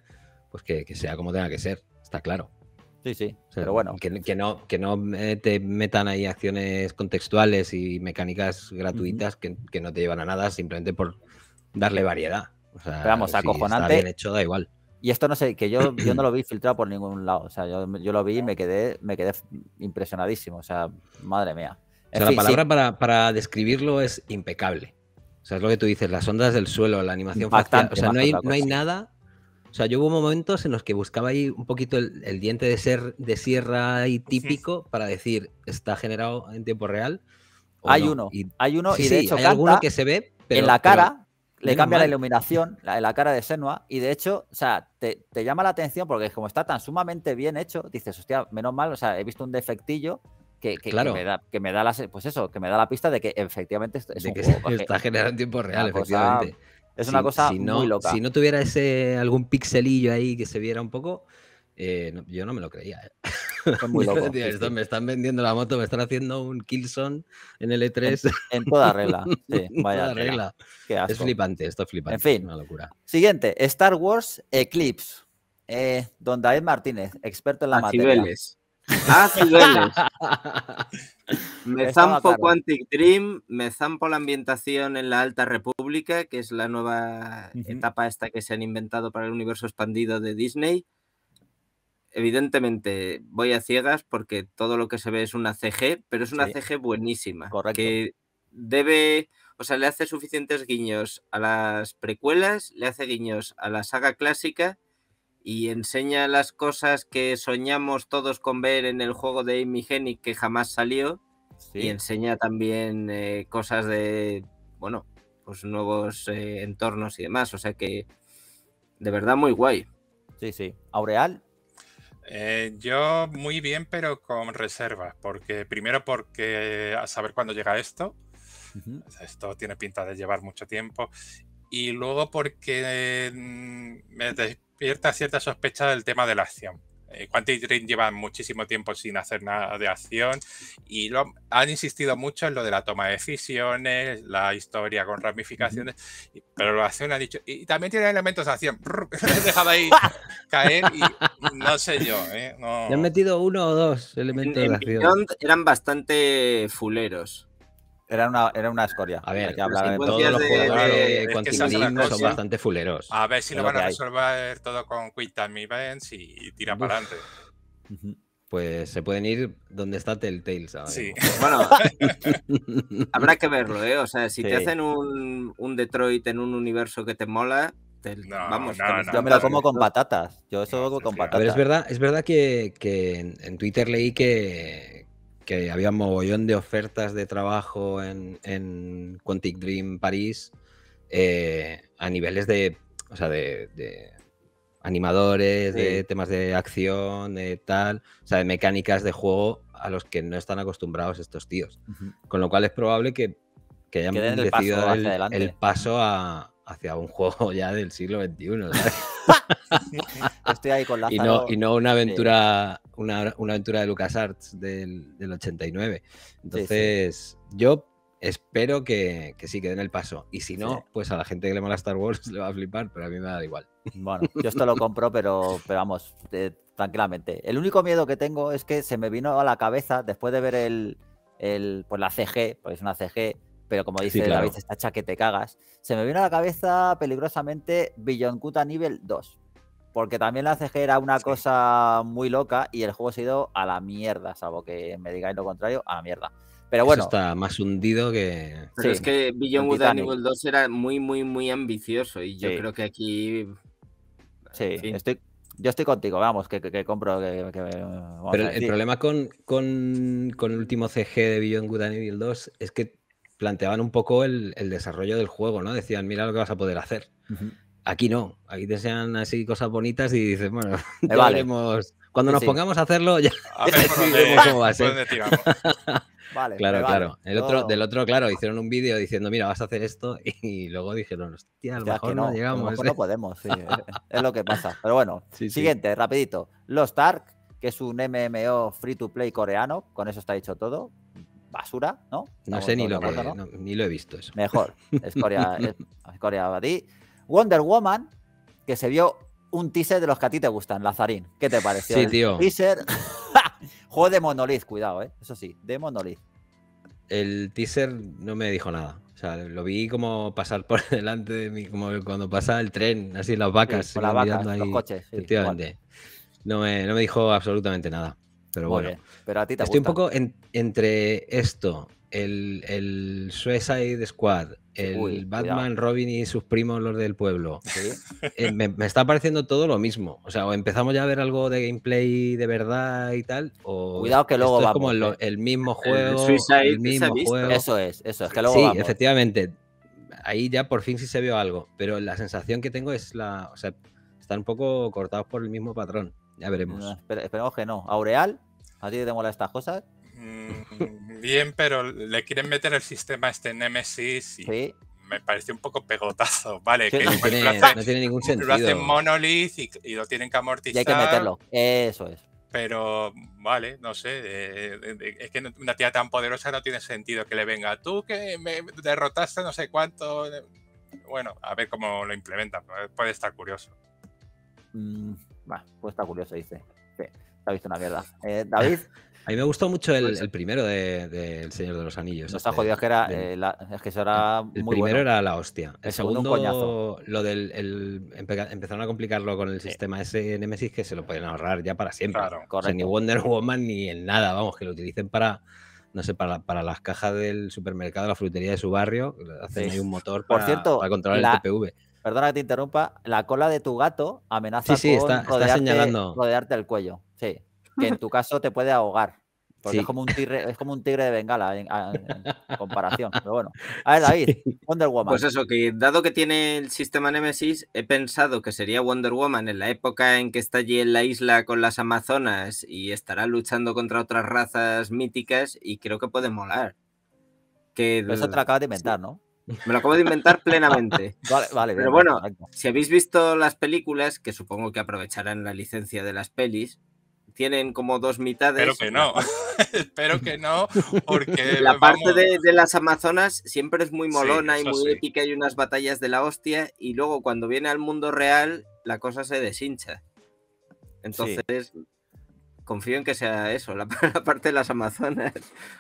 Speaker 2: pues que, sea como tenga que ser, está claro. Sí, sí, pero bueno. Que, no, que no te metan ahí acciones contextuales y mecánicas gratuitas
Speaker 1: que, no te llevan a nada simplemente por darle variedad.
Speaker 2: vamos, acojonante. Está bien hecho,
Speaker 1: da igual y esto no sé, que yo, yo no lo vi filtrado por ningún lado. O sea, yo, yo lo vi y me quedé, me quedé impresionadísimo. O sea, madre mía. o sea, la palabra
Speaker 2: para, para, describirlo es impecable. O sea, es lo que tú dices, las ondas del suelo, la animación facial. O sea, no hay, no hay nada. O sea, yo hubo momentos en los que buscaba ahí un poquito el, diente de, ser, de sierra y típico para decir, está generado en tiempo real. Hay, uno, y, hay uno. y de hecho hay canta que se ve, pero, en la cara,
Speaker 1: le cambia la iluminación, la, la cara de Senua, y de hecho, o sea, te, llama la atención porque como está tan sumamente bien hecho, dices, hostia, menos mal, o sea, he visto un defectillo que, me da, la, pues eso, que me da la pista de que efectivamente es, que está generando en tiempo real, efectivamente. es una cosa si no, muy Si
Speaker 2: no tuviera ese algún pixelillo ahí que se viera un poco, eh, yo no me lo creía. ¿eh? me están vendiendo la moto, me están haciendo un Kilson en L3. E en, toda regla. Sí, regla. Es flipante, esto es flipante. En fin, una locura.
Speaker 1: Siguiente, Star Wars Eclipse. Eh, don David Martínez, experto en la Acibeles. materia. me zampo
Speaker 4: Quantic Dream, me zampo la ambientación en la Alta República, que es la nueva etapa esta que se han inventado para el universo expandido de Disney evidentemente voy a ciegas porque todo lo que se ve es una CG, pero es una CG buenísima. Que debe, o sea, le hace suficientes guiños a las precuelas, le hace guiños a la saga clásica y enseña las cosas que soñamos todos con ver en el juego de Amy Hennig que jamás salió. Y enseña también eh, cosas de, bueno, pues nuevos eh, entornos y demás. O sea que, de verdad,
Speaker 1: muy guay. Sí, sí. Aureal,
Speaker 3: eh, yo muy bien, pero con reservas, porque primero porque a saber cuándo llega esto, esto tiene pinta de llevar mucho tiempo, y luego porque mm, me despierta cierta sospecha del tema de la acción. Eh, Quantum Dream lleva muchísimo tiempo sin hacer nada de acción y lo, han insistido mucho en lo de la toma de decisiones, la historia con ramificaciones, pero lo acción ha dicho. Y también tiene elementos de acción. dejado ahí caer y no sé yo. ¿eh? han
Speaker 2: metido uno o dos elementos de acción.
Speaker 4: Eran bastante fuleros. Era una, era una escoria. A ver, que hablar de todos los jugadores de, son eh, bastante fuleros.
Speaker 3: A ver si lo van a resolver todo con Quick Time Events y tira para adelante.
Speaker 2: Pues se pueden ir donde está Telltale, ¿sabes? Sí. Bueno,
Speaker 3: habrá que verlo, ¿eh? O sea,
Speaker 4: si te hacen un, Detroit en un universo que te mola, vamos, yo me lo como
Speaker 1: con patatas. Yo eso lo con patatas. A ver, es
Speaker 2: verdad, es verdad que, en Twitter leí que que había mogollón de ofertas de trabajo en, en Quantic Dream París eh, a niveles de, de, animadores, de temas de acción, de tal, o sea, de mecánicas de juego a los que no están acostumbrados estos tíos. Con lo cual es probable que, que hayan decidido el paso, hacia un juego ya del siglo XXI.
Speaker 1: Estoy ahí con la Y no, y no una aventura
Speaker 2: una, aventura de LucasArts del, del 89. Entonces, yo espero que, sí, que den el paso. Y si no, pues a la gente que le mola Star Wars le va a flipar, pero a mí me da igual. Bueno,
Speaker 1: yo esto lo compro, pero, pero vamos, eh, tranquilamente. El único miedo que tengo es que se me vino a la cabeza, después de ver el, el pues la CG, porque es una CG, pero como dice la vez está que te cagas, se me vino a la cabeza peligrosamente Beyond nivel 2. Porque también la CG era una cosa muy loca y el juego se ha ido a la mierda, salvo que me digáis lo contrario, a la mierda. Pero bueno. Eso
Speaker 2: está más hundido que. Pero es que
Speaker 4: Billion Good and 2 era muy, muy, muy ambicioso y yo creo
Speaker 1: que aquí. Sí, Yo estoy contigo, vamos, que, compro. Que, Pero el problema con,
Speaker 2: el último CG de Billion Good 2 es que planteaban un poco el, desarrollo del juego, ¿no? Decían, mira lo que vas a poder hacer. Aquí no, aquí te sean así cosas bonitas y dices, bueno, eh, Cuando nos pongamos a hacerlo, ya, a cómo va a ser. claro, claro. El otro, Del otro, claro, hicieron un vídeo diciendo, mira, vas a hacer esto y luego dijeron, hostia, a lo mejor no, llegamos. no podemos,
Speaker 1: es lo que pasa. Pero bueno, siguiente, rapidito. Los Tark, que es un MMO free to play coreano, con eso está dicho todo. Basura, ¿no? No sé ni lo,
Speaker 2: ni lo he visto eso. Mejor, es Corea,
Speaker 1: es Corea Wonder Woman, que se vio un teaser de los que a ti te gustan, Lazarín. ¿Qué te pareció? Sí, tío. teaser. Juego de Monolith, cuidado, ¿eh? Eso sí, de Monolith.
Speaker 2: El teaser no me dijo nada. O sea, lo vi como pasar por delante de mí, como cuando pasaba el tren, así las vacas. las vacas, los coches. Efectivamente. No me, dijo absolutamente nada. Pero bueno. Pero a ti te Estoy un poco entre esto el, el Suicide Squad, el Batman, Robin y sus primos, los del pueblo. Eh, me, está pareciendo todo lo mismo. O sea, o empezamos ya a ver algo de gameplay de verdad y tal, o. Cuidado que luego vamos, es como eh. el, mismo juego. El, mismo juego. Eso es, eso es, que luego Sí, efectivamente. Ahí ya por fin sí se vio algo, pero la sensación que tengo es la. O sea, están
Speaker 1: un poco cortados por el mismo patrón. Ya veremos. esperemos que no. Aureal, ¿a ti te mola estas cosas?
Speaker 3: Mm, bien, pero le quieren meter el sistema este Nemesis y me parece un poco pegotazo. Vale, que no, tiene,
Speaker 1: ningún sentido. Lo hacen
Speaker 3: monolith y, lo tienen que amortizar. Y hay que meterlo,
Speaker 1: eso es
Speaker 3: pero vale, no sé, eh, eh, eh, es que una tía tan poderosa no tiene sentido que le venga, tú que me derrotaste no sé cuánto, bueno, a ver cómo lo implementa, pues, puede estar curioso.
Speaker 1: Mm, Va, puede estar curioso, dice, sí, se ha visto una mierda. David.
Speaker 2: A mí me gustó mucho el, pues primero de, El Señor de los Anillos. Este. está es que, era, eh, eso era ah, el, primero era la hostia. El, segundo, coñazo. lo del. empezaron a complicarlo con el eh. sistema SNMSI Nemesis que se lo pueden ahorrar ya para siempre. ni Wonder Woman ni en nada, vamos, que lo utilicen para. No sé, para, para las cajas del supermercado, la frutería de su barrio, hacen ahí un motor para, controlar el TPV
Speaker 1: perdona que te interrumpa, la cola de tu gato amenaza con rodearte, el cuello. Sí que en tu caso te puede ahogar. Porque es, como un tigre, es como un tigre de Bengala en, comparación. Pero bueno. A ver, David, Wonder Woman. Pues eso,
Speaker 4: que dado que tiene el sistema Nemesis, he pensado que sería Wonder Woman en la época en que está allí en la isla con las Amazonas y estará luchando contra otras razas míticas y creo que puede molar. Que... eso te lo acabas de inventar, ¿no? Me lo acabo de inventar plenamente. Vale, vale. Pero bueno, si habéis visto las películas, que supongo que aprovecharán la licencia de las pelis, tienen como dos mitades. Espero que no, espero que no, porque... La parte de, las Amazonas siempre es muy molona y muy ética. épica y unas batallas de la hostia, y luego cuando viene al mundo real, la cosa se deshincha. Entonces, confío en que sea eso, la, parte de las Amazonas.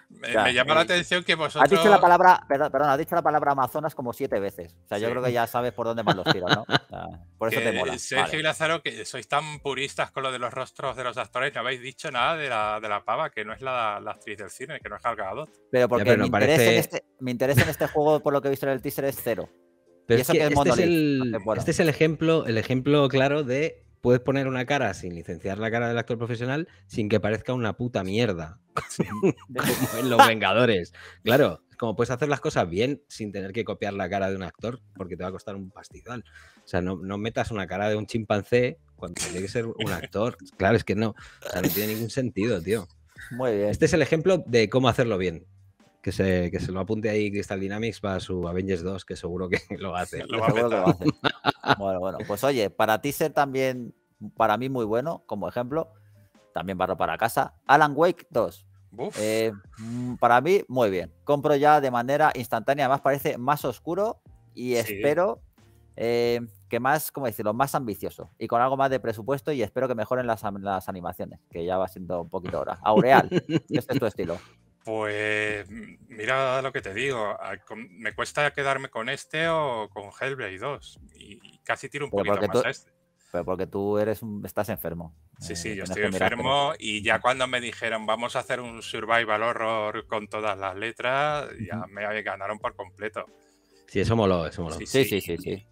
Speaker 4: Me, llama la eh, eh, atención que vosotros. Has dicho la palabra,
Speaker 1: perdón, dicho la palabra Amazonas como siete veces. O sea, yo creo que ya sabes por dónde van los tiros, ¿no? por eso te mola. Sergio vale. y
Speaker 3: Lázaro, que sois tan puristas con lo de los rostros de los actores, no habéis dicho nada de la, pava, que no es la, actriz del cine, que no es cargado. Pero
Speaker 1: porque me parece... interés en este, en este juego, por lo que he visto en el teaser, es cero. este, es este, es
Speaker 2: el, ejemplo, el ejemplo claro de puedes poner una cara sin licenciar la cara del actor profesional sin que parezca una puta mierda. como en Los Vengadores. Claro, como puedes hacer las cosas bien sin tener que copiar la cara de un actor porque te va a costar un pastizal. O sea, no, no metas una cara de un chimpancé cuando tiene que ser un actor. Claro, es que no. O sea, no tiene ningún sentido, tío. Muy bien. Este es el ejemplo de cómo hacerlo bien que se, lo apunte ahí Crystal Dynamics para su
Speaker 1: Avengers 2, que seguro que lo hace. Lo seguro que lo hace. bueno, bueno, pues oye, para ti ser también, para mí muy bueno, como ejemplo, también barro para casa, Alan Wake 2. Eh, mm, para mí, muy bien. Compro ya de manera instantánea, además parece más oscuro
Speaker 3: y espero
Speaker 1: eh, que más, como decirlo?, más ambicioso y con algo más de presupuesto y espero que mejoren las, las animaciones, que ya va siendo un poquito ahora Aureal, este es tu estilo.
Speaker 3: Pues mira lo que te digo, me cuesta quedarme con este o con Hellblade 2 y casi tiro un poquito más a este.
Speaker 1: Pero porque tú eres estás enfermo. Sí, eh, sí, yo estoy enfermo
Speaker 3: y ya cuando me dijeron vamos a hacer un survival horror con todas las letras, ya me ganaron por completo.
Speaker 2: Sí, eso moló, eso moló. Sí, sí, sí,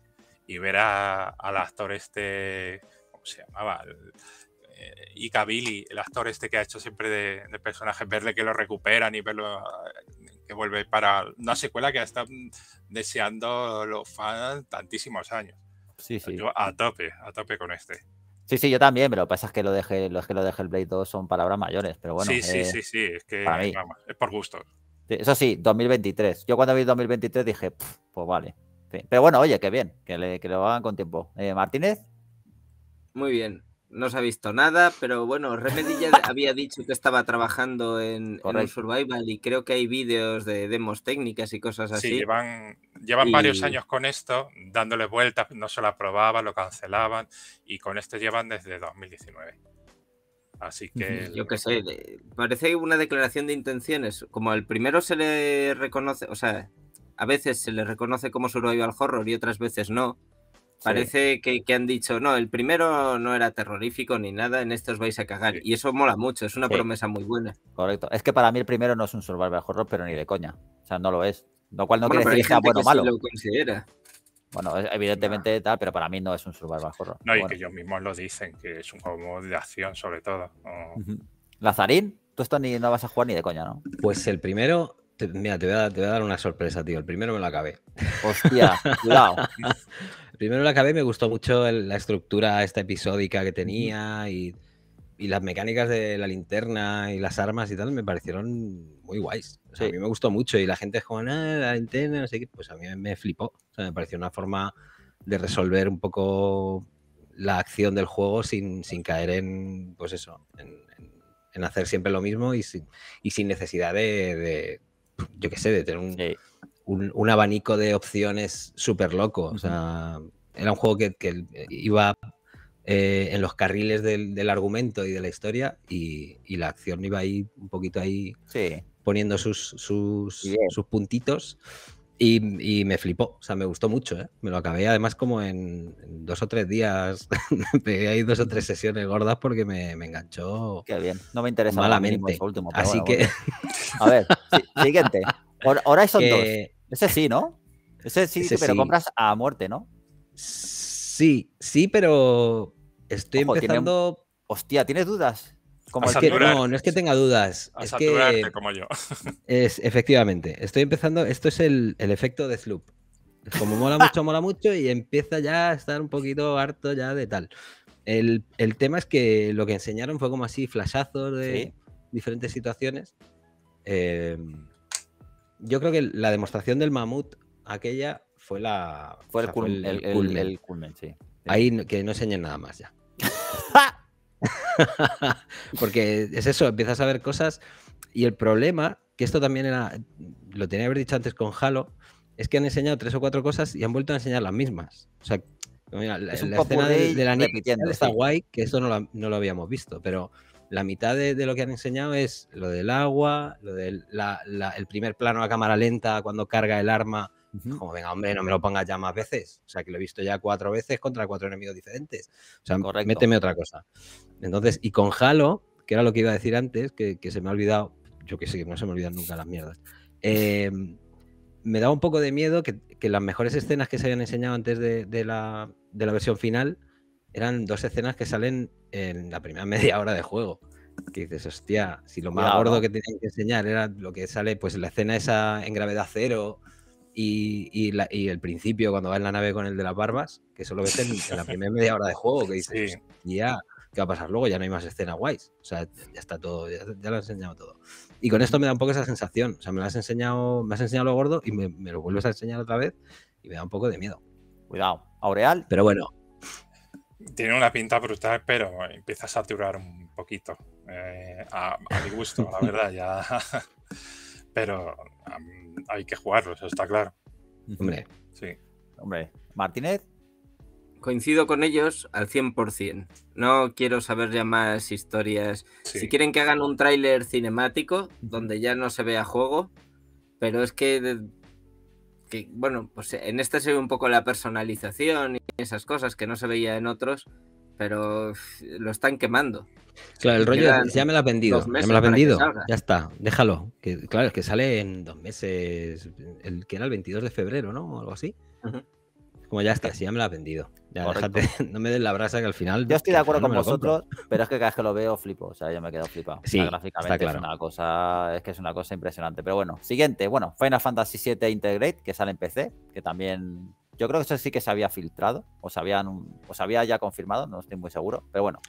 Speaker 3: Y, ver al actor este, ¿cómo se llamaba? y Billy, el actor este que ha hecho siempre de, personajes, verle que lo recuperan y verlo que vuelve para una secuela que están deseando los fans tantísimos años. Sí, sí. a tope, a tope con este.
Speaker 1: Sí, sí, yo también, pero lo que pasa es que lo deje, lo, que lo deje el Blade 2 son palabras mayores, pero bueno. Sí, sí, eh, sí, sí, es que es
Speaker 3: por gusto Eso sí,
Speaker 1: 2023. Yo cuando vi 2023 dije, pues vale. Pero bueno, oye, qué bien, que, lo hagan con tiempo. Eh, Martínez.
Speaker 4: Muy bien. No se ha visto nada, pero bueno, Remedy había dicho que estaba trabajando en, Survival y creo que hay vídeos de demos técnicas y cosas así. Sí, llevan,
Speaker 3: varios años con esto, dándole vueltas, no se lo aprobaban, lo cancelaban y con esto llevan desde 2019. Así que.
Speaker 4: Yo qué sé, parece una declaración de intenciones. Como el primero se le reconoce, o sea, a veces se le reconoce como survival horror y otras veces no. Parece que, han dicho, no, el primero no era terrorífico ni nada, en os vais a cagar. Y eso mola mucho, es una promesa
Speaker 1: muy buena. Correcto. Es que para mí el primero no es un survival horror, pero ni de coña. O sea, no lo es. Lo cual no quiere decir que sea bueno o malo. Bueno, e, evidentemente tal, pero para mí no es un survival horror. No, y que
Speaker 3: ellos mismos lo dicen, que es un juego de acción sobre todo.
Speaker 1: Lazarín, tú esto ni,
Speaker 2: no vas a jugar ni de coña, ¿no? Pues el primero, mira, te voy, a, te voy a dar una sorpresa, tío. El primero me lo acabé. Hostia, cuidado. Primero la acabé, me gustó mucho la estructura esta episódica que tenía y, las mecánicas de la linterna y las armas y tal me parecieron muy guays. a mí me gustó mucho y la gente es como, ah, la linterna, no sé qué, pues a mí me flipó. me pareció una forma de resolver un poco la acción del juego sin, caer en, pues eso, en, hacer siempre lo mismo y sin, necesidad de, yo qué sé, de tener un un, abanico de opciones súper loco. O sea, era un juego que, iba eh, en los carriles del, argumento y de la historia y, la acción iba ahí un poquito ahí poniendo sus, sus, sus puntitos. Y, me flipó, o sea, me gustó mucho, ¿eh? Me lo acabé además como en, dos o tres días, pegué ahí dos o tres sesiones gordas porque me, me
Speaker 1: enganchó. Qué bien, no me interesa. Malamente. Último, Así que... A ver, siguiente. Horizon 2. Ese sí, ¿no? Ese sí, pero compras a muerte, ¿no? Sí, sí, pero
Speaker 2: estoy empezando.
Speaker 1: Hostia, ¿tienes dudas? Como no,
Speaker 2: no es que tenga dudas. es que,
Speaker 1: como yo.
Speaker 2: Es, efectivamente, estoy empezando. Esto es el, efecto de Sloop. Como mola mucho, mola mucho y empieza ya a estar un poquito harto ya de tal. El, tema es que lo que enseñaron fue como así flashazos de diferentes situaciones. Eh, yo creo que la demostración del mamut aquella fue la. Fue, el, culmen. sí. Ahí que no enseñen nada más ya. Porque es eso, empiezas a ver cosas. Y el problema, que esto también era. Lo tenía que haber dicho antes con Halo, es que han enseñado tres o cuatro cosas y han vuelto a enseñar las mismas. O sea, la, escena de, la niña está guay, que esto no lo habíamos visto, pero la mitad de, lo que han enseñado es lo del agua, lo del el primer plano a cámara lenta cuando carga el arma. Como, venga, hombre, no me lo pongas ya más veces. O sea, que lo he visto ya cuatro veces contra cuatro enemigos diferentes. O sea, méteme otra cosa. Entonces, y con Halo, que era lo que iba a decir antes, que, se me ha olvidado, yo que sé, no se me olvidan nunca las mierdas. Em, me da un poco de miedo que, las mejores escenas que se habían enseñado antes de, de, la, de la versión final eran dos escenas que salen en la primera media hora de juego. Que dices, hostia, si lo más gordo que tenían que enseñar era lo que sale, pues la escena esa en gravedad cero y, el principio cuando va en la nave con el de las barbas, que solo ves en, la primera media hora de juego, que dices, ya ¿qué va a pasar luego? Ya no hay más escena guays. O sea, ya está todo, ya, lo he enseñado todo. Y con esto me da un poco esa sensación. O sea, me has enseñado, me has enseñado lo gordo y me, me lo vuelves a enseñar otra vez y me da un poco de miedo.
Speaker 1: Cuidado, Aureal. Pero
Speaker 2: bueno,
Speaker 3: tiene una pinta brutal, pero empieza a saturar un poquito. Eh, a, mi gusto, la verdad, ya. pero hay que jugarlo, eso está claro.
Speaker 2: Hombre.
Speaker 4: Sí. Hombre. ¿Martínez? Coincido con ellos al 100%. No quiero saber ya más historias. Si quieren que hagan un tráiler cinemático donde ya no se vea juego, pero es que que, bueno, pues en este se ve un poco la personalización y esas cosas que no se veía en otros, pero lo están quemando. Claro, el rollo ya me lo ha vendido, ya me lo vendido, ya
Speaker 2: está, déjalo. Que, claro, es que sale en dos meses, el que era el 22 de febrero,
Speaker 1: ¿no? algo así.
Speaker 2: Como ya está, si ya me la ha vendido. Ya, no me den la brasa que al final.
Speaker 4: Yo estoy de acuerdo con vosotros,
Speaker 1: pero es que cada vez que lo veo flipo. O sea, yo me quedo flipado. Sí, gráficamente está claro. es una cosa, es que es una cosa impresionante. Pero bueno, siguiente, bueno, Final Fantasy VII Integrate, que sale en PC, que también. Yo creo que eso sí que se había filtrado, o se, habían, o se había ya confirmado, no estoy muy seguro, pero bueno.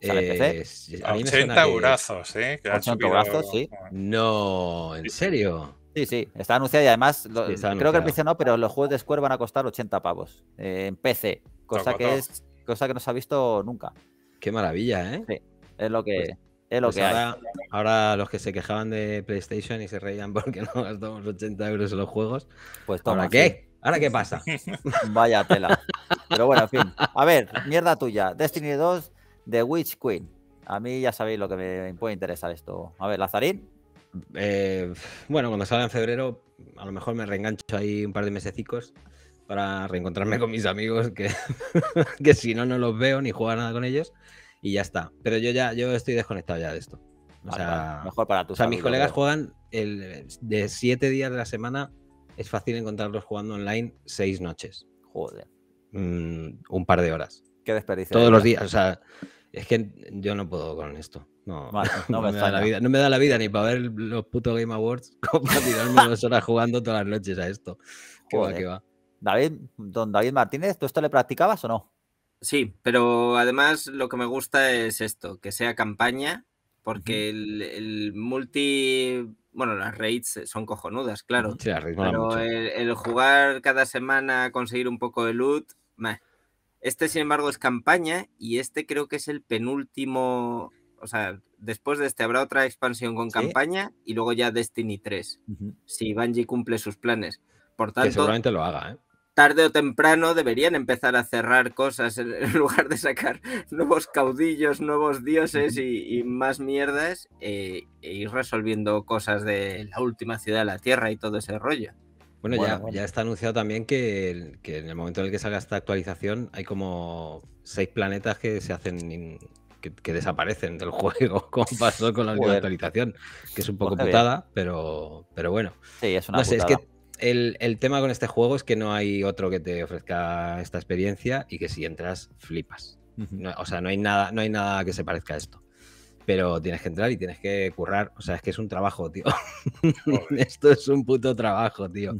Speaker 1: sale en PC. 80 brazos, ¿eh? 80 brazos, sí. ¿eh? No, ¿en serio? Sí, sí, está anunciado y además creo que el PC no, pero los juegos de Square van a costar 80 pavos eh, en PC, cosa que es cosa que no se ha visto nunca. Qué maravilla, ¿eh? Sí, es lo que pues, es lo pues que ahora, hay. ahora los que se
Speaker 2: quejaban de PlayStation y se reían porque no gastamos 80 euros en los juegos, pues toma, ¿ahora qué?
Speaker 1: ¿Ahora qué pasa? Vaya tela. Pero bueno, en fin. A ver, mierda tuya. Destiny 2 de Witch Queen. A mí ya sabéis lo que me puede interesar esto. A ver, Lazarín.
Speaker 2: Eh, bueno, cuando salga en febrero, a lo mejor me reengancho ahí un par de mesecicos para reencontrarme con mis amigos, que, que si no, no los veo ni juego nada con ellos y ya está. Pero yo ya yo estoy desconectado ya de esto. O sea, mejor para tus o mis colegas juegan el, de siete días de la semana, es fácil encontrarlos jugando online seis noches. Joder. Mm, un par de horas. Qué desperdicio. Todos los días, o sea, es que yo no puedo con esto. No, me, da la vida, ni para
Speaker 1: ver los putos Game Awards como tirarme dos horas jugando todas las noches a esto. Qué va, qué va. David, don David Martínez, ¿tú esto le practicabas o no?
Speaker 4: Sí, pero además lo que me gusta es esto, que sea campaña, porque el, multi. Bueno, las raids son cojonudas, claro. Sí, pero el, jugar cada semana, conseguir un poco de loot, meh, este, sin embargo, es campaña y este creo que es el penúltimo. O sea, después de este habrá otra expansión con campaña y luego ya Destiny 3, si Bungie cumple sus planes. Por tanto, seguramente lo haga, ¿eh? tarde o temprano deberían empezar a cerrar cosas en lugar de sacar nuevos caudillos, nuevos dioses y, más mierdas eh, e ir resolviendo cosas de la última ciudad de la Tierra y todo ese rollo. Bueno, ya, ya,
Speaker 2: está anunciado también que, en el momento en el que salga esta actualización hay como seis planetas que se hacen que, desaparecen del juego, como pasó con la actualización, que es un poco putada, pero, pero bueno. Sí, es una no sé, es que el, tema con este juego es que no hay otro que te ofrezca esta experiencia y que si entras, flipas. o sea, no hay nada, no hay nada que se parezca a esto pero tienes que entrar y tienes que currar. O sea, es que es un trabajo, tío. Esto es un puto trabajo, tío.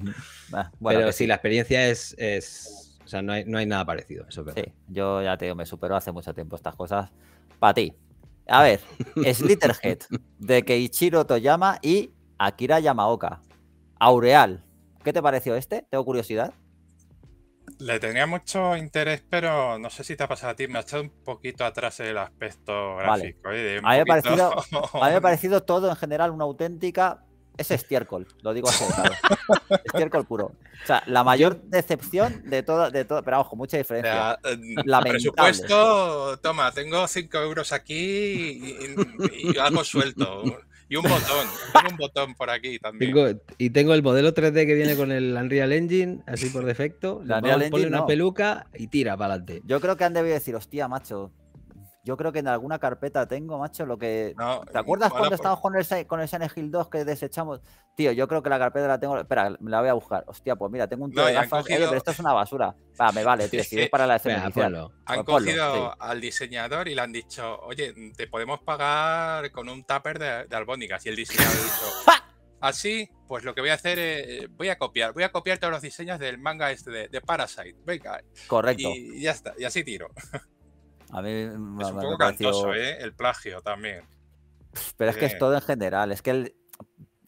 Speaker 2: Ah, bueno, pero sí, la
Speaker 1: experiencia es, es. o sea, no hay, nada parecido. Eso sí, yo ya te digo, me superó hace mucho tiempo estas cosas. Para ti. A ver, Slitterhead, de Keiichiro Toyama y Akira Yamaoka. Aureal. ¿Qué te pareció este? Tengo curiosidad.
Speaker 3: Le tenía mucho interés, pero no sé si te ha pasado a ti. Me ha echado un poquito atrás el aspecto gráfico. ¿eh? A, mí me ha
Speaker 1: parecido todo en general una auténtica. Es estiércol, lo digo así, estiércol puro. O sea, la mayor decepción de todo, de todo, pero ojo, mucha diferencia. Eh, la, presupuesto,
Speaker 3: toma, tengo 5 euros aquí y, y algo suelto. Y un botón, un botón por aquí también.
Speaker 2: y tengo el modelo 3D que viene con el Unreal Engine, así por defecto. le pone una
Speaker 1: peluca y tira para adelante. Yo creo que han debido decir, hostia, macho, yo creo que en alguna carpeta tengo, macho, lo que. ¿Te eh, acuerdas cuando estábamos con el, con el 2 que desechamos? Tío, yo creo que la carpeta la tengo. Espera, me la voy a buscar. Hostia, pues mira, tengo un tío de gafas. pero esto es una basura. Va, me vale, tío. es para la escena. han pues cogido
Speaker 3: al diseñador y le han dicho, oye, te podemos pagar con un tupper de, de albónicas. Y el diseñador ha dicho. Así, ah, pues lo que voy a hacer es, eh, voy a copiar, voy a copiar todos los diseños del manga este de, Parasite. Venga. Correcto. y ya está, y así tiro.
Speaker 1: A mí es un poco gracioso, ¿eh?
Speaker 3: El plagio también.
Speaker 1: Pero es que es todo en general. Es que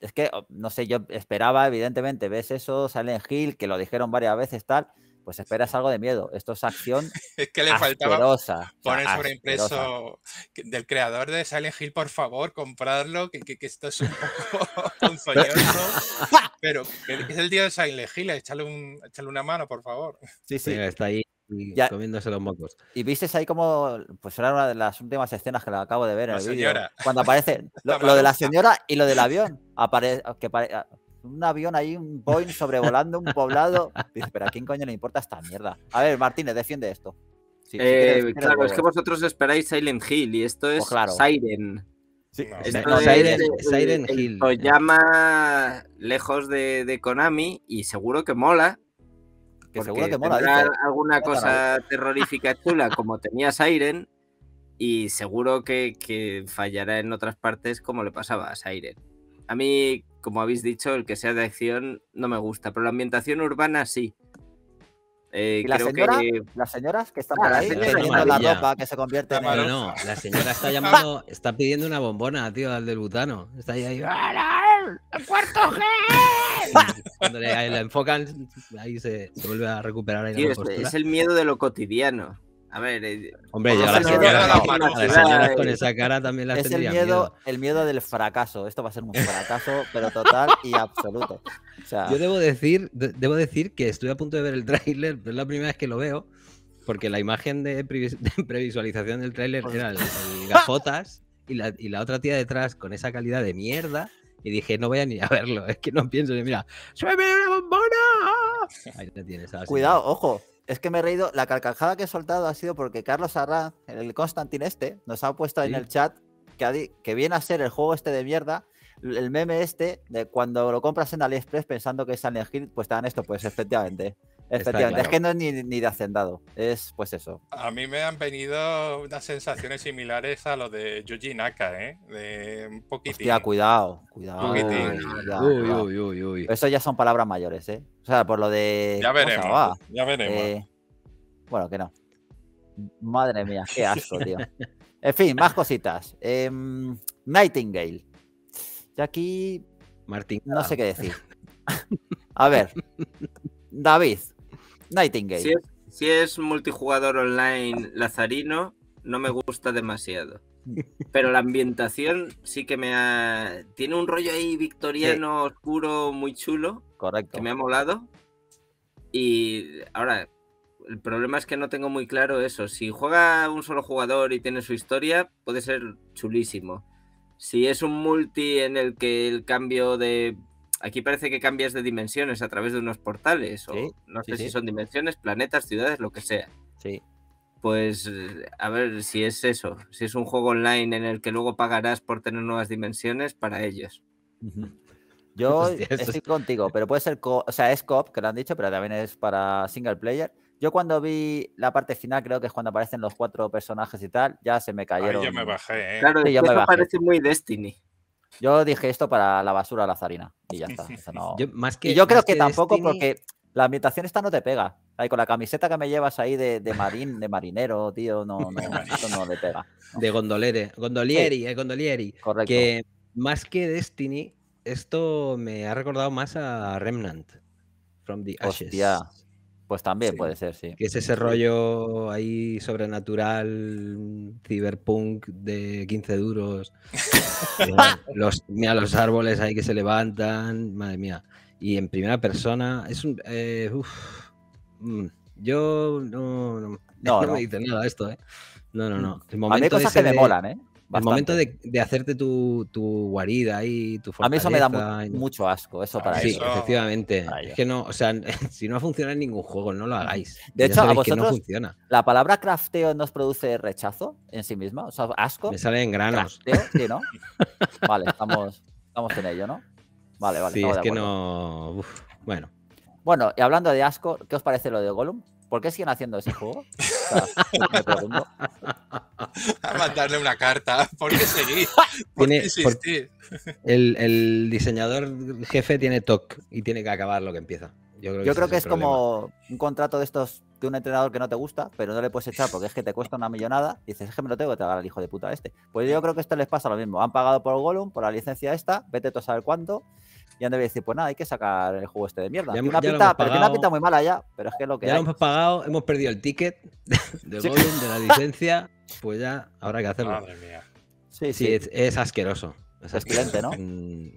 Speaker 1: es que, oh, no sé, yo esperaba, evidentemente, ves eso, Silent Hill, que lo dijeron varias veces, tal, pues esperas algo de miedo. Esto es acción.
Speaker 3: es que le asquerosa. poner sobre impreso del creador de Silent Hill, por favor, comprarlo, que, esto es un poco soñoso pero es el día de Silent Hill, échale, un, una mano, por favor.
Speaker 1: sí, sí está ahí comiéndose los mocos. Y viste ahí como, pues era una de las últimas escenas que la acabo de ver en el vídeo, Cuando aparece lo, de la señora y lo del avión. aparece ah, ah, un avión ahí, un Boeing sobrevolando un poblado. Dice, pero ¿a quién coño le importa esta mierda? A ver, Martínez, defiende esto. Eh, claro, es que vosotros
Speaker 4: esperáis Silent Hill y esto pues es Siren. Sí. Siren, Hill. Lo llama lejos de Konami y seguro que mola, seguro alguna cosa terrorífica chula como tenía Siren y seguro que, fallará en otras partes como le pasaba a Siren. A mí, como habéis dicho, el que sea de acción no me gusta, pero la ambientación urbana sí.
Speaker 1: Eh, las señoras que están ah, por ahí teniendo la ropa que se convierte en no, no, la señora está llamando,
Speaker 2: está pidiendo una bombona, tío, al del butano. Está ahí, ahí.
Speaker 5: ¡El cuarto gel!
Speaker 2: Cuando le, enfocan, ahí se, vuelve a recuperar. es,
Speaker 4: el miedo de lo cotidiano. A ver, eh, hombre,
Speaker 2: eh, con esa cara también es el miedo,
Speaker 1: El miedo del fracaso. Esto va a ser un fracaso, pero total y absoluto. Yo
Speaker 2: debo decir, debo decir que estoy a punto de ver el tráiler, pero es la primera vez que lo veo, porque la imagen de, previsualización del tráiler pues era el, gafotas y la otra tía detrás con esa calidad de mierda. Y dije, no voy ni a verlo, es que no pienso. Y mira,
Speaker 1: sube una bombona! Cuidado, ojo. Es que me he reído. La carcajada que he soltado ha sido porque Carlos en el Constantin este, nos ha puesto en el chat que, que viene a ser el juego este de mierda el meme este de cuando lo compras en AliExpress pensando que es Silent Hill, pues te dan esto, pues efectivamente. Efectivamente, es que no es ni, de hacendado, es pues eso.
Speaker 3: A mí me han venido unas sensaciones similares a lo de Yuji Naka, ¿eh? De un poquitín. Hostia, cuidado, cuidado. Uy,
Speaker 1: uy, uy, uy, Eso ya son palabras mayores, ¿eh? O sea, por lo de. Ya veremos. Ya veremos. Eh, bueno, que no. Madre mía, qué asco, tío. En fin, más cositas. Em, Nightingale. Y aquí. Martín. No sé qué decir. A ver. David, Nightingale.
Speaker 4: Si es, multijugador online lazarino, no me gusta demasiado. Pero la ambientación sí que me ha. Tiene un rollo ahí victoriano, oscuro, muy chulo. Correcto. Que me ha molado. Y ahora, el problema es que no tengo muy claro eso. Si juega un solo jugador y tiene su historia, puede ser chulísimo. Si es un multi en el que el cambio de aquí parece que cambias de dimensiones a través de unos portales, no sé si son dimensiones, planetas, ciudades, lo que sea. Sí. Pues a ver si es eso, si es un juego online en el que luego pagarás por tener nuevas dimensiones para ellos.
Speaker 1: Yo estoy contigo, pero puede ser, o sea, es cop, que lo han dicho, pero también es para single player. Yo cuando vi la parte final, creo que es cuando aparecen los cuatro personajes y tal, ya se me cayeron. yo me bajé, ¿eh? Claro, me parece muy Destiny. Yo dije esto para la basura la zarina. Y ya está. yo, más que, y yo creo que, tampoco porque la ambientación esta no te pega. con la camiseta que me llevas ahí de, de marín, de marinero, tío, no, no, esto no le pega. De gondolere, gondolieri, eh, gondolieri. Correcto.
Speaker 2: Que más que Destiny, esto me ha recordado más a Remnant. From the Ashes.
Speaker 1: Pues también puede ser, sí. Que es ese
Speaker 2: rollo ahí sobrenatural, ciberpunk de 15 duros. los, mira, los árboles ahí que se levantan, madre mía. Y en primera persona, es un... Eh, mm, yo no... No, no, no me dice nada esto, ¿eh? No, no, mm, no. hay cosas que me molan, ¿eh? al momento de, hacerte tu, guarida y tu fortaleza. A mí eso me da mucho asco, eso ah, para Sí, efectivamente. Ah, es que no, o sea, si no ha funcionado en
Speaker 1: ningún juego, no lo hagáis. De hecho, a vosotros, no funciona. la palabra crafteo nos produce rechazo en sí misma, o sea, asco. Me salen granos. Crafteo, sí, ¿no? vale, estamos, en ello, ¿no? Vale, vale. Sí, es que no. bueno. Bueno, y hablando de asco, ¿qué os parece lo de Gollum? ¿Por qué siguen haciendo ese juego? A mandarle una carta. ¿Por qué seguir?
Speaker 3: ¿Por qué
Speaker 2: El, diseñador jefe tiene TOC y tiene que acabar lo que empieza. Yo creo que, es,
Speaker 3: como
Speaker 1: un contrato de estos de un entrenador que no te gusta, pero no le puedes echar porque es que te cuesta una millonada. Y dices, es que me lo tengo que tragar al hijo de puta este. Pues yo creo que esto les pasa lo mismo. Han pagado por el Golum, por la licencia esta, vete tú a saber cuánto y han a decir, pues nada, hay que sacar el juego este de mierda. Ya, una pinta, muy mala ya, pero es que lo que. Ya hemos
Speaker 2: pagado, hemos perdido el ticket de sí. de la
Speaker 1: licencia, pues
Speaker 2: ya hay que hacerlo. Madre mía. Sí, sí. es, asqueroso. Es asqueroso. ¿no? Mm,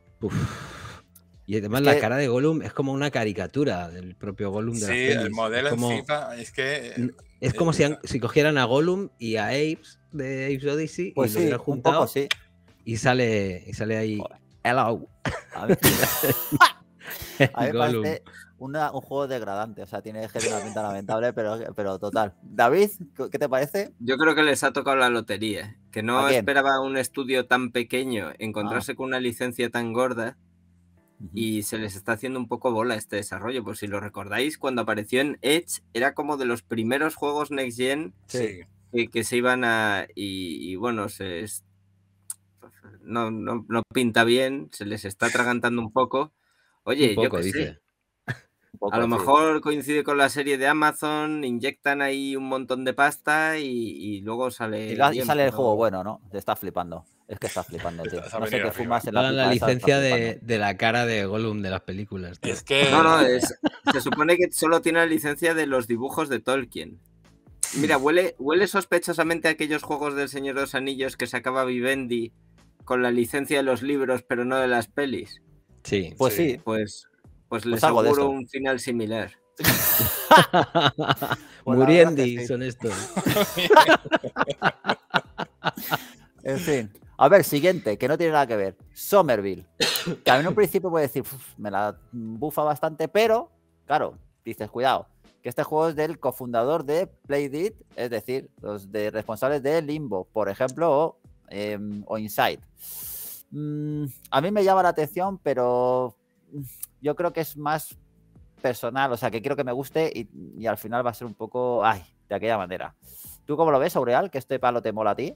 Speaker 2: y además la cara de Gollum es como una caricatura del propio Gollum de Sí, el modelo como... es que. Mm, es eh, como eh, si, cogieran a Gollum y a Apes de
Speaker 1: Apes Odyssey y pues sí, lo hubieran juntado. sí.
Speaker 2: Y sale, y sale ahí. Hello. A mí, a mí me parece
Speaker 1: un juego degradante. O sea, tiene gente una lamentable, pero, pero total. David, ¿qué te parece?
Speaker 2: Yo
Speaker 4: creo que les ha tocado la lotería. Que no esperaba un estudio tan pequeño encontrarse ah. con una licencia tan gorda. Y se les está haciendo un poco bola este desarrollo. Por si lo recordáis, cuando apareció en Edge, era como de los primeros juegos Next Gen que, se iban a. Y, y bueno, se, no, pinta bien, se les está atragantando un poco. Oye, yo a lo mejor coincide con la serie de Amazon, inyectan ahí un montón de pasta y, luego sale. sale el juego
Speaker 1: bueno, ¿no? Te está flipando. Es que está flipando, tío. no sé qué fumas en la, licencia de,
Speaker 2: la cara de Gollum de las películas. Es que.
Speaker 4: se supone que solo tiene la licencia de los dibujos de Tolkien. Mira, huele, huele sospechosamente a aquellos juegos del Señor de los Anillos que sacaba Vivendi con la licencia de los libros, pero no de las pelis. Sí. Pues sí. Pues, pues les pues aseguro un final similar.
Speaker 1: Pues muriendo son estos. en fin. A ver, siguiente, que no tiene nada que ver. Somerville. Que a mí en un principio puede decir, me la bufa bastante, pero, claro, dices, cuidado, que este juego es del cofundador de It, es decir, los de responsables de Limbo, por ejemplo, o Em, o Inside mm, a mí me llama la atención, pero yo creo que es más personal, o sea, que quiero que me guste y, al final va a ser un poco, ay, de aquella manera. ¿Tú cómo lo ves, Aureal? ¿Que este palo te
Speaker 3: mola a ti?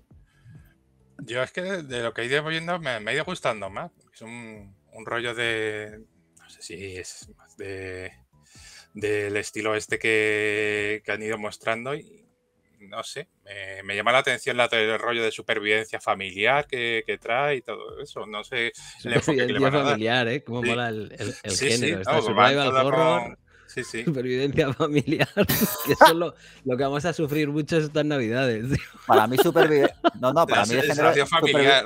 Speaker 3: Yo es que de lo que he ido viendo me, me ha ido gustando más. Es un, rollo de. No sé si es de. Del estilo este que han ido mostrando y, no sé, me, llama la atención el rollo de supervivencia familiar que, trae y todo eso. No sé. El supervivencia familiar,
Speaker 2: ¿eh? Cómo mola el, el, el género. Sí, survival horror. Sí, Supervivencia familiar. Que eso lo, lo, que vamos a sufrir mucho estas navidades. Para mí,
Speaker 3: supervivencia. No, no, para mí el género. Familiar,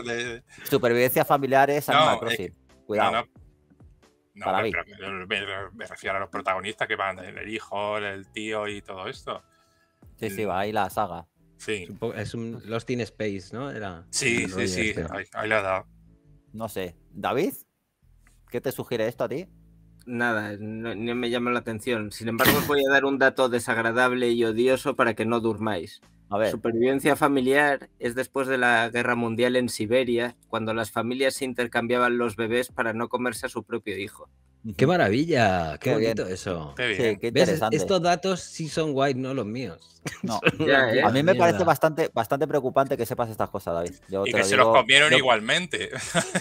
Speaker 1: Supervivencia familiar es Animal eh,
Speaker 3: Cuidado. No, no, para me, refiero a los protagonistas que van el hijo, el tío y todo esto.
Speaker 1: Sí, sí, va ahí la saga. Sí. Es un pues
Speaker 2: Lost in Space, ¿no? Era sí, sí, sí, este.
Speaker 3: ahí, la da. No sé. ¿David?
Speaker 1: ¿Qué te sugiere esto a ti?
Speaker 4: Nada, no, me llama la atención. Sin embargo, os voy a dar un dato desagradable y odioso para que no durmáis. A ver. Supervivencia familiar es después de la guerra mundial en Siberia, cuando las familias intercambiaban los bebés
Speaker 2: para no comerse a su propio hijo. Qué maravilla, qué, bonito eso.
Speaker 3: Estos
Speaker 1: datos sí son guay, no los míos. ¿eh? A mí me parece bastante, bastante preocupante que sepas estas cosas, David. y que se los comieron igualmente.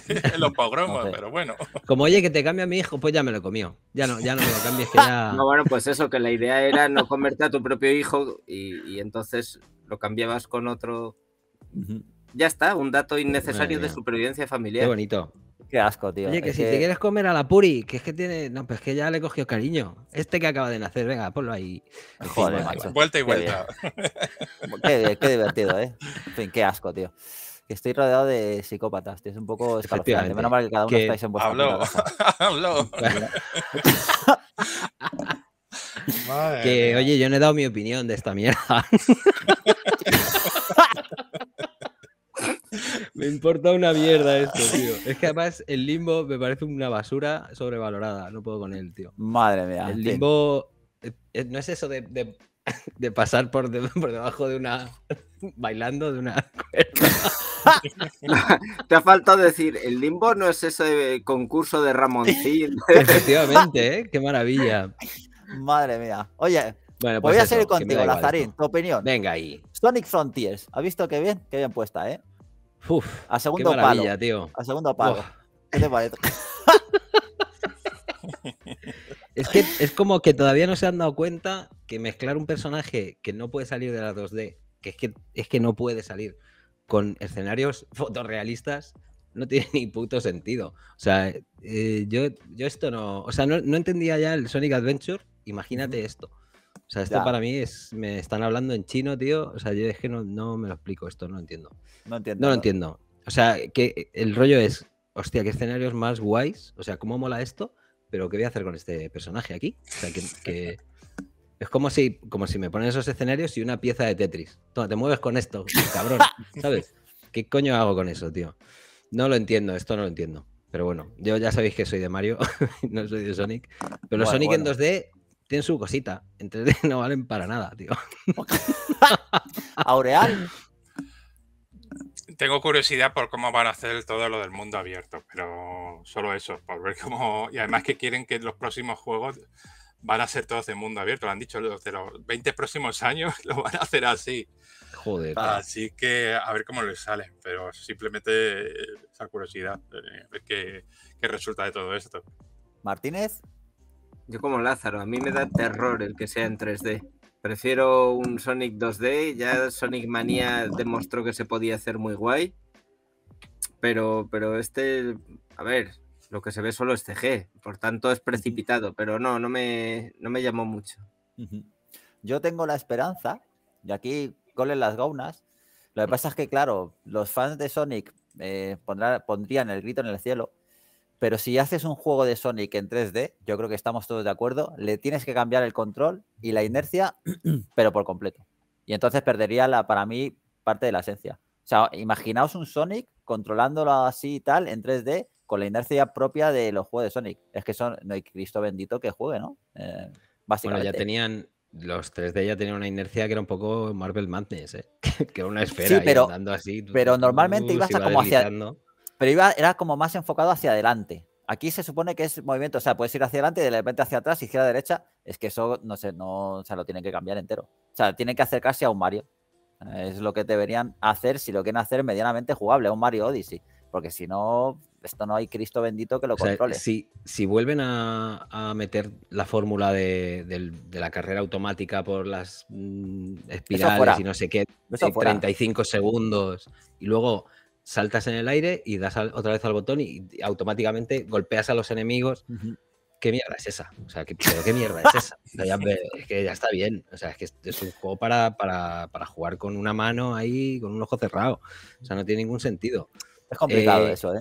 Speaker 1: igualmente. los pogromos,
Speaker 3: pero bueno.
Speaker 2: Como oye, que te cambia mi hijo, pues ya me lo comió. Ya no, ya me lo cambies, ya. No,
Speaker 3: bueno, pues eso, que la
Speaker 4: idea era no comerte a tu propio hijo y, entonces lo cambiabas con otro. Ya está, un dato innecesario de supervivencia familiar. Qué bonito.
Speaker 1: Qué asco, tío.
Speaker 4: Oye,
Speaker 2: que si te quieres comer a la puri, que es que tiene. No, pues que ya le cogió cariño. Este que acaba de nacer, venga,
Speaker 1: ponlo ahí. Joder, macho. Vuelta y vuelta. Qué, divertido, ¿eh? En fin, qué asco, tío. Estoy rodeado de psicópatas, tío. Es un poco escalofriante. Menos mal que cada uno estáis en vuestro. ¡Hablo! ¡Hablo!
Speaker 5: que,
Speaker 2: oye, yo no he dado mi opinión de esta mierda. Me importa una mierda esto, tío. Es que además el limbo me parece una basura sobrevalorada. No puedo con él, tío. Madre mía. El limbo eh, eh, no es eso de, pasar por, debajo de una. bailando de una
Speaker 4: Te ha faltado decir, el limbo no es ese
Speaker 1: concurso de Ramoncín. Efectivamente,
Speaker 2: ¿eh? qué maravilla.
Speaker 1: Madre mía. Oye, bueno, voy pues a seguir contigo, Lazarín, tu opinión. Venga ahí. Sonic Frontiers, Ha visto qué bien? Qué bien puesta, ¿eh? a segundo qué Tío. A segundo palo.
Speaker 2: es que es como que todavía no se han dado cuenta que mezclar un personaje que no puede salir de la 2D, que es que, es que no puede salir, con escenarios fotorrealistas, no tiene ni puto sentido. O sea, eh, yo, yo esto no. O sea, no entendía ya el Sonic Adventure. Imagínate esto. O sea, esto para mí es. Me están hablando en chino, tío. O sea, yo es que no, no me lo explico esto, no lo entiendo. No entiendo. No lo entiendo. O sea, que el rollo es. Hostia, qué escenarios más guays. O sea, cómo mola esto, pero ¿qué voy a hacer con este personaje aquí? O sea, que. es como si, como si me ponen esos escenarios y una pieza de Tetris. Toma, te mueves con esto, cabrón. ¿Sabes? ¿Qué coño hago con eso, tío? No lo entiendo, esto no lo entiendo. Pero bueno, yo ya sabéis que soy de Mario, no soy de Sonic. Pero Sonic en 2D tienen su cosita. Entonces no valen para nada, tío.
Speaker 1: Aureal.
Speaker 3: Tengo curiosidad por cómo van a hacer todo lo del mundo abierto, pero solo eso, por ver cómo. Y además que quieren que los próximos juegos van a ser todos de mundo abierto. Lo han dicho, los de los 20 próximos años lo van a hacer así. Joder. Así que a ver cómo les sale, pero simplemente eh, esa curiosidad, ver ver qué resulta de todo esto.
Speaker 4: Martínez, yo como Lázaro, a mí me da terror el que sea en 3D. Prefiero un Sonic 2D, ya Sonic Mania demostró que se podía hacer muy guay. Pero, pero este, a ver, lo que se ve solo es CG, por tanto es precipitado, pero no, no me, me llamó mucho.
Speaker 1: Yo tengo la esperanza, y aquí colen las gaunas. Lo que pasa es que, claro, los fans de Sonic eh, pondrían el grito en el cielo pero si haces un juego de Sonic en 3D, yo creo que estamos todos de acuerdo, le tienes que cambiar el control y la inercia, pero por completo. Y entonces perdería la, para mí parte de la esencia. O sea, imaginaos un Sonic controlándolo así y tal en 3D con la inercia propia de los juegos de Sonic. Es que son, no hay Cristo bendito que juegue, ¿no? básicamente. Eh, bueno, ya tenían,
Speaker 2: los 3D ya tenían una inercia que era un poco Marvel Madness, ¿eh? que era una esfera y andando así. Pero normalmente ibas a como hacia,
Speaker 1: pero era como más enfocado hacia adelante. Aquí se supone que es movimiento, o sea, puedes ir hacia adelante y de repente hacia atrás, la derecha. Es que eso, no sé, no, o sea, lo tienen que cambiar entero. O sea, tienen que acercarse a un Mario. Eh, es lo que deberían hacer si lo quieren hacer medianamente jugable, a un Mario Odyssey. Porque si no, esto no hay Cristo bendito que lo controle.
Speaker 2: Si, si vuelven a, meter la fórmula de, la carrera automática por las mm, espirales y no sé qué, 35 segundos, y luego saltas en el aire y das otra vez al botón y, automáticamente golpeas a los enemigos. ¿Qué mierda es esa? O sea, ¿qué, ¿qué mierda es esa? es que ya está bien. O sea, es que es, un juego para, para, para, jugar con una mano ahí, con un ojo cerrado. O sea, no tiene ningún sentido. Es complicado eh, eso, ¿eh?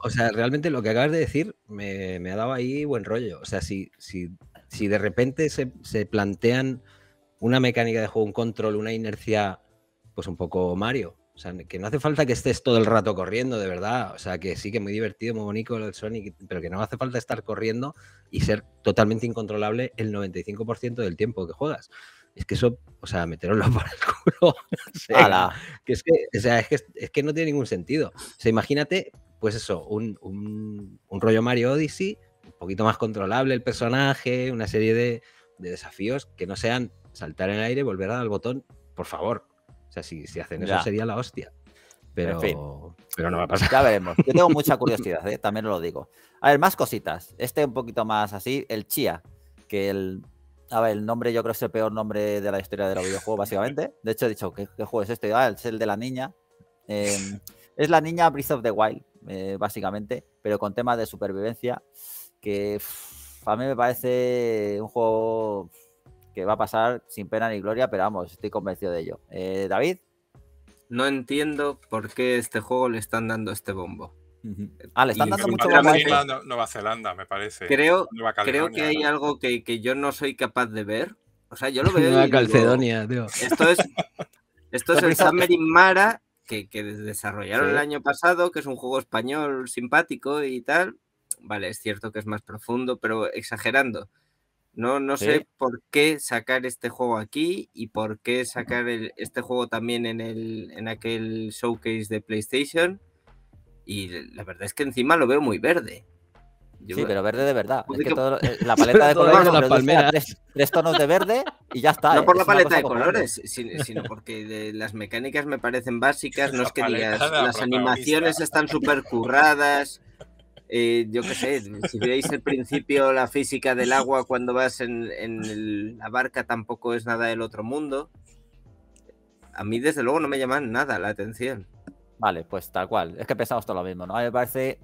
Speaker 2: o sea, realmente lo que acabas de decir me, me, ha dado ahí buen rollo. O sea, si, si, si de repente se, se plantean una mecánica de juego, un control, una inercia, pues un poco Mario, o sea, que no hace falta que estés todo el rato corriendo, de verdad. O sea, que sí, que muy divertido, muy bonito el Sonic, pero que no hace falta estar corriendo y ser totalmente incontrolable el 95% del tiempo que juegas. Es que eso, o sea, meteroslo por el culo. es que, o sea, es que, no tiene ningún sentido. O sea, imagínate, pues eso, un, rollo Mario Odyssey, un poquito más controlable el personaje, una serie de, de desafíos que no sean saltar en el aire, volver al botón, por favor si, si hacen eso sería la hostia.
Speaker 1: Pero, pero no va a pasar. Ya veremos. Yo tengo mucha curiosidad, ¿eh? también lo digo. A ver, más cositas. Este un poquito más así, el Chia, que el... A ver, el nombre yo creo que es el peor nombre de la historia de los videojuegos, básicamente. De hecho, he dicho, ¿qué, juego es este? Ah, es el de la niña. Em, es la niña Breath of the Wild, eh, básicamente, pero con tema de supervivencia, que a mí me parece un juego que va a pasar sin pena ni gloria, pero vamos, estoy convencido de ello. Eh, David.
Speaker 4: No entiendo por qué este juego le están dando este bombo. Ah, le están dando mucho bombo.
Speaker 3: Nueva, Zelanda, me parece. Creo, creo que hay
Speaker 4: algo que, que, yo no soy capaz de ver. O sea, yo lo veo. Nueva Calcedonia, tío. Esto es, esto es el in Mara que, desarrollaron el año pasado, que es un juego español simpático y tal. Vale, es cierto que es más profundo, pero exagerando. No, sé por qué sacar este juego aquí y por qué sacar este juego también en, el, en aquel showcase de PlayStation. Y la verdad es que encima lo veo muy verde. sí, pero verde de verdad.
Speaker 1: Eh, la paleta de colores Tres, tonos de verde
Speaker 4: y ya está. No eh, por la paleta de colores, sino, porque las mecánicas me parecen básicas. No es que digas, las animaciones están súper curradas. Eh, yo qué sé, si veis el principio, la física del agua cuando vas en, la barca tampoco es nada del otro mundo. A mí, desde luego, no me llaman nada la atención.
Speaker 1: Vale, pues tal cual. Es que pensamos todo lo mismo, ¿no? me parece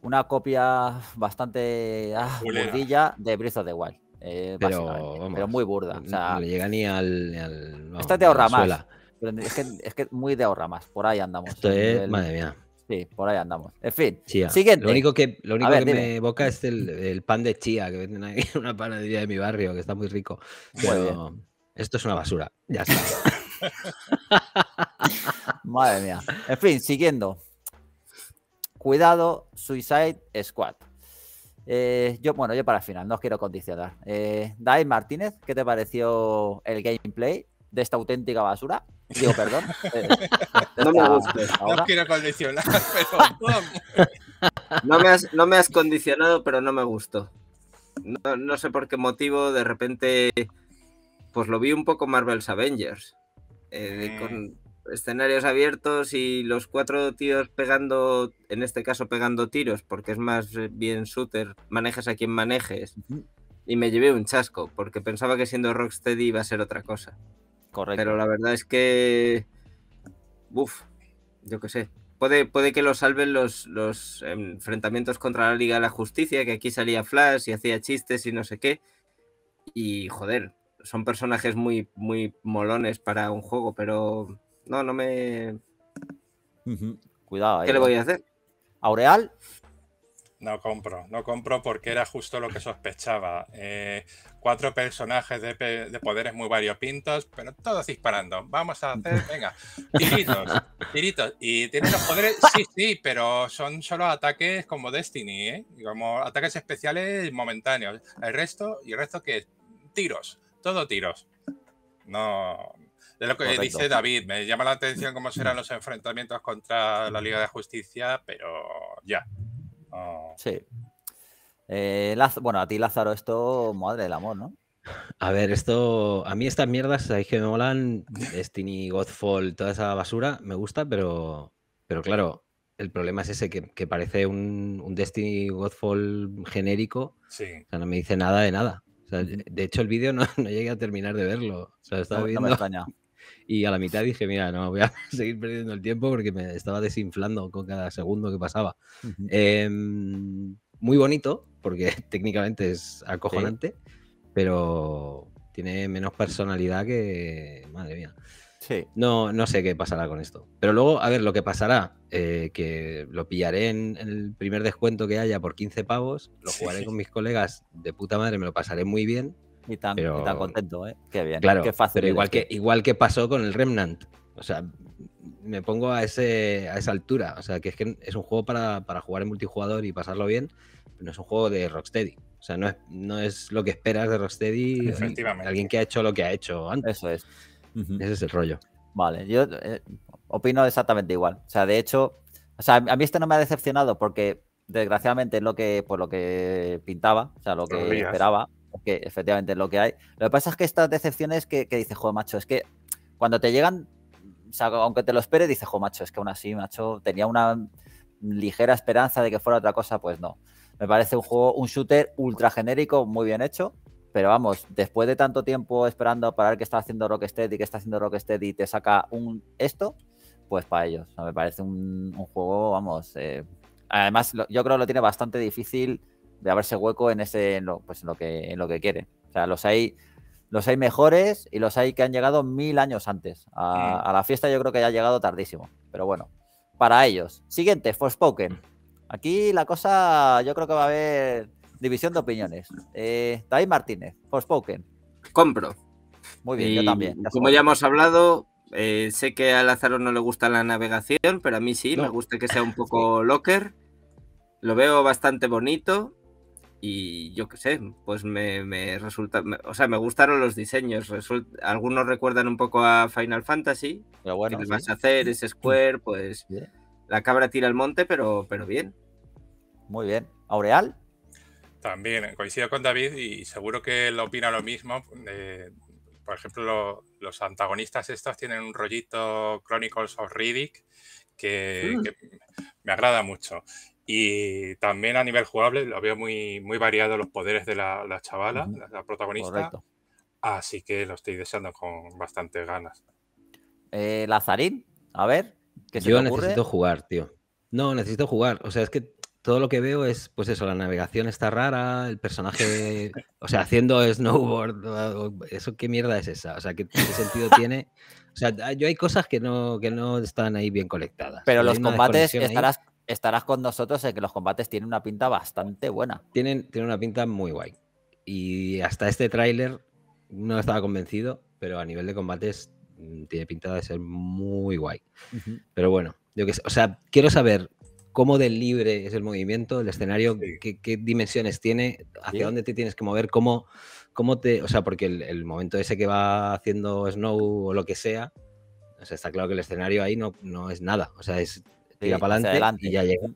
Speaker 1: una copia bastante ah, burdilla de Breath of the Wild. Eh, pero, pero, muy burda. O sea,
Speaker 2: le llega ni al. Esta te ahorra más.
Speaker 1: es, que, es que muy de ahorra más. Por ahí andamos. Esto es, madre mía. Sí, por ahí andamos. En fin,
Speaker 2: siguiente. Lo único que, lo único que me evoca es el, pan de chía que venden aquí en una panadería de mi barrio, que está muy rico. esto es
Speaker 1: una basura. Ya está. Madre mía. En fin, siguiendo. Cuidado, Suicide Squad. Eh, yo, bueno, yo para el final, no os quiero condicionar. Eh, Martínez, ¿qué te pareció el gameplay? de esta auténtica basura. Digo, perdón.
Speaker 4: no eh, me No quiero condicionar, No me, has, condicionado, pero no me gustó. No, sé por qué motivo, de repente, pues lo vi un poco Marvel's Avengers. Eh, con escenarios abiertos y los cuatro tíos pegando, en este caso pegando tiros, porque es más bien shooter, manejes a quien manejes. Y me llevé un chasco, porque pensaba que siendo Rocksteady iba a ser otra cosa. Correcto. Pero la verdad es que. Uf, yo qué sé. Puede, puede que lo salven los, enfrentamientos contra la Liga de la Justicia, que aquí salía Flash y hacía chistes y no sé qué. Y joder, son personajes muy, muy molones para un juego, pero no, no me.
Speaker 1: Cuidado. Ahí, ¿Qué le ¿eh? voy a hacer? Aureal.
Speaker 3: No compro, no compro porque era justo lo que sospechaba. Eh, cuatro personajes de, poderes muy variopintos, pero todos disparando. Vamos a hacer, venga, tiritos, tiritos. Y tienen los poderes, sí, sí, pero son solo ataques como Destiny, ¿eh? como ataques especiales momentáneos. El resto, ¿y el resto que es? Tiros, todo tiros. No, es lo que dice David, me llama la atención cómo serán los enfrentamientos contra la Liga de Justicia, pero
Speaker 1: ya. Ah. Sí. Eh, bueno, a ti, Lázaro, esto, madre del amor, ¿no? A ver,
Speaker 2: esto. A mí estas mierdas, sabéis que me molan. Destiny, Godfall, toda esa basura, me gusta, pero. Pero claro, el problema es ese que, parece un, Destiny Godfall genérico. Sí. O sea, no me dice nada de nada. de hecho, el vídeo no, llegué a terminar de verlo. O sea, estaba viendo y a la mitad dije, mira, no, voy a seguir perdiendo el tiempo porque me estaba desinflando con cada segundo que pasaba. Em, muy bonito, porque técnicamente es acojonante, pero tiene menos personalidad que... Madre mía. Sí. No, no sé qué pasará con esto. Pero luego, a ver, lo que pasará, eh, que lo pillaré en, el primer descuento que haya por 15 pavos, lo jugaré con mis colegas de puta madre, me lo pasaré muy bien, y tan, contento, ¿eh? Qué bien, claro, fácil. Pero igual que, igual que pasó con el Remnant. O sea, me pongo a, ese, a esa altura. O sea, que es que es un juego para, jugar en multijugador y pasarlo bien, pero no es un juego de Rocksteady. O sea, no es, no es lo que esperas de Rocksteady. Eh, alguien que ha
Speaker 1: hecho lo que ha hecho antes. Eso es. Ese es el rollo. Vale, yo eh, opino exactamente igual. O sea, de hecho, o sea, a mí este no me ha decepcionado porque desgraciadamente es lo que, lo que pintaba, o sea, lo que esperaba que efectivamente es lo que hay. Lo que pasa es que estas decepciones que, que dices, macho, es que cuando te llegan, aunque te lo esperes, dice joder, macho, es que aún así, macho, tenía una ligera esperanza de que fuera otra cosa, pues no. Me parece un juego, un shooter ultra genérico, muy bien hecho, pero vamos, después de tanto tiempo esperando para ver qué está haciendo y ...que está haciendo Rocksteady y te saca un esto, pues para ellos. me parece un, juego, vamos. Eh, además, yo creo que lo tiene bastante difícil de haberse hueco en ese, lo, pues lo que, en lo que quieren. O sea, los hay, los hay mejores y los hay que han llegado mil años antes. Mm. A, la fiesta yo creo que ya ha llegado tardísimo. Pero bueno, para ellos. Siguiente, Forspoken. Aquí la cosa, yo creo que va a haber división de opiniones. Eh, David Martínez, Forspoken. Compro. Muy
Speaker 4: bien, yo también. como ya hemos hablado, eh, sé que a Lázaro no le gusta la navegación, pero a mí sí, me gusta que sea un poco locker. Lo veo bastante bonito y yo qué sé, pues me, resulta, o sea, me gustaron los diseños, algunos recuerdan un poco a Final Fantasy, pero bueno, vas a hacer? Es Square, pues la cabra tira al monte, pero, pero bien. Muy bien. ¿Aureal?
Speaker 3: También, eh, coincido con David y seguro que él opina lo mismo. Eh, por ejemplo, los antagonistas estos tienen un rollito Chronicles of Riddick que mm. me agrada mucho. Y también a nivel jugable, lo veo muy, muy variado los poderes de la, chavala, la, protagonista. Así que lo estoy deseando con bastantes ganas. Eh, Lazarín, a ver. Yo necesito
Speaker 2: jugar, tío. No, necesito jugar. O sea, es que todo lo que veo es, pues eso, la navegación está rara, el personaje, o sea, haciendo snowboard, eso qué mierda es esa, o sea, qué, sentido tiene. O sea, yo hay cosas que no, que no están ahí bien
Speaker 1: conectadas. Pero los combates estarás, estarás con nosotros en que los combates tienen una pinta bastante buena. Tienen, tienen una pinta muy guay.
Speaker 2: Y hasta este tráiler no estaba convencido, pero a nivel de combates mm, tiene pinta de ser muy guay. Pero bueno, yo que o sea, quiero saber cómo del libre es el movimiento, el escenario, qué, dimensiones tiene, hacia dónde te tienes que mover, cómo, cómo te. O sea, porque el, momento ese que va haciendo Snow o lo que sea, o sea, está claro que el escenario ahí no, no es nada. O sea, es tira para adelante y ya llega.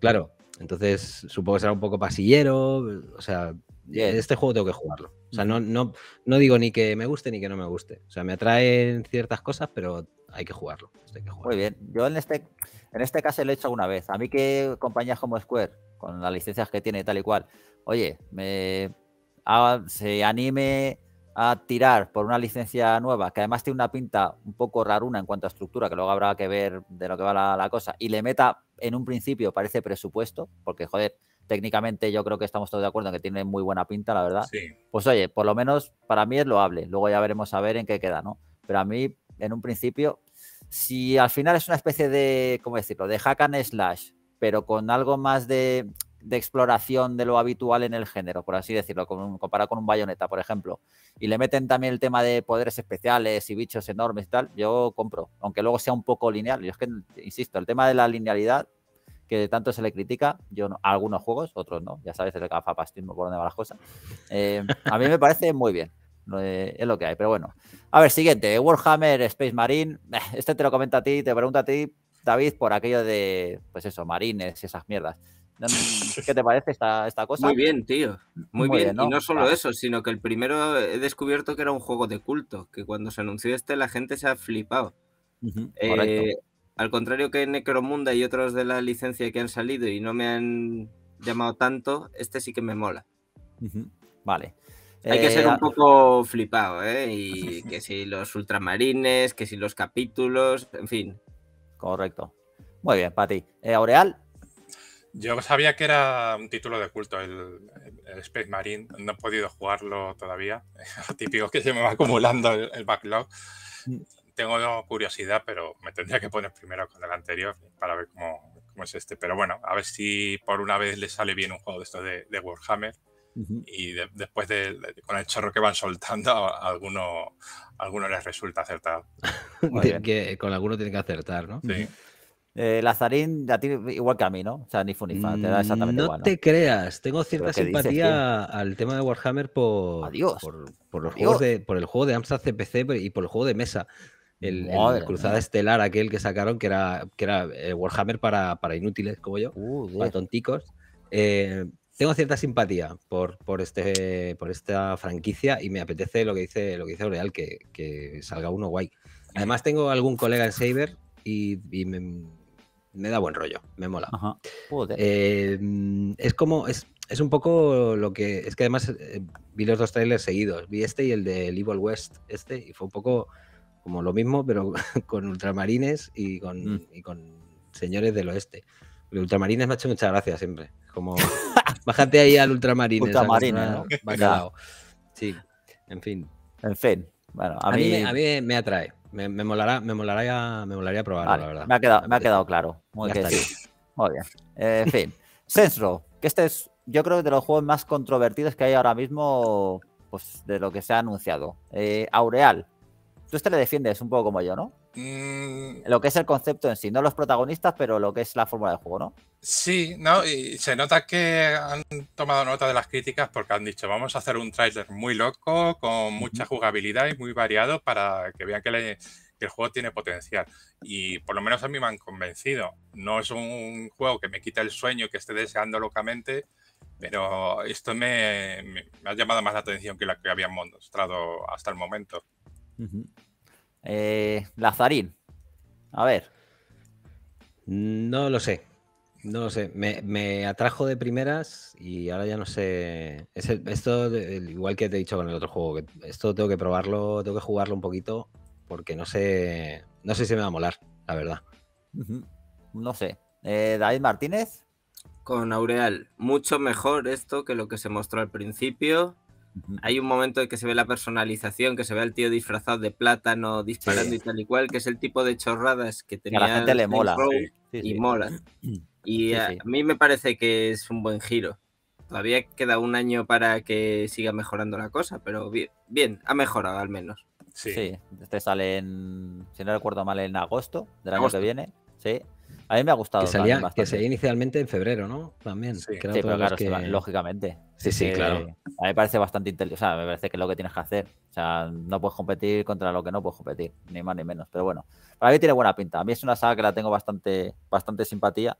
Speaker 2: Claro, entonces supongo que será un poco pasillero, o sea, este juego tengo que jugarlo. O sea, no, no, no digo ni que me guste ni que no me guste. O sea, me atraen ciertas cosas, pero hay que jugarlo.
Speaker 1: Muy bien. Yo en este, en este caso lo he hecho alguna vez. A mí que compañías como Square, con las licencias que tiene tal y cual, oye, me, ah, se anime a tirar por una licencia nueva, que además tiene una pinta un poco raruna en cuanto a estructura, que luego habrá que ver de lo que va la, cosa, y le meta en un principio, parece presupuesto, porque joder, técnicamente yo creo que estamos todos de acuerdo en que tiene muy buena pinta, la verdad. Pues oye, por lo menos para mí es loable, luego ya veremos a ver en qué queda, ¿no? Pero a mí, en un principio, si al final es una especie de, ¿cómo decirlo?, de hack and slash, pero con algo más de de exploración de lo habitual en el género, por así decirlo, comparado con un bayoneta, por ejemplo. Y le meten también el tema de poderes especiales y bichos enormes y tal, yo compro, aunque luego sea un poco lineal. Yo es que, insisto, el tema de la linealidad, que tanto se le critica, yo no, algunos juegos, otros no, ya sabes, el gafapastismo por donde va las cosas. Eh, a mí me parece muy bien, eh, es lo que hay, pero bueno. A ver, siguiente, Warhammer Space Marine, eh, este te lo comenta a ti, te pregunta a ti, David, por aquello de, pues eso, marines y esas mierdas. ¿Qué te parece esta, esta cosa? Muy bien, tío. Muy, bien. Y no solo eso,
Speaker 4: sino que el primero he descubierto que era un juego de culto, que cuando se anunció este la gente se ha flipado. Eh, al contrario que Necromunda y otros de la licencia que han salido y no me han llamado tanto, este sí que me mola. Vale. Hay que ser eh, un poco flipado, ¿eh? Y que si los ultramarines, que si los capítulos, en fin.
Speaker 1: Correcto. Muy bien, Pati. ti, eh, ¿Aureal?
Speaker 3: Yo sabía que era un título de culto el, Space Marine, no he podido jugarlo todavía. típico que se me va acumulando el, backlog. Mm. Tengo curiosidad, pero me tendría que poner primero con el anterior para ver cómo, es este. Pero bueno, a ver si por una vez le sale bien un juego de esto de, de Warhammer. Y después de, con el chorro que van soltando, a alguno, les resulta acertado.
Speaker 1: que, con alguno tiene que acertar, ¿no? Sí. Eh, Lazarín, igual que a mí, ¿no? O sea, ni te da exactamente no No te
Speaker 2: creas, tengo cierta simpatía al tema de Warhammer por, por, los juegos de, por el juego de Amstrad CPC y por el juego de mesa. El, Cruzada Estelar, aquel que sacaron, que era, que era eh, Warhammer para, para inútiles como yo, uh, para tonticos. Eh, tengo cierta simpatía por, por, este, por esta franquicia y me apetece lo que dice, lo que dice Oreal, que, salga uno guay. Además, tengo algún colega en Saber y, y me, me da buen rollo, me mola. Em, es como, es, es, un poco lo que, es que además eh, vi los dos trailers seguidos, vi este y el de Evil West, este, y fue un poco como lo mismo, pero con ultramarines y con, mm. con señores del oeste. Los ultramarines me ha hecho mucha gracia siempre, como, bájate ahí al ultramarines. Ultramarines, ah, ¿no? Sí, en fin. En fin,
Speaker 1: bueno, a, a
Speaker 2: mí me atrae. Me, me molará, me molaría, me molaría probarlo, la verdad.
Speaker 1: Me ha quedado, claro. Muy, bien. Muy bien. en fin. Sensro, que este es, yo creo que de los juegos más controvertidos que hay ahora mismo, pues de lo que se ha anunciado. Eh, Aureal, tú este le defiendes un poco como yo, ¿no?
Speaker 3: Eh,
Speaker 1: lo que es el concepto en sí, no los protagonistas, pero lo que es la fórmula del juego, ¿no?
Speaker 3: Sí, no, y se nota que han tomado nota de las críticas porque han dicho, vamos a hacer un trailer muy loco, con mucha jugabilidad y muy variado para que vean que, el juego tiene potencial. Y por lo menos a mí me han convencido. No es un juego que me quita el sueño, que esté deseando locamente, pero esto me, ha llamado más la atención que la que habían mostrado hasta el momento.
Speaker 1: Eh, Lazarín, a ver.
Speaker 2: No lo sé. No lo sé, me, atrajo de primeras y ahora ya no sé. Es esto, igual que te he dicho con el otro juego, que esto tengo que probarlo, tengo que jugarlo un poquito porque no sé, no sé si me va a molar, la verdad.
Speaker 1: No sé. Eh, David Martínez.
Speaker 4: Con Aureal, mucho mejor esto que lo que se mostró al principio. Hay un momento en que se ve la personalización, que se ve al tío disfrazado de plátano, disparando y tal y cual, que es el tipo de chorradas que tenía. a la le mola. y mola. Y a, mí me parece que es un buen giro. Todavía queda un año para que siga mejorando la cosa, pero bien, ha mejorado al
Speaker 1: menos. Sí. Este sale en, si no recuerdo mal, en agosto del año que viene. Sí. A mí me ha gustado. Que salía,
Speaker 2: inicialmente en febrero, ¿no? También. Sí, claro, lógicamente. Sí, sí, claro.
Speaker 1: A mí me parece bastante inteligente. O sea, me parece que es lo que tienes que hacer. O sea, no puedes competir contra lo que no puedes competir, ni más ni menos. Pero bueno, para mí tiene buena pinta. A mí es una saga que la tengo bastante, bastante simpatía.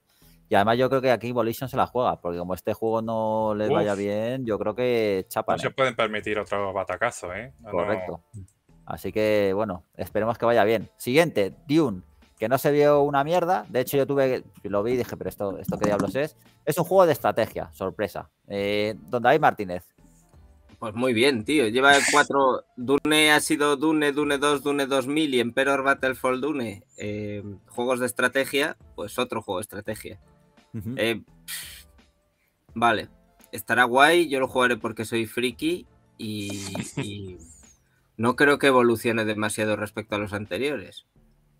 Speaker 1: Y además yo creo que aquí Volition se la juega, porque como este juego no les vaya bien, yo creo que
Speaker 3: chapan. No se pueden permitir otro batacazo, ¿eh? Correcto.
Speaker 1: Así que, bueno, esperemos que vaya bien. Siguiente, Dune que no se vio una mierda. De hecho, yo tuve, lo vi y dije, pero esto, esto qué diablos es. Es un juego de estrategia, sorpresa. Eh, hay Martínez.
Speaker 4: Pues muy bien, tío. Lleva cuatro. Dune ha sido Dune, Dune 2, Dune 2000 y Emperor for Dune. Eh, juegos de estrategia, pues otro juego de estrategia. Eh, vale, estará guay. Yo lo jugaré porque soy friki y no creo que evolucione demasiado respecto a los anteriores.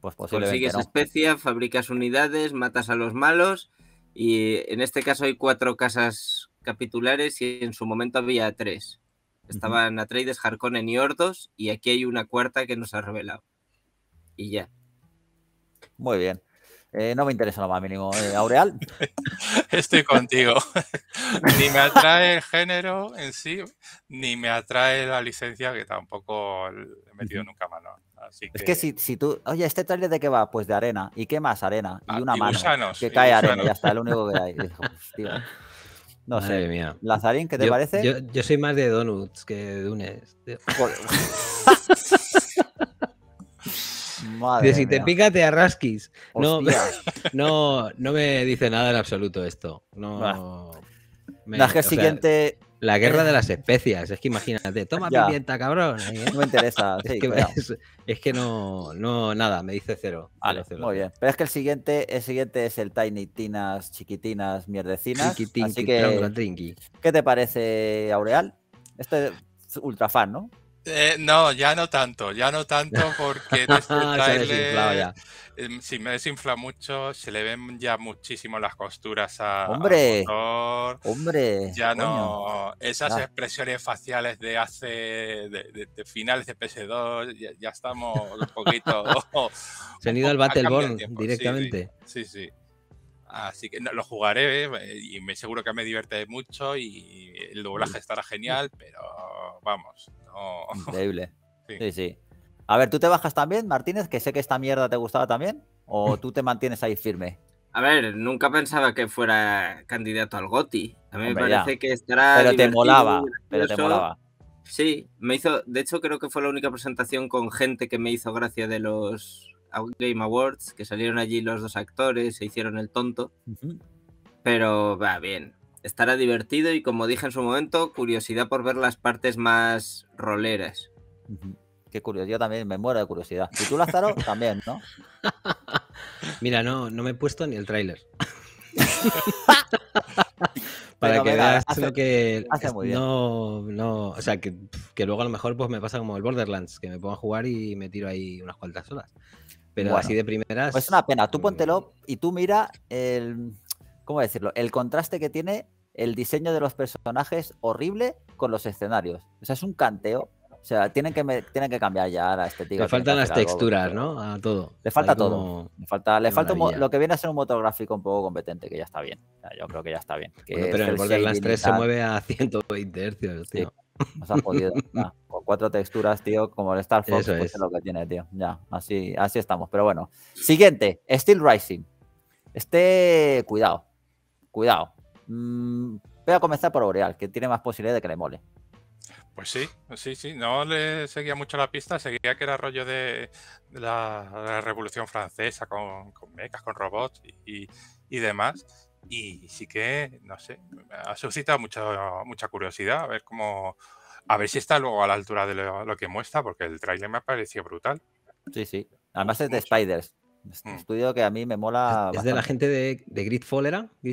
Speaker 1: Pues, pues Consigues
Speaker 4: especia, fabricas unidades, matas a los malos y en este caso hay cuatro casas capitulares y en su momento había tres. Estaban Atreides, Harkonnen y Ordos y aquí hay una cuarta que nos ha revelado.
Speaker 1: Y ya. Muy bien. Eh, no me interesa lo más mínimo. Eh, Aureal.
Speaker 3: Estoy contigo. ni me atrae el género en sí, ni me atrae la licencia, que tampoco he metido nunca malo. Es que si,
Speaker 1: si tú, oye, ¿este trailer de qué va? Pues de arena. ¿Y qué más? Arena. Y una y mano. que cae arena, ya está, es lo único que hay. No sé. Mía. Lazarín,
Speaker 2: ¿qué te parece? Yo, soy más de donuts que de dunes.
Speaker 1: Madre si te pica, te
Speaker 2: arrasquis. No, no, no, me dice nada en absoluto esto. No. que la siguiente la guerra de las especias, es que imagínate, toma pimienta,
Speaker 1: cabrón. ¿eh? No me interesa. es,
Speaker 2: que, no, no, nada, me dice cero. cero, muy bien.
Speaker 1: Pero es que el siguiente, el siguiente es el Tiny Tinas, Chiquitinas, Mierdecinas. que, ¿Qué te parece, Aureal? Este es ultra fan, ¿no?
Speaker 3: Eh, no, ya no tanto, ya no tanto porque este em, si me desinfla mucho, se le ven ya muchísimo las costuras a, hombre, al
Speaker 1: Hombre,
Speaker 3: ya no esas ah. expresiones faciales de hace de, finales de PS2, ya, estamos un poquito. se han ido al Battleborn directamente. sí. sí. Así que lo jugaré eh, y me seguro que me divierte mucho y el doblaje estará genial, pero vamos, Increíble. Sí.
Speaker 1: sí. A ver, ¿tú te bajas también, Martínez? Que sé que esta mierda te gustaba también. ¿O tú te mantienes ahí firme?
Speaker 4: A ver, nunca pensaba que fuera candidato al GOTI. A mí me parece que estará. Pero te molaba, pero te molaba. Sí, me hizo. De hecho, creo que fue la única presentación con gente que me hizo gracia de los Game Awards, que salieron allí los dos actores, se hicieron el tonto. Pero va bien, estará divertido y como dije en su momento, curiosidad por ver las partes más roleras.
Speaker 1: Qué curiosidad. yo también me muero de curiosidad. Y tú, Lázaro, también, ¿no? Mira,
Speaker 2: no, no me he puesto ni el tráiler.
Speaker 1: Para que veas
Speaker 2: lo que. No, o sea, que, luego a lo mejor pues me pasa como el Borderlands,
Speaker 1: que me pongo a jugar y me tiro ahí unas cuantas horas. Pero así de primeras. Pues es una pena. Tú mm, póntelo y tú mira el. ¿Cómo decirlo? El contraste que tiene el diseño de los personajes horrible con los escenarios. O sea, es un canteo. O sea, tienen que, que cambiar ya este estética. Le faltan las texturas, ¿no? A todo. Le falta todo. Le falta, le falta lo que viene a ser un motor un poco competente, que ya está bien. yo creo que ya está bien. pero en el Borderlands 3 se mueve a 120 hercios, tío podido con cuatro texturas, tío, como el Star Fox, pues es. lo que tiene, tío. Ya, así, así estamos. Pero bueno. Siguiente, Steel Rising. Este, cuidado, cuidado. Mm, voy a comenzar por Oreal, que tiene más posibilidad de que le mole.
Speaker 3: Pues sí, sí, sí. No le seguía mucho la pista, seguía que era rollo de, la, Revolución Francesa con, con mechas, con robots y, y demás. Y sí que, no sé, ha suscitado mucha, mucha curiosidad a ver cómo, a ver si está luego a la altura de lo, que muestra, porque el trailer me ha parecido brutal.
Speaker 1: Sí, sí. Además es de Spiders. Mm. estudio que a mí me mola. Es de la gente
Speaker 2: de, de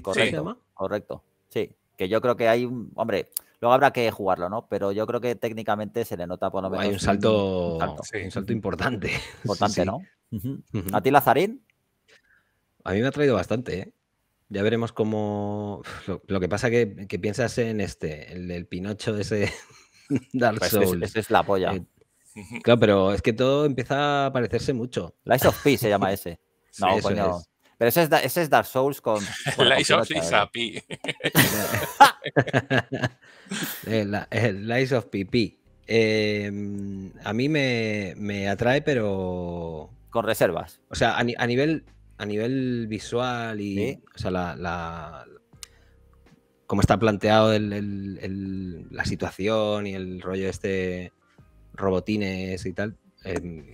Speaker 2: correcto,
Speaker 1: correcto. Sí. Que yo creo que hay un. Hombre, luego habrá que jugarlo, ¿no? Pero yo creo que técnicamente se le nota por lo menos. Hay un salto, Sí. Un salto importante. Importante, ¿no? ¿A ti, Lazarín?
Speaker 2: A mí me ha traído bastante, ¿eh? Ya veremos cómo. Lo, que pasa que, que, piensas en este, el, el Pinocho ese Dark pues Souls. Ese, es la polla. Eh, claro, pero es que todo empieza a parecerse mucho. Lies of P se llama ese. No, coño. Pero ese es, Dark Souls con. Lies of P. el, el Lies of Pi, a mí me, atrae, pero. Con reservas. O sea, a nivel a nivel visual y la, la, cómo está planteado la situación y el rollo de este robotines y tal, em,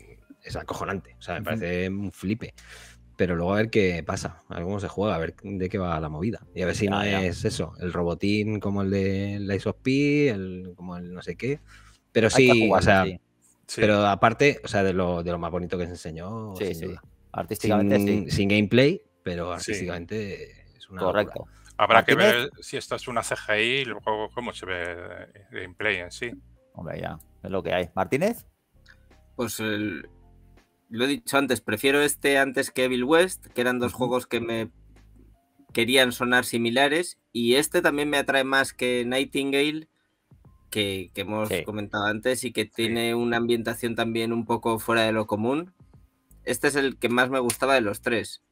Speaker 2: es acojonante. O sea, me parece un flipe. Pero luego a ver qué pasa, a ver cómo se juega, a ver de qué va la movida. Y a ver si no es eso, el robotín como el de la of el, como el no sé qué. Pero sí, o sea, pero aparte, o sea, de lo, de lo más bonito que se enseñó, sin duda. Artísticamente sin, gameplay,
Speaker 1: pero artísticamente es una. Correcto. Habrá que ver
Speaker 3: si esto es una CGI y luego cómo se ve el gameplay en sí.
Speaker 1: Hombre, ya, es lo que hay. ¿Martínez?
Speaker 4: Pues lo he dicho antes, prefiero este antes que Evil West, que eran dos juegos que me querían sonar similares. Y este también me atrae más que Nightingale, que, hemos comentado antes, y que tiene una ambientación también un poco fuera de lo común. Este es el que más me gustaba de los tres.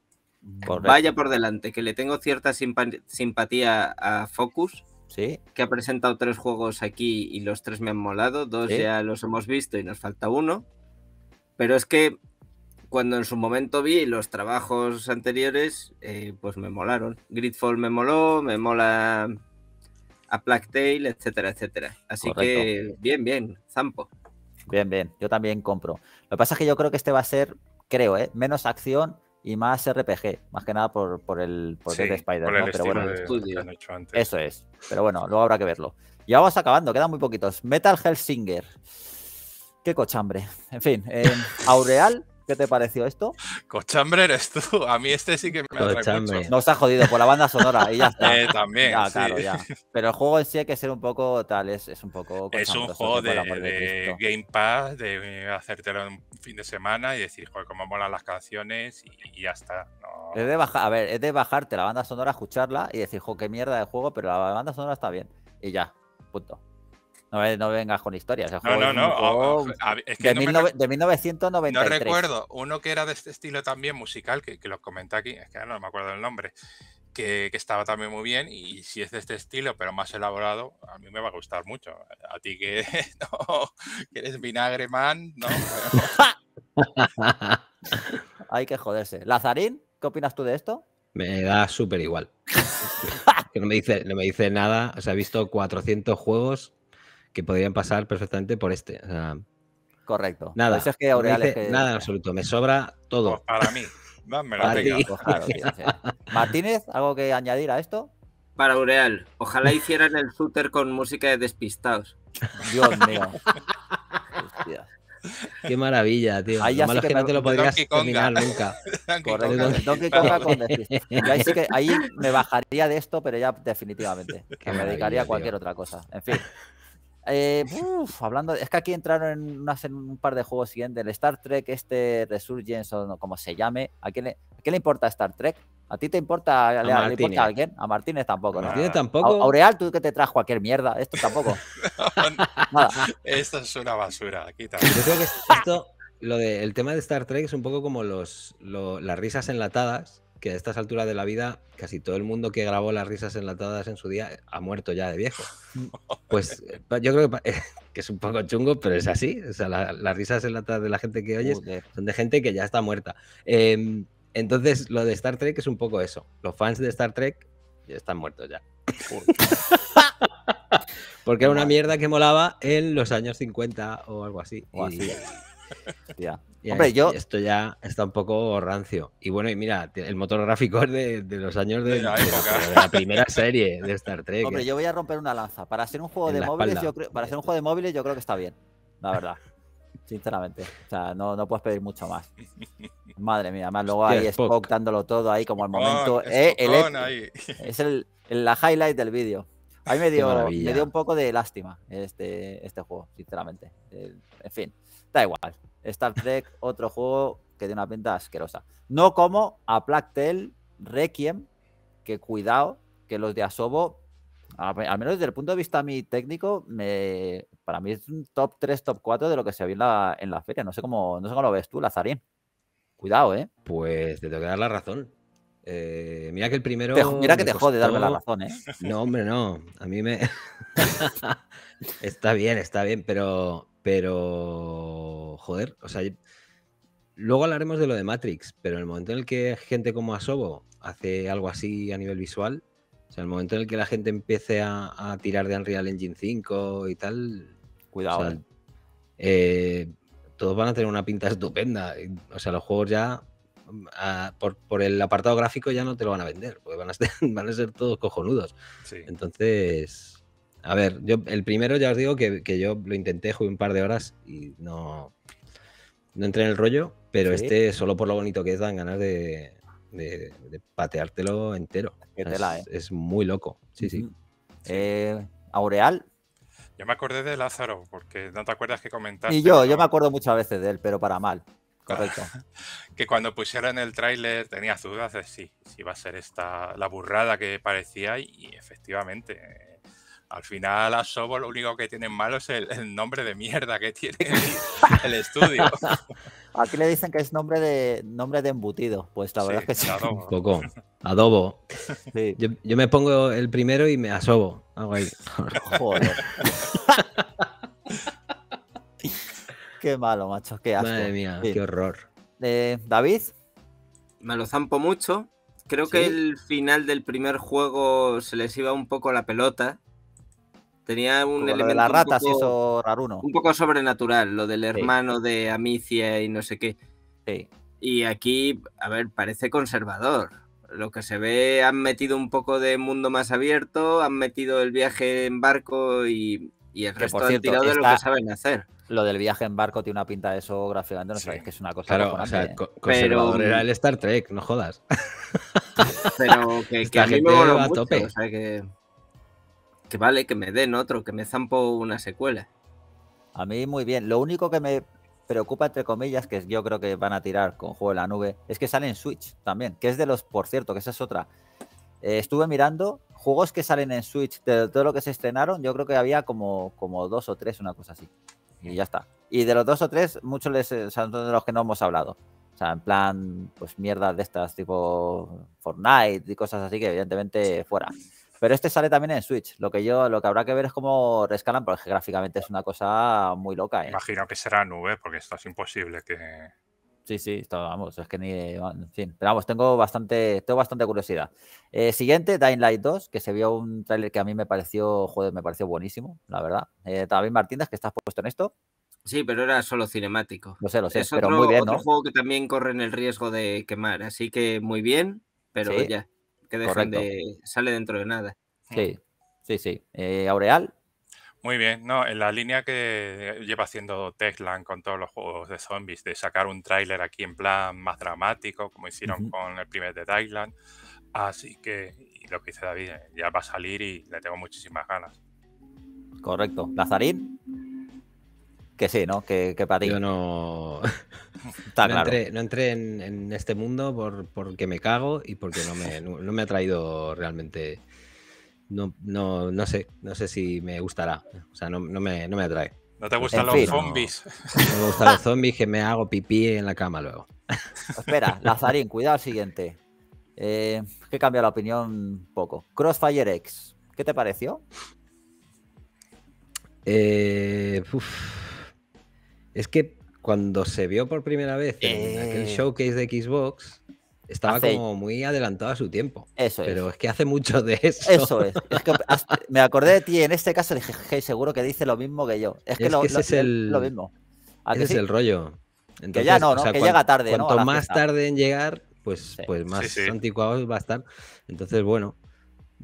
Speaker 5: Vaya
Speaker 4: por delante, que le tengo cierta simpatía a Focus. Sí. Que ha presentado tres juegos aquí y los tres me han molado. Dos ya los hemos visto y nos falta uno. Pero es que cuando en su momento vi los trabajos anteriores, eh, pues me molaron. Gridfall me moló, me mola a Plague Tale, etcétera, etcétera. Así que bien, bien, zampo.
Speaker 1: Bien, bien, yo también compro. Lo que pasa es que yo creo que este va a ser creo, ¿eh? menos acción y más RPG, más que nada por, por el por Spider, por Pero bueno, Eso es. Pero bueno, luego habrá que verlo. Ya vamos acabando, quedan muy poquitos. Metal Hellsinger. Qué cochambre. En fin, Aureal ¿Qué te pareció esto?
Speaker 3: Cochambre eres tú. A mí este sí que me atrae mucho.
Speaker 1: No ha jodido por la banda sonora y ya está. Eh, también. Pero el juego en sí hay que ser un poco tal, es, es un poco. Es un juego de,
Speaker 3: Game Pass, de hacértelo un fin de semana y decir, joder, cómo molan las canciones y, ya está.
Speaker 1: a ver, es de bajarte la banda sonora, escucharla y decir, joder, qué mierda de juego, pero la banda sonora está bien. Y ya, punto. No, vengas con historias. no, no, no. de, No recuerdo.
Speaker 3: Uno que era de este estilo también musical, que, los comenté aquí, es que no me acuerdo el nombre, que, estaba también muy bien. Y si es de este estilo, pero más elaborado, a mí me va a gustar mucho. A ti que, eres vinagre man, no. Hay que joderse. Lazarín, ¿qué opinas
Speaker 1: tú de esto?
Speaker 2: Me da súper igual. que no me, dice, no me dice nada. O sea, he visto 400 juegos que podrían pasar perfectamente por este.
Speaker 1: Correcto. Nada, es que nada
Speaker 2: en absoluto, me sobra todo. Pues
Speaker 1: para mí, Martínez, ¿algo que añadir a esto? Para Aureal, ojalá hicieran el
Speaker 4: shooter con música de despistados. Dios mío.
Speaker 1: Qué
Speaker 2: maravilla, tío. Ahí que, no te lo podrías terminar nunca. que con ahí, ahí me
Speaker 1: bajaría de esto, pero ya definitivamente. Que me dedicaría a cualquier otra cosa. En fin. Eh, hablando, es que aquí entraron en, un par de juegos siguientes, el Star Trek, este Resurgence o como se llame. ¿A quién, le, importa Star Trek? ¿A ti te importa, a le, importa a alguien? A Martínez tampoco. Martínez tampoco. A, Aureal, tú que te trajo cualquier mierda. Esto tampoco.
Speaker 3: Esto es una basura. Quita. Yo creo que
Speaker 2: esto, lo de, el tema de Star Trek es un poco como los, las risas enlatadas que a estas alturas de la vida casi todo el mundo que grabó las risas enlatadas en su día eh, ha muerto ya de viejo. Pues eh, yo creo que, es un poco chungo, pero es así. O sea, las risas enlatadas de la gente que oyes son de gente que ya está muerta. Em, entonces, lo de Star Trek es un poco eso. Los fans de Star Trek ya están muertos ya. Porque era una mierda que molaba en los años 50 o algo así. O así. Esto ya está un poco rancio. Y bueno, y mira, el motor gráfico es de, los años de, la primera serie de Star Trek. Hombre, eh. yo
Speaker 1: voy a romper una lanza. Para ser un juego de móviles, yo creo, para un juego de móviles, yo creo que está bien. La verdad. Sinceramente. O sea, no, no puedes pedir mucho más. Madre mía, además luego hay Spock. dándolo todo ahí como al momento. Eh, es el, la highlight del vídeo. A mí me dio, me dio un poco de lástima este, este juego, sinceramente. Eh, en fin. Da igual. Star Trek, otro juego que tiene una pinta asquerosa. No como a Plague Requiem, que cuidado, que los de Asobo, al menos desde el punto de vista mi técnico, me, para mí es un top 3, top 4 de lo que se vio en la, feria. No sé, cómo, no sé cómo lo ves tú, Lazarín. Cuidado, ¿eh? Pues te tengo que dar la razón. Eh, mira que el primero. mira que te de jode darme la razón, ¿eh?
Speaker 2: No, hombre, no. A mí me. está bien, está bien, pero. Pero joder, o sea, luego hablaremos de lo de Matrix, pero en el momento en el que gente como Asobo hace algo así a nivel visual, o sea, el momento en el que la gente empiece a, tirar de Unreal Engine 5 y tal, cuidado. Eh. Eh, todos van a tener una pinta estupenda. O sea, los juegos ya, por, el apartado gráfico, ya no te lo van a vender, porque van a ser, van a ser todos cojonudos. Entonces, a ver, yo el primero ya os digo que, yo lo intenté, jugué un par de horas y no, entré en el rollo, pero este solo por lo bonito que es dan ganas de, de, pateártelo entero. Eh. Es, muy loco, sí, sí. Eh,
Speaker 1: Aureal.
Speaker 3: Yo me acordé de Lázaro, porque no te acuerdas que comentaste. Y yo, yo me
Speaker 1: acuerdo muchas veces de él, pero para mal. Correcto.
Speaker 3: que cuando pusieron el tráiler tenías dudas de si, si iba a ser esta la burrada que parecía y efectivamente al final asobo, lo único que tienen malo es el, nombre de mierda que tiene el, estudio.
Speaker 1: Aquí le dicen que es nombre de nombre de embutido, pues la verdad es que sí.
Speaker 2: Adobo. Yo, me pongo el primero y me asobo. Joder.
Speaker 1: qué malo, macho, qué asco. Madre mía, qué horror. Eh, David. Me lo zampo mucho.
Speaker 4: Creo que el final del primer juego se les iba un poco la pelota Tenía un elemento. Lo de la rata hizo Un poco sobrenatural, lo del hermano de Amicia y no sé qué. Y aquí, a ver, parece conservador. Lo que se ve, han metido un poco de mundo más abierto, han metido el viaje en
Speaker 1: barco y, y el que resto cierto, tirado de lo que saben hacer lo del viaje en barco tiene una pinta de eso gráficamente, no sabéis que es una cosa. o sea, ¿eh? pero... era el
Speaker 2: mm, Star Trek, no jodas.
Speaker 1: Pero que, que a mí me O que vale que me den otro, que me zampo una secuela. A mí muy bien. Lo único que me preocupa, entre comillas, que yo creo que van a tirar con Juego de la Nube, es que sale en Switch también, que es de los, por cierto, que esa es otra. Eh, estuve mirando juegos que salen en Switch, de todo lo que se estrenaron, yo creo que había como, como dos o tres, una cosa así. Y ya está. Y de los dos o tres, muchos les, eh, son de los que no hemos hablado. O sea, en plan, pues mierda de estas, tipo Fortnite y cosas así que evidentemente fuera. Pero este sale también en Switch. Lo que yo, lo que habrá que ver es cómo rescalan, porque gráficamente es una cosa muy loca. ¿eh? Imagino
Speaker 3: que será nube, porque esto es imposible que.
Speaker 1: Sí, sí, vamos, es que ni. En fin, pero vamos, tengo bastante, tengo bastante curiosidad. Eh, siguiente, Dying Light 2, que se vio un tráiler que a mí me pareció, me pareció buenísimo, la verdad. Eh, David Martínez, que estás puesto en esto.
Speaker 4: Sí, pero era solo cinemático.
Speaker 1: No sé, lo sé, pero muy bien, ¿no? otro
Speaker 4: juego que también corre el riesgo de quemar, así que muy bien, pero ya que sale dentro de nada. Sí,
Speaker 1: sí, sí. Eh, Aureal.
Speaker 3: Muy bien, no, en la línea que lleva haciendo tesla con todos los juegos de zombies, de sacar un tráiler aquí en plan más dramático, como hicieron con el primer de Thailand. Así que lo que dice David, eh, ya va a salir y le tengo muchísimas ganas. Correcto. ¿Lazarín?
Speaker 1: Que sí, ¿no? Que, para ti. Yo no.
Speaker 2: no Entré, no entré en, este mundo porque me cago y porque no me, ha traído realmente. No, sé, no sé si me gustará. O sea, no, no me, atrae. ¿No te gustan los zombies? No, me gustan los zombies que me hago pipí en la cama luego.
Speaker 1: Espera, Lazarín, cuidado al siguiente. Eh, que cambia la opinión un poco. Crossfire X, ¿qué te pareció?
Speaker 2: Eh, es que cuando se vio por primera vez en aquel eh. showcase de Xbox, estaba como muy
Speaker 1: adelantado a su tiempo. Eso Pero es. que hace mucho de eso. Eso es. me acordé de ti en este caso y dije, seguro que dice lo mismo que yo. Es que, es lo, ese es el... mismo. ese es el
Speaker 2: rollo. Entonces, que ya no, que llega tarde. Cuanto más tarde en llegar, pues, pues más anticuados va a estar. Entonces, bueno,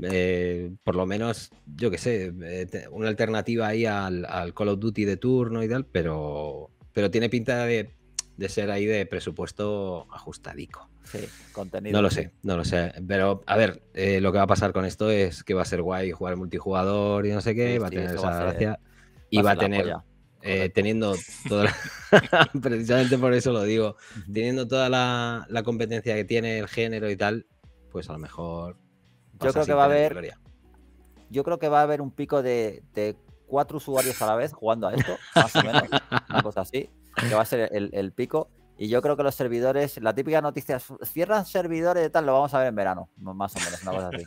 Speaker 2: eh, por lo menos, yo que sé, eh, una alternativa ahí al, Call of Duty de turno y tal, pero, pero tiene pinta de, ser ahí de presupuesto ajustadico. Sí, contenido. No lo sé, no lo sé. Pero a ver, eh, lo que va a pasar con esto es que va a ser guay jugar multijugador y no sé qué, va a tener esa gracia y va a tener. teniendo toda la... precisamente por eso lo digo, teniendo toda la, competencia que tiene el género y tal, pues a lo mejor yo creo que va a haber.
Speaker 1: Yo creo que va a haber un pico de, cuatro usuarios a la vez jugando a esto, más o menos, una cosa así, que va a ser el, pico. Y yo creo que los servidores, la típica noticia, cierran servidores de tal, lo vamos a ver en verano, más o menos, una cosa así.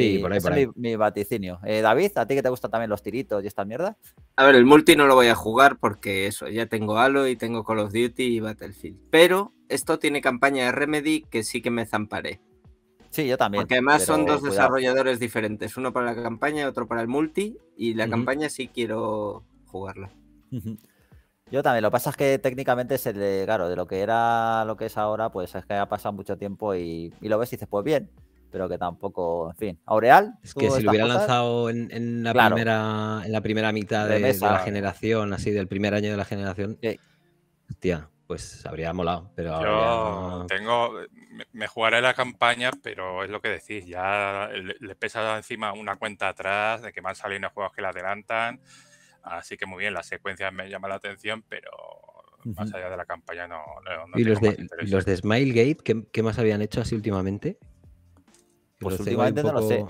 Speaker 1: sí, mi, por ahí, Es mi, vaticinio. Eh, David, ¿a ti que te gustan también los tiritos y esta mierda?
Speaker 4: A ver, el multi no lo voy a jugar porque eso, ya tengo Halo y tengo Call of Duty y Battlefield. Pero esto tiene campaña de Remedy que sí que me zamparé. Sí, yo
Speaker 1: también. Porque además son dos desarrolladores
Speaker 4: diferentes, uno para la campaña y otro para el multi, y la campaña sí quiero jugarla.
Speaker 1: Yo también, lo que pasa es que técnicamente se le, claro, de lo que era lo que es ahora, pues es que ha pasado mucho tiempo y, lo ves y dices, pues bien, pero que tampoco, en fin. Aureal. Es que si lo hubiera
Speaker 2: lanzado en, la primera, en la primera mitad de, la generación, así del primer año de la generación, hostia, pues habría molado. Pero Yo
Speaker 3: tengo, me jugaré la campaña, pero es lo que decís, ya le, pesa encima una cuenta atrás, de que van saliendo juegos que la adelantan, así que muy bien, la secuencias me llama la atención, pero más allá de la campaña no. no, ¿Y los de, los
Speaker 2: de Smilegate, ¿qué, más habían hecho así últimamente? Pues últimamente no lo sé,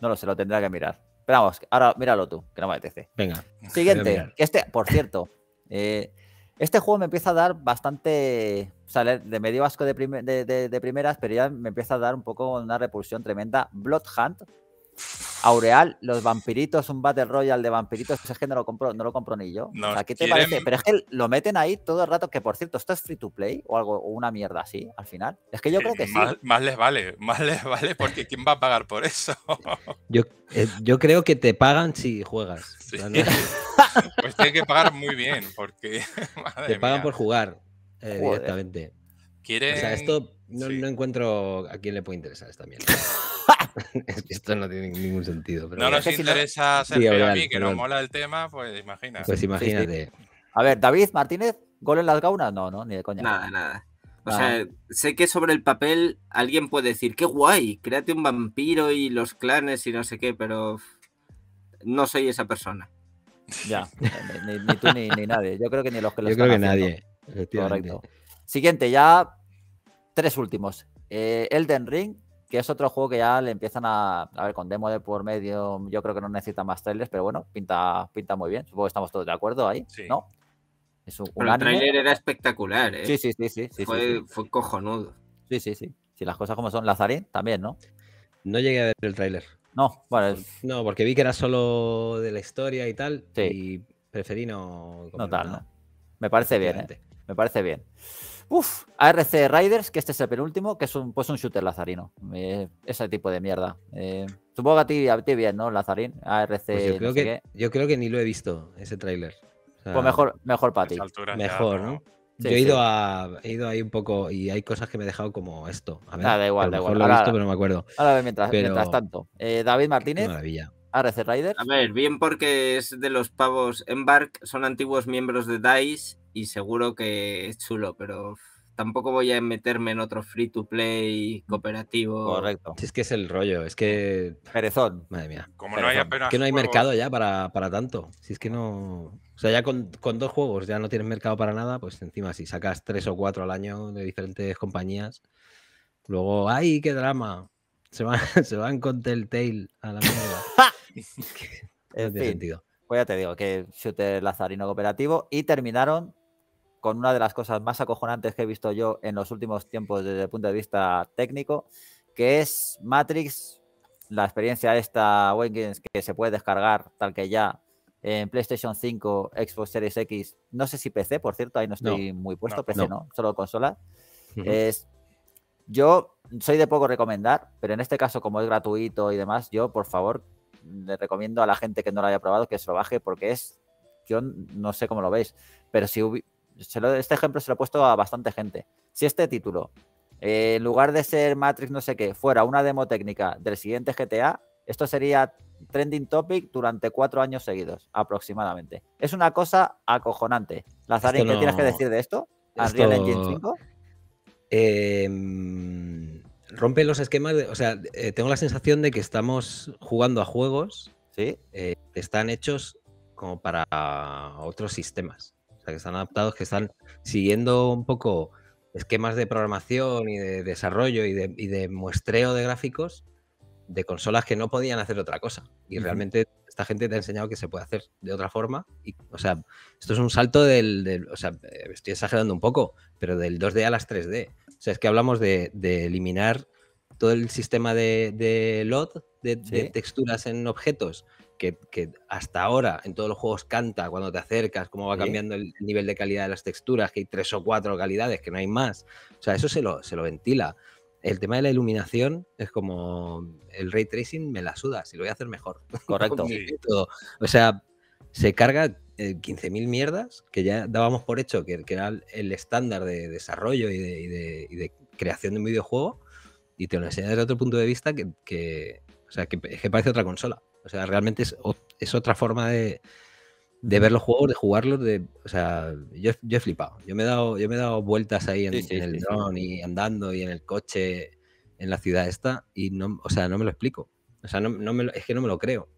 Speaker 1: no lo sé, lo tendrá que mirar. Pero vamos, ahora míralo tú, que no me apetece. Venga. Siguiente, este, por cierto, eh, este juego me empieza a dar bastante. sale de medio asco de, de primeras, pero ya me empieza a dar un poco una repulsión tremenda. Bloodhunt, Aureal, los vampiritos, un Battle Royale de vampiritos, es que no lo compro, no lo compro ni yo. Pero es que lo meten ahí todo el rato, que por cierto, esto es free to play o algo, o una mierda así, al final. Es que yo eh, creo que más, sí.
Speaker 3: Más les vale, más les vale, porque ¿quién va a pagar por eso?
Speaker 2: Eh, yo, creo que te pagan si juegas. pues tiene que pagar muy bien, porque. te pagan por jugar eh, directamente. Quieren... O sea, esto no, no encuentro a quién le puede interesar esta mierda. es que esto no tiene ningún sentido. Pero no nos interesa
Speaker 3: ser a mí, que nos mola el tema, pues imagínate. Pues imagínate.
Speaker 1: A ver, David Martínez, ¿gol en las gaunas? No, no, ni de coña. Nada, nada. O sea,
Speaker 4: sé que sobre el papel alguien puede decir, qué guay, créate un vampiro y los clanes y no sé qué, pero
Speaker 1: no soy esa persona. Ya, ni, tú ni, nadie. Yo creo que ni los que lo Yo creo que nadie, Correcto. Siguiente, ya tres últimos. Eh, Elden Ring, que es otro juego que ya le empiezan a. A ver, con demo de por medio, yo creo que no necesita más trailers, pero bueno, pinta, pinta muy bien. Supongo que estamos todos de acuerdo ahí, ¿no? el trailer era espectacular, ¿eh? Sí, sí, sí. sí, fue, cojonudo. Sí, sí, sí. Si las cosas como son, Lazarín también, ¿no? No llegué a ver el trailer. No, No, porque vi que era solo de la historia y tal. Sí. Y preferí no. No tal, ¿no? Me parece bien, ¿eh? Me parece bien. Uf, ARC Riders, que este es el penúltimo, que es un, pues un shooter lazarino. Eh, ese tipo de mierda. Eh, supongo que a ti, bien, ¿no? Lazarín, ARC. Pues
Speaker 2: yo, creo que, ni lo he visto, ese tráiler. pues mejor, mejor para ti. Mejor, ¿no? yo he, ido ido ahí un poco y hay cosas que me he dejado como esto. A ver, ah, igual, igual. Lo he visto, pero no me acuerdo. Ahora, mientras, mientras tanto,
Speaker 1: eh, David Martínez. ARC Riders.
Speaker 4: A ver, bien porque es de los pavos Embark, son antiguos miembros de DICE y seguro que es chulo, pero tampoco voy a meterme en otro free to play mm, cooperativo. Correcto.
Speaker 2: Si es que es el rollo, es que. Perezón. Madre mía. que no hay mercado ya para, para, tanto. Si es que no. O sea, ya con, dos juegos ya no tienes mercado para nada, pues encima si sacas tres o cuatro al año de diferentes compañías, luego, ¡ay, qué drama! Se van, con Telltale a la mierda.
Speaker 1: Pues ya te digo que shooter lazarino cooperativo y terminaron con una de las cosas más acojonantes que he visto yo en los últimos tiempos desde el punto de vista técnico, que es Matrix, la experiencia esta games que se puede descargar tal que ya en PlayStation 5, Xbox Series X, no sé si PC, por cierto, ahí no estoy muy puesto, PC no, solo consola. es, yo soy de poco recomendar, pero en este caso, como es gratuito y demás, yo, por favor, le recomiendo a la gente que no lo haya probado que se lo baje porque es, yo no sé cómo lo veis, pero si este ejemplo se lo he puesto a bastante gente. Si este título, eh, en lugar de ser Matrix no sé qué, fuera una demo técnica del siguiente GTA, esto sería trending topic durante cuatro años seguidos, aproximadamente. Es una cosa acojonante. Lazarín, ¿qué tienes que decir de esto? Unreal Engine 5.
Speaker 2: Em, rompe los esquemas, o sea, eh, tengo la sensación de que estamos jugando a juegos eh, que están hechos como para otros sistemas que están adaptados, que están siguiendo un poco esquemas de programación y de desarrollo y de, muestreo de gráficos de consolas que no podían hacer otra cosa. Y realmente esta gente te ha enseñado que se puede hacer de otra forma. Y, o sea, esto es un salto del, O sea, eh, estoy exagerando un poco, pero del 2D a las 3D. O sea, es que hablamos de, eliminar todo el sistema de, lot LOD, de, de, texturas en objetos que, hasta ahora en todos los juegos canta cuando te acercas, cómo va cambiando el nivel de calidad de las texturas, que hay tres o cuatro calidades, que no hay más. O sea, eso se lo, se lo ventila. El tema de la iluminación es como el ray tracing me la suda, si lo voy a hacer mejor. Correcto. O sea, se carga 15.000 eh, mierdas que ya dábamos por hecho que, era el estándar de desarrollo y de, creación de un videojuego y te lo enseña desde otro punto de vista que, o sea, que parece otra consola. O sea, realmente es, otra forma de, ver los juegos, de jugarlos, o sea, yo, he flipado. Yo me he dado, yo me he dado vueltas ahí en, el drone y andando y en el coche en la ciudad esta y no, o sea, no me lo explico. O sea, no, es que no me lo creo.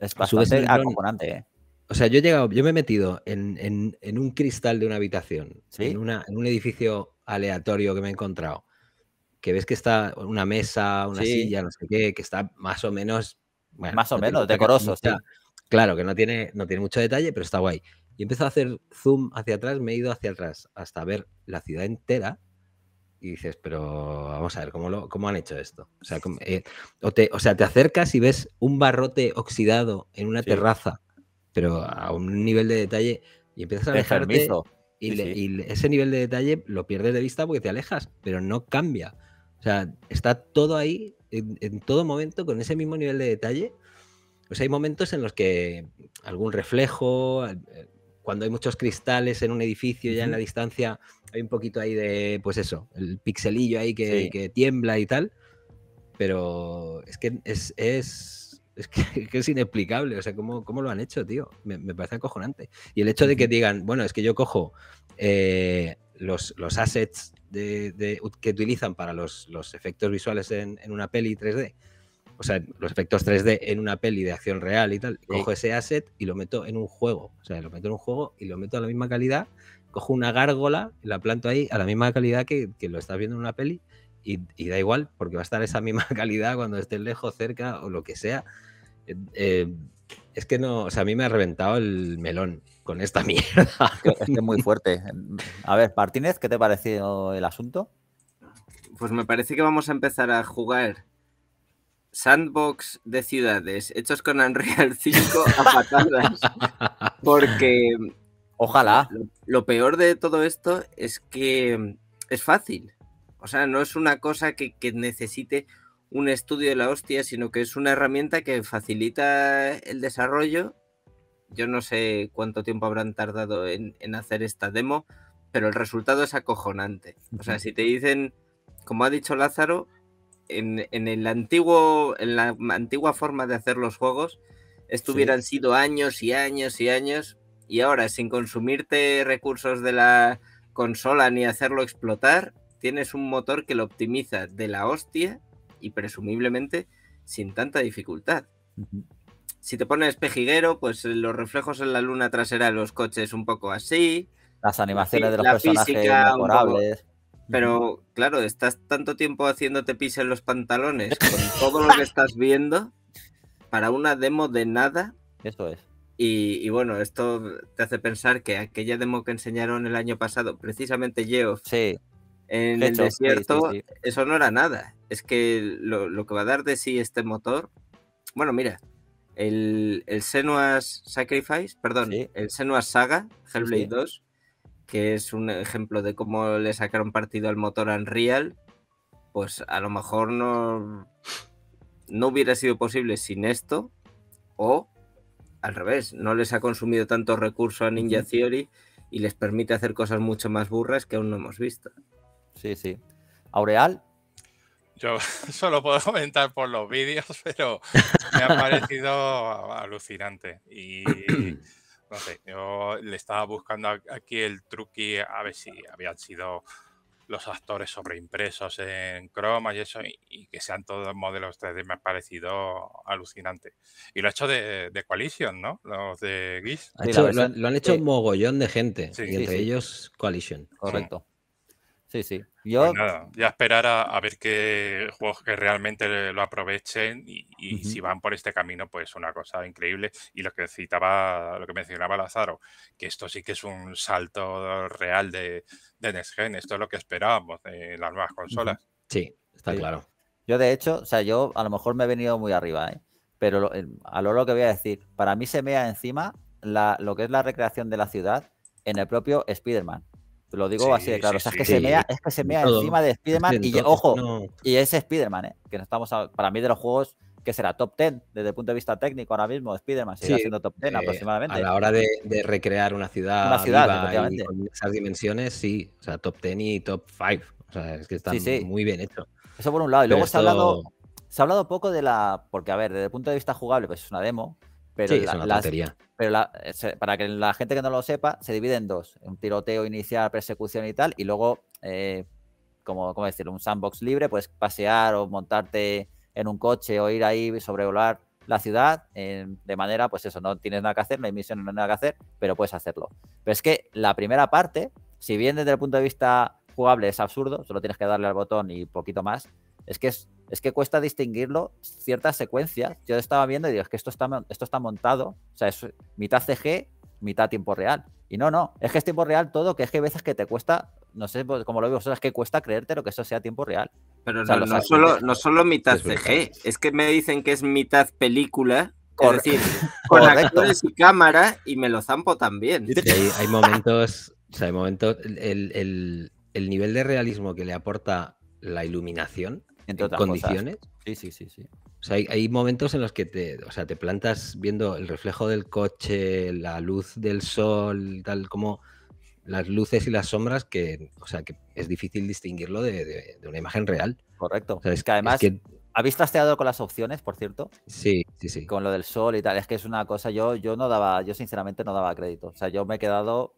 Speaker 2: Es
Speaker 1: bastante acojonante,
Speaker 2: ¿eh? O sea, yo he llegado, yo me he metido en, un cristal de una habitación, en, un edificio aleatorio que me he encontrado que ves que está una mesa, una silla, no sé qué, que está más o menos más o menos, decoroso. Claro, que no tiene, no tiene mucho detalle, pero está guay. Y empezó a hacer zoom hacia atrás, me he ido hacia atrás hasta ver la ciudad entera y dices, pero vamos a ver, ¿cómo, lo, cómo han hecho esto? O sea, eh, o, te, sea, te acercas y ves un barrote oxidado en una terraza, pero a un nivel de detalle y empiezas a alejarte. y, ese nivel de detalle lo pierdes de vista porque te alejas, pero no cambia. O sea, está todo ahí en, todo momento con ese mismo nivel de detalle. Pues hay momentos en los que algún reflejo, eh, eh, cuando hay muchos cristales en un edificio ya en la distancia, hay un poquito ahí de, pues eso, el pixelillo ahí que, que tiembla y tal. Pero es que es, es, es, que, es inexplicable, o sea, ¿cómo, cómo lo han hecho, tío? Me, parece acojonante. Y el hecho de que digan, bueno, es que yo cojo eh, los, los assets de, que utilizan para los, efectos visuales en, una peli 3D, o sea, los efectos 3D en una peli de acción real y tal, cojo ese asset y lo meto en un juego, o sea, lo meto en un juego y lo meto a la misma calidad, cojo una gárgola, la planto ahí a la misma calidad que, lo estás viendo en una peli y, da igual, porque va a estar esa misma calidad cuando esté lejos, cerca o lo que sea. Eh, eh, es que no, o sea, a mí me ha reventado el melón con esta mierda. Es que es muy fuerte.
Speaker 1: A ver, Martínez, ¿qué te ha parecido el asunto?
Speaker 4: Pues me parece que vamos a empezar a jugar sandbox de ciudades hechos con Unreal 5 a patadas. Porque. Ojalá. Lo, peor de todo esto es que es fácil. O sea, no es una cosa que, que, necesite un estudio de la hostia, sino que es una herramienta que facilita el desarrollo yo no sé cuánto tiempo habrán tardado en, hacer esta demo, pero el resultado es acojonante. O sea, si te dicen, como ha dicho Lázaro, en, el antiguo, en la antigua forma de hacer los juegos, esto hubieran sido años y años y años, y ahora sin consumirte recursos de la consola ni hacerlo explotar, tienes un motor que lo optimiza de la hostia y presumiblemente sin tanta dificultad si te pones pejiguero, pues eh, los reflejos en la luna trasera de los coches un poco así.
Speaker 1: Las animaciones de los personajes
Speaker 4: Pero claro, estás tanto tiempo haciéndote pis en los pantalones con todo lo que estás viendo para una demo de nada. Eso es. Y, bueno, esto te hace pensar que aquella demo que enseñaron el año pasado, precisamente Geoff, en el desierto, eso no era nada. Es que lo que va a dar de sí este motor. Bueno, mira, el, el Sacrifice, perdón, el Senua's Saga, Hellblade 2, que es un ejemplo de cómo le sacaron partido al motor Unreal, pues a lo mejor no, no hubiera sido posible sin esto, o al revés, no les ha consumido tanto recurso a Ninja Theory y les permite hacer cosas mucho más burras que aún no hemos visto. Sí, sí. Aureal.
Speaker 3: Yo solo puedo comentar por los vídeos, pero me ha parecido alucinante. Y no sé, yo le estaba buscando aquí el truqui a ver si habían sido los actores sobreimpresos en croma y eso, y, que sean todos modelos 3D, me ha parecido alucinante. Y lo ha hecho de, de Coalition, ¿no? Los de GIS. lo,
Speaker 2: han, hecho un mogollón de gente, y entre ellos
Speaker 1: Coalition. Correcto. Sí, sí. Pues yo...
Speaker 3: ya esperar a, ver qué juegos que realmente lo aprovechen y, si van por este camino, pues una cosa increíble. Y lo que citaba, lo que mencionaba Lazaro, que esto sí que es un salto real de, de Next Gen. Esto es lo que esperábamos en las nuevas consolas.
Speaker 1: Sí, está claro. Yo, de hecho, o sea, yo a lo mejor me he venido muy arriba, ¿eh? pero eh, a lo, lo que voy a decir, para mí se mea encima lo que es la recreación de la ciudad en el propio Spider-Man. Lo digo así de claro. o sea, es que se mea, es que se mea encima de Spider-Man. Y ojo, y es Spider-Man, ¿eh? Que no estamos para mí de los juegos que será top 10 desde el punto de vista técnico ahora mismo. Spider-Man sigue siendo top 10 eh, aproximadamente. A la hora de,
Speaker 2: recrear una ciudad, una ciudad esas dimensiones, sí. O sea, top 10 y top 5. O sea, es que está muy bien hecho.
Speaker 1: Eso por un lado. Y luego se, ha hablado, se ha hablado poco de la. Porque, a ver, desde el punto de vista jugable, pues es una demo. Pero eh, para que la gente que no lo sepa, se divide en dos: un tiroteo inicial, persecución y tal, y luego, eh, como ¿cómo decirlo, un sandbox libre, puedes pasear o montarte en un coche o ir ahí, sobrevolar la ciudad eh, de manera, pues eso, no tienes nada que hacer, no hay misiones, no hay nada que hacer, pero puedes hacerlo. Pero es que la primera parte, si bien desde el punto de vista jugable es absurdo, solo tienes que darle al botón y poquito más, es que es es que cuesta distinguirlo ciertas secuencias. Yo estaba viendo y digo, es que esto está, esto está montado, o sea, es mitad CG, mitad tiempo real. Y no, no, es que es tiempo real todo, que es que hay veces que te cuesta, no sé, pues, como lo digo, es que cuesta creerte lo que eso sea tiempo real. Pero no, solo,
Speaker 4: no solo mitad CG, es que me dicen que es mitad película es con actores y cámara y me lo zampo también. Sí,
Speaker 2: hay, momentos, o sea, hay momentos, el, el, nivel de realismo que le aporta la iluminación entre otras condiciones. Sí, sí, sí, sí. O sea, hay, momentos en los que te, sea, te plantas viendo el reflejo del coche, la luz del sol, tal como las luces y las sombras que, o sea, que es difícil distinguirlo de, una imagen real. Correcto. es, que además que...
Speaker 1: ¿Habéis trasteado con las opciones, por cierto? Sí, sí, sí. Con lo del sol y tal. Es que es una cosa, yo, yo no daba, yo sinceramente no daba crédito. O sea, yo me he quedado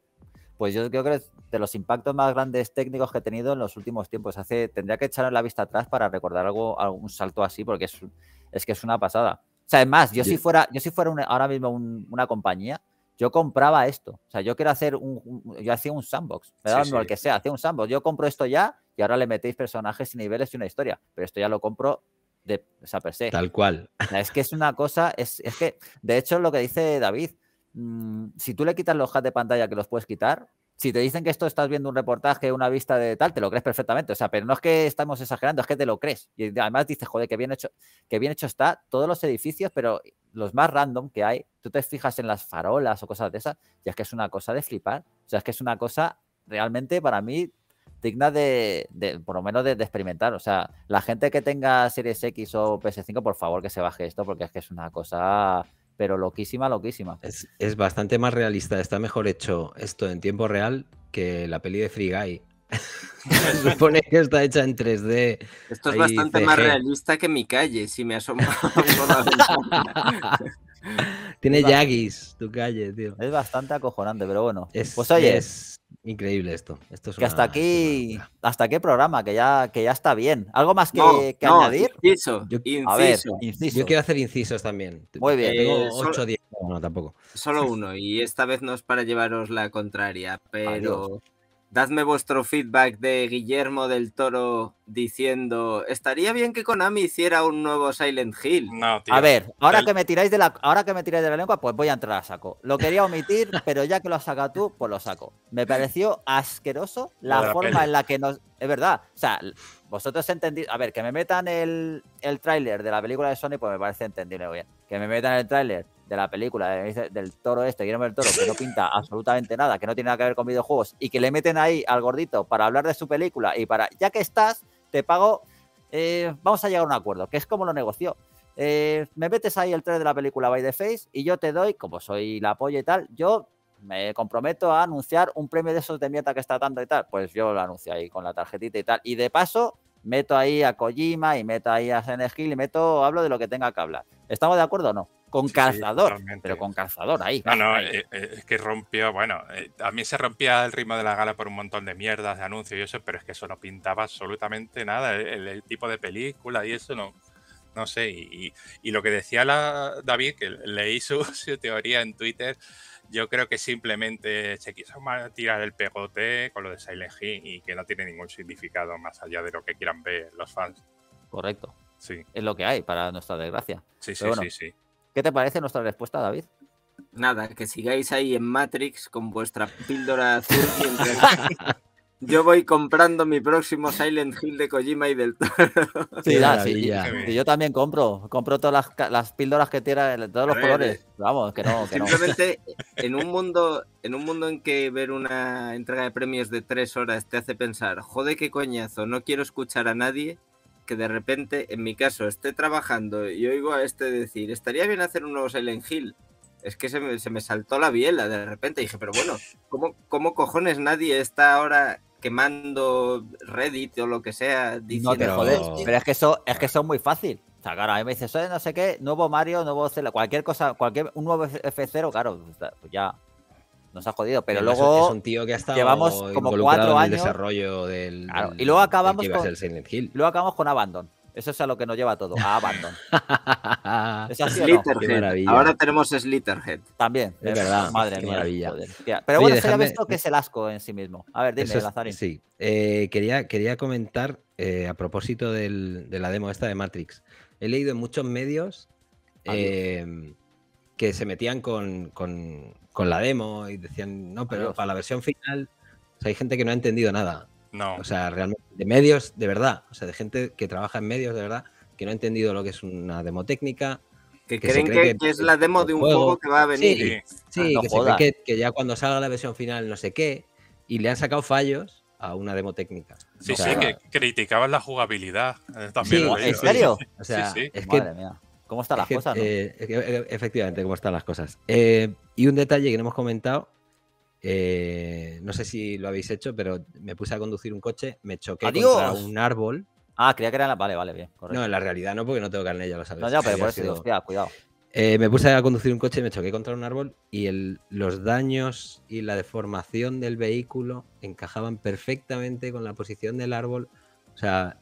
Speaker 1: pues yo creo que de los impactos más grandes técnicos que he tenido en los últimos tiempos. Hace, tendría que echar la vista atrás para recordar algo, algún salto así, porque es, que es una pasada. O sea, es más, yo si fuera, yo si fuera ahora mismo una compañía, yo compraba esto. O sea, yo quiero hacer un, yo hacía un sandbox, me da que sea, hacía un sandbox. Yo compro esto ya y ahora le metéis personajes y niveles y una historia, pero esto ya lo compro de esa per se. Tal cual. es que es una cosa, es, es que, de hecho, lo que dice David, Mm, si tú le quitas los hats de pantalla que los puedes quitar, si te dicen que esto estás viendo un reportaje, una vista de tal, te lo crees perfectamente. O sea, pero no es que estamos exagerando, es que te lo crees. Y además dices, joder, que bien hecho, que bien hecho está todos los edificios, pero los más random que hay, tú te fijas en las farolas o cosas de esas, y es que es una cosa de flipar. O sea, es que es una cosa realmente para mí digna de, por lo menos de, experimentar. O sea, la gente que tenga Series X o PS5, por favor que se baje esto, porque es que es una cosa pero loquísima, loquísima.
Speaker 2: Es, bastante más realista, está mejor hecho esto en tiempo real que la peli de Free Guy. Se supone que está hecha en 3D. Esto es bastante más
Speaker 4: realista que mi calle, si me asomo. Tiene
Speaker 1: Yagis, tu calle, tío. Es bastante acojonante, pero bueno. pues oye, es... Increíble esto. esto es que hasta aquí, hasta qué programa, que ya, que ya está bien. ¿Algo más que, añadir?
Speaker 4: Inciso, yo, A ver, Yo
Speaker 1: quiero hacer incisos también. Muy bien. Tengo 8
Speaker 4: o 10. No, tampoco. Solo uno, y esta vez no es para llevaros la contraria, pero. Dadme vuestro feedback de Guillermo del Toro diciendo, estaría bien que Konami hiciera un nuevo Silent Hill. A ver, ahora que
Speaker 1: me tiráis de la ahora que me de la lengua, pues voy a entrar a saco. Lo quería omitir, pero ya que lo has tú, pues lo saco. Me pareció asqueroso la, forma en la que nos es verdad, o sea, vosotros entendí a ver, que me metan el, el tráiler de la película de Sony, pues me parece entendible Que me metan el tráiler de la película, del, toro este, Guillermo del Toro, que no pinta absolutamente nada, que no tiene nada que ver con videojuegos, y que le meten ahí al gordito para hablar de su película y para, ya que estás, te pago, eh, vamos a llegar a un acuerdo, que es como lo negoció. Eh, me metes ahí el 3 de la película By the Face y yo te doy, como soy la polla y tal, yo me comprometo a anunciar un premio de esos de mierda que está dando y tal. Pues yo lo anuncio ahí con la tarjetita y tal. Y de paso, meto ahí a Kojima y meto ahí a Senegil y meto, hablo de lo que tenga que hablar. ¿Estamos de acuerdo o no? con calzador,
Speaker 3: pero con calzador ahí. No, no, eh, eh, es que rompió, bueno, eh, a mí se rompía el ritmo de la gala por un montón de mierdas, de anuncios y eso, pero es que eso no pintaba absolutamente nada, el, tipo de película y eso no. No sé, y, lo que decía la David, que leí su, su teoría en Twitter, yo creo que simplemente se quiso tirar el pegote con lo de Silent Hill y que no tiene ningún significado más allá de lo que quieran ver los fans.
Speaker 1: Correcto. Sí. Es lo que hay, para nuestra desgracia. Sí, sí, sí. ¿Qué te parece nuestra respuesta, David?
Speaker 4: Nada, que sigáis ahí en Matrix con vuestra píldora azul Yo voy comprando mi próximo Silent Hill de Kojima y del Toro. Sí,
Speaker 1: sí, yo también compro. Compro todas las, píldoras que tiene, todos los colores. Eh, Vamos, que no. simplemente
Speaker 4: en un mundo, en un mundo en que ver una entrega de premios de tres horas te hace pensar, joder, qué coñazo, no quiero escuchar a nadie que de repente, en mi caso, esté trabajando y oigo a este decir, estaría bien hacer un nuevo Silent Hill. Es que se me, se me saltó la biela de repente. Y dije, pero bueno, ¿cómo, ¿cómo, cojones nadie está ahora quemando Reddit o lo que sea diciendo... pero, es
Speaker 1: que eso es que eso muy fácil. O sea, claro, a mí me dice, soy no sé qué, nuevo Mario, nuevo Zelda, cualquier cosa, cualquier, un nuevo F0, claro, pues ya nos ha jodido. Pero luego es un tío que ha estado llevamos como cuatro años. En el desarrollo del, y luego acabamos con Hill. luego acabamos con Abandon. Eso es a lo que nos lleva todo, a Abandon. ¿Es así Ahora tenemos Slitterhead. También. Es verdad. Madre mía. Maravilla. Pero bueno, Oye, visto que es el asco en sí mismo. A ver, dime, es... Lazarín. Sí.
Speaker 2: Eh, quería, quería comentar eh, a propósito del, de la demo esta de Matrix. He leído en muchos medios eh, que se metían con con la demo y decían, no, pero para la versión final, hay gente que no ha entendido nada. No. O sea, realmente, de medios, de verdad, o sea, de gente que trabaja en medios, de verdad, que no ha entendido lo que es una demo técnica. Que, creen que, es la demo de un juego, que
Speaker 4: va
Speaker 3: a venir. Sí, ah,
Speaker 2: que, ya cuando salga la versión final, no sé qué, y le han sacado fallos a una demo técnica. Sí, sí, que
Speaker 3: criticaban la jugabilidad. Eh, también sí, ¿En ¿eh? serio? es que, mía.
Speaker 2: ¿Cómo están las cosas? Eh, e-, efectivamente, cómo están las cosas. Eh, y un detalle que no hemos comentado, eh, no sé si lo habéis hecho, pero me puse a conducir un coche, me choqué contra un árbol.
Speaker 1: Ah, creía que era la... Vale, vale, bien. No, en la
Speaker 2: realidad no, porque no tengo carne ya lo sabes. No, ya, pero por eso hostia, cuidado. me puse a conducir un coche, me choqué contra un árbol y los daños y la deformación del vehículo encajaban perfectamente con la posición del árbol. O sea,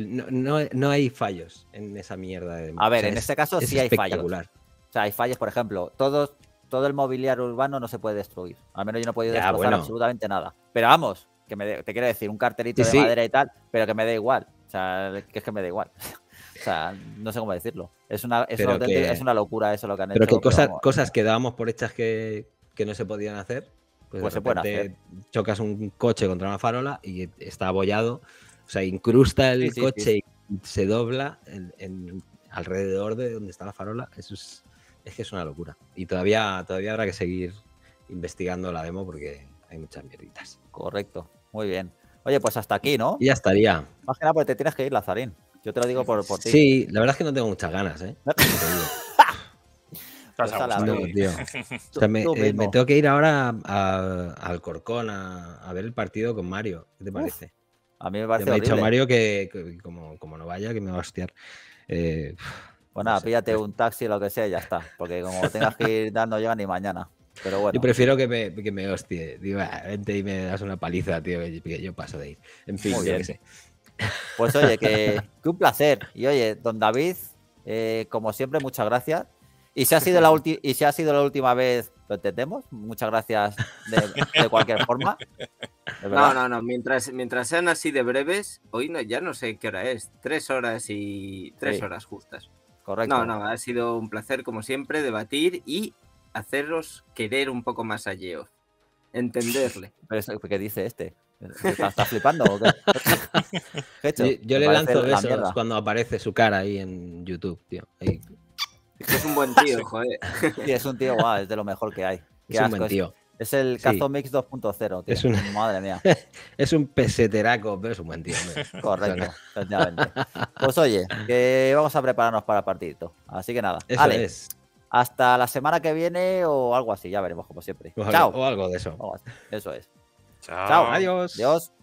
Speaker 2: no, no, hay fallos en esa mierda. De, a ver, en este caso sí hay fallos.
Speaker 1: O sea, hay fallos, por ejemplo, todo el mobiliario urbano no se puede destruir. Al menos yo no he podido absolutamente nada. Pero vamos, que me te quiero decir, un cartelito de madera y tal, pero que me da igual. O sea, que es que me da igual. o sea, no sé cómo decirlo. Es una, es, una, locura eso lo que han hecho. Pero que cosas, cosas
Speaker 2: que dábamos por hechas que, que no se podían hacer, pues, pues se chocas un coche contra una farola y está abollado o sea, incrusta el coche y se dobla alrededor de donde está la farola. Eso es, es que es una locura.
Speaker 1: Y todavía, todavía habrá que seguir investigando la demo porque hay muchas mierditas. Correcto, muy bien. Oye, pues hasta aquí, ¿no? ya estaría. Más que nada porque te tienes que ir, Lazarín. Yo te lo digo por, ti. Sí,
Speaker 2: la verdad es que no tengo muchas ganas, ¿eh? No me, eh, tengo que ir ahora al Corcón a, ver el partido con Mario. ¿Qué te parece? A mí me parece. que... me ha dicho Mario que, como, no vaya, que me va a hostiar. bueno, eh, pues píllate pues un
Speaker 1: taxi, lo que sea, y ya está. Porque como tengas que ir dando, llega ni mañana. Pero bueno. Yo prefiero
Speaker 2: que me, que hostie. Ah, vente y me das una paliza, tío, que yo paso de ir. En fin, yo qué sé. Pues oye, que,
Speaker 1: un placer. Y oye, don David, eh, como siempre, muchas gracias. Y ha sido la y si ha sido la última vez lo entendemos. Muchas gracias de, cualquier forma. no,
Speaker 4: no, no. Mientras, mientras sean así de breves, hoy no, ya no sé qué hora es. Tres horas y tres horas justas. Correcto. No, no, ha sido un placer, como siempre, debatir y haceros querer un poco más a Geo. Entenderle.
Speaker 1: ¿Qué dice este? ¿Está, flipando? Yo, le lanzo besos cuando
Speaker 2: aparece su cara ahí en YouTube, tío.
Speaker 1: Es, un buen tío, joder. Sí, es un tío guau, es de lo mejor que hay. es un buen tío. Es, el Cazomix Mix 2.0, tío. Es un, Madre mía. Es un peseteraco, pero es un buen tío. Correcto, efectivamente. Pues oye, que vamos a prepararnos para el partido. Así que nada. Eso Hasta la semana que viene o algo así, ya veremos, como siempre. Pues Chao. o algo de eso. Eso es. Chao. Chao. Adiós. Adiós.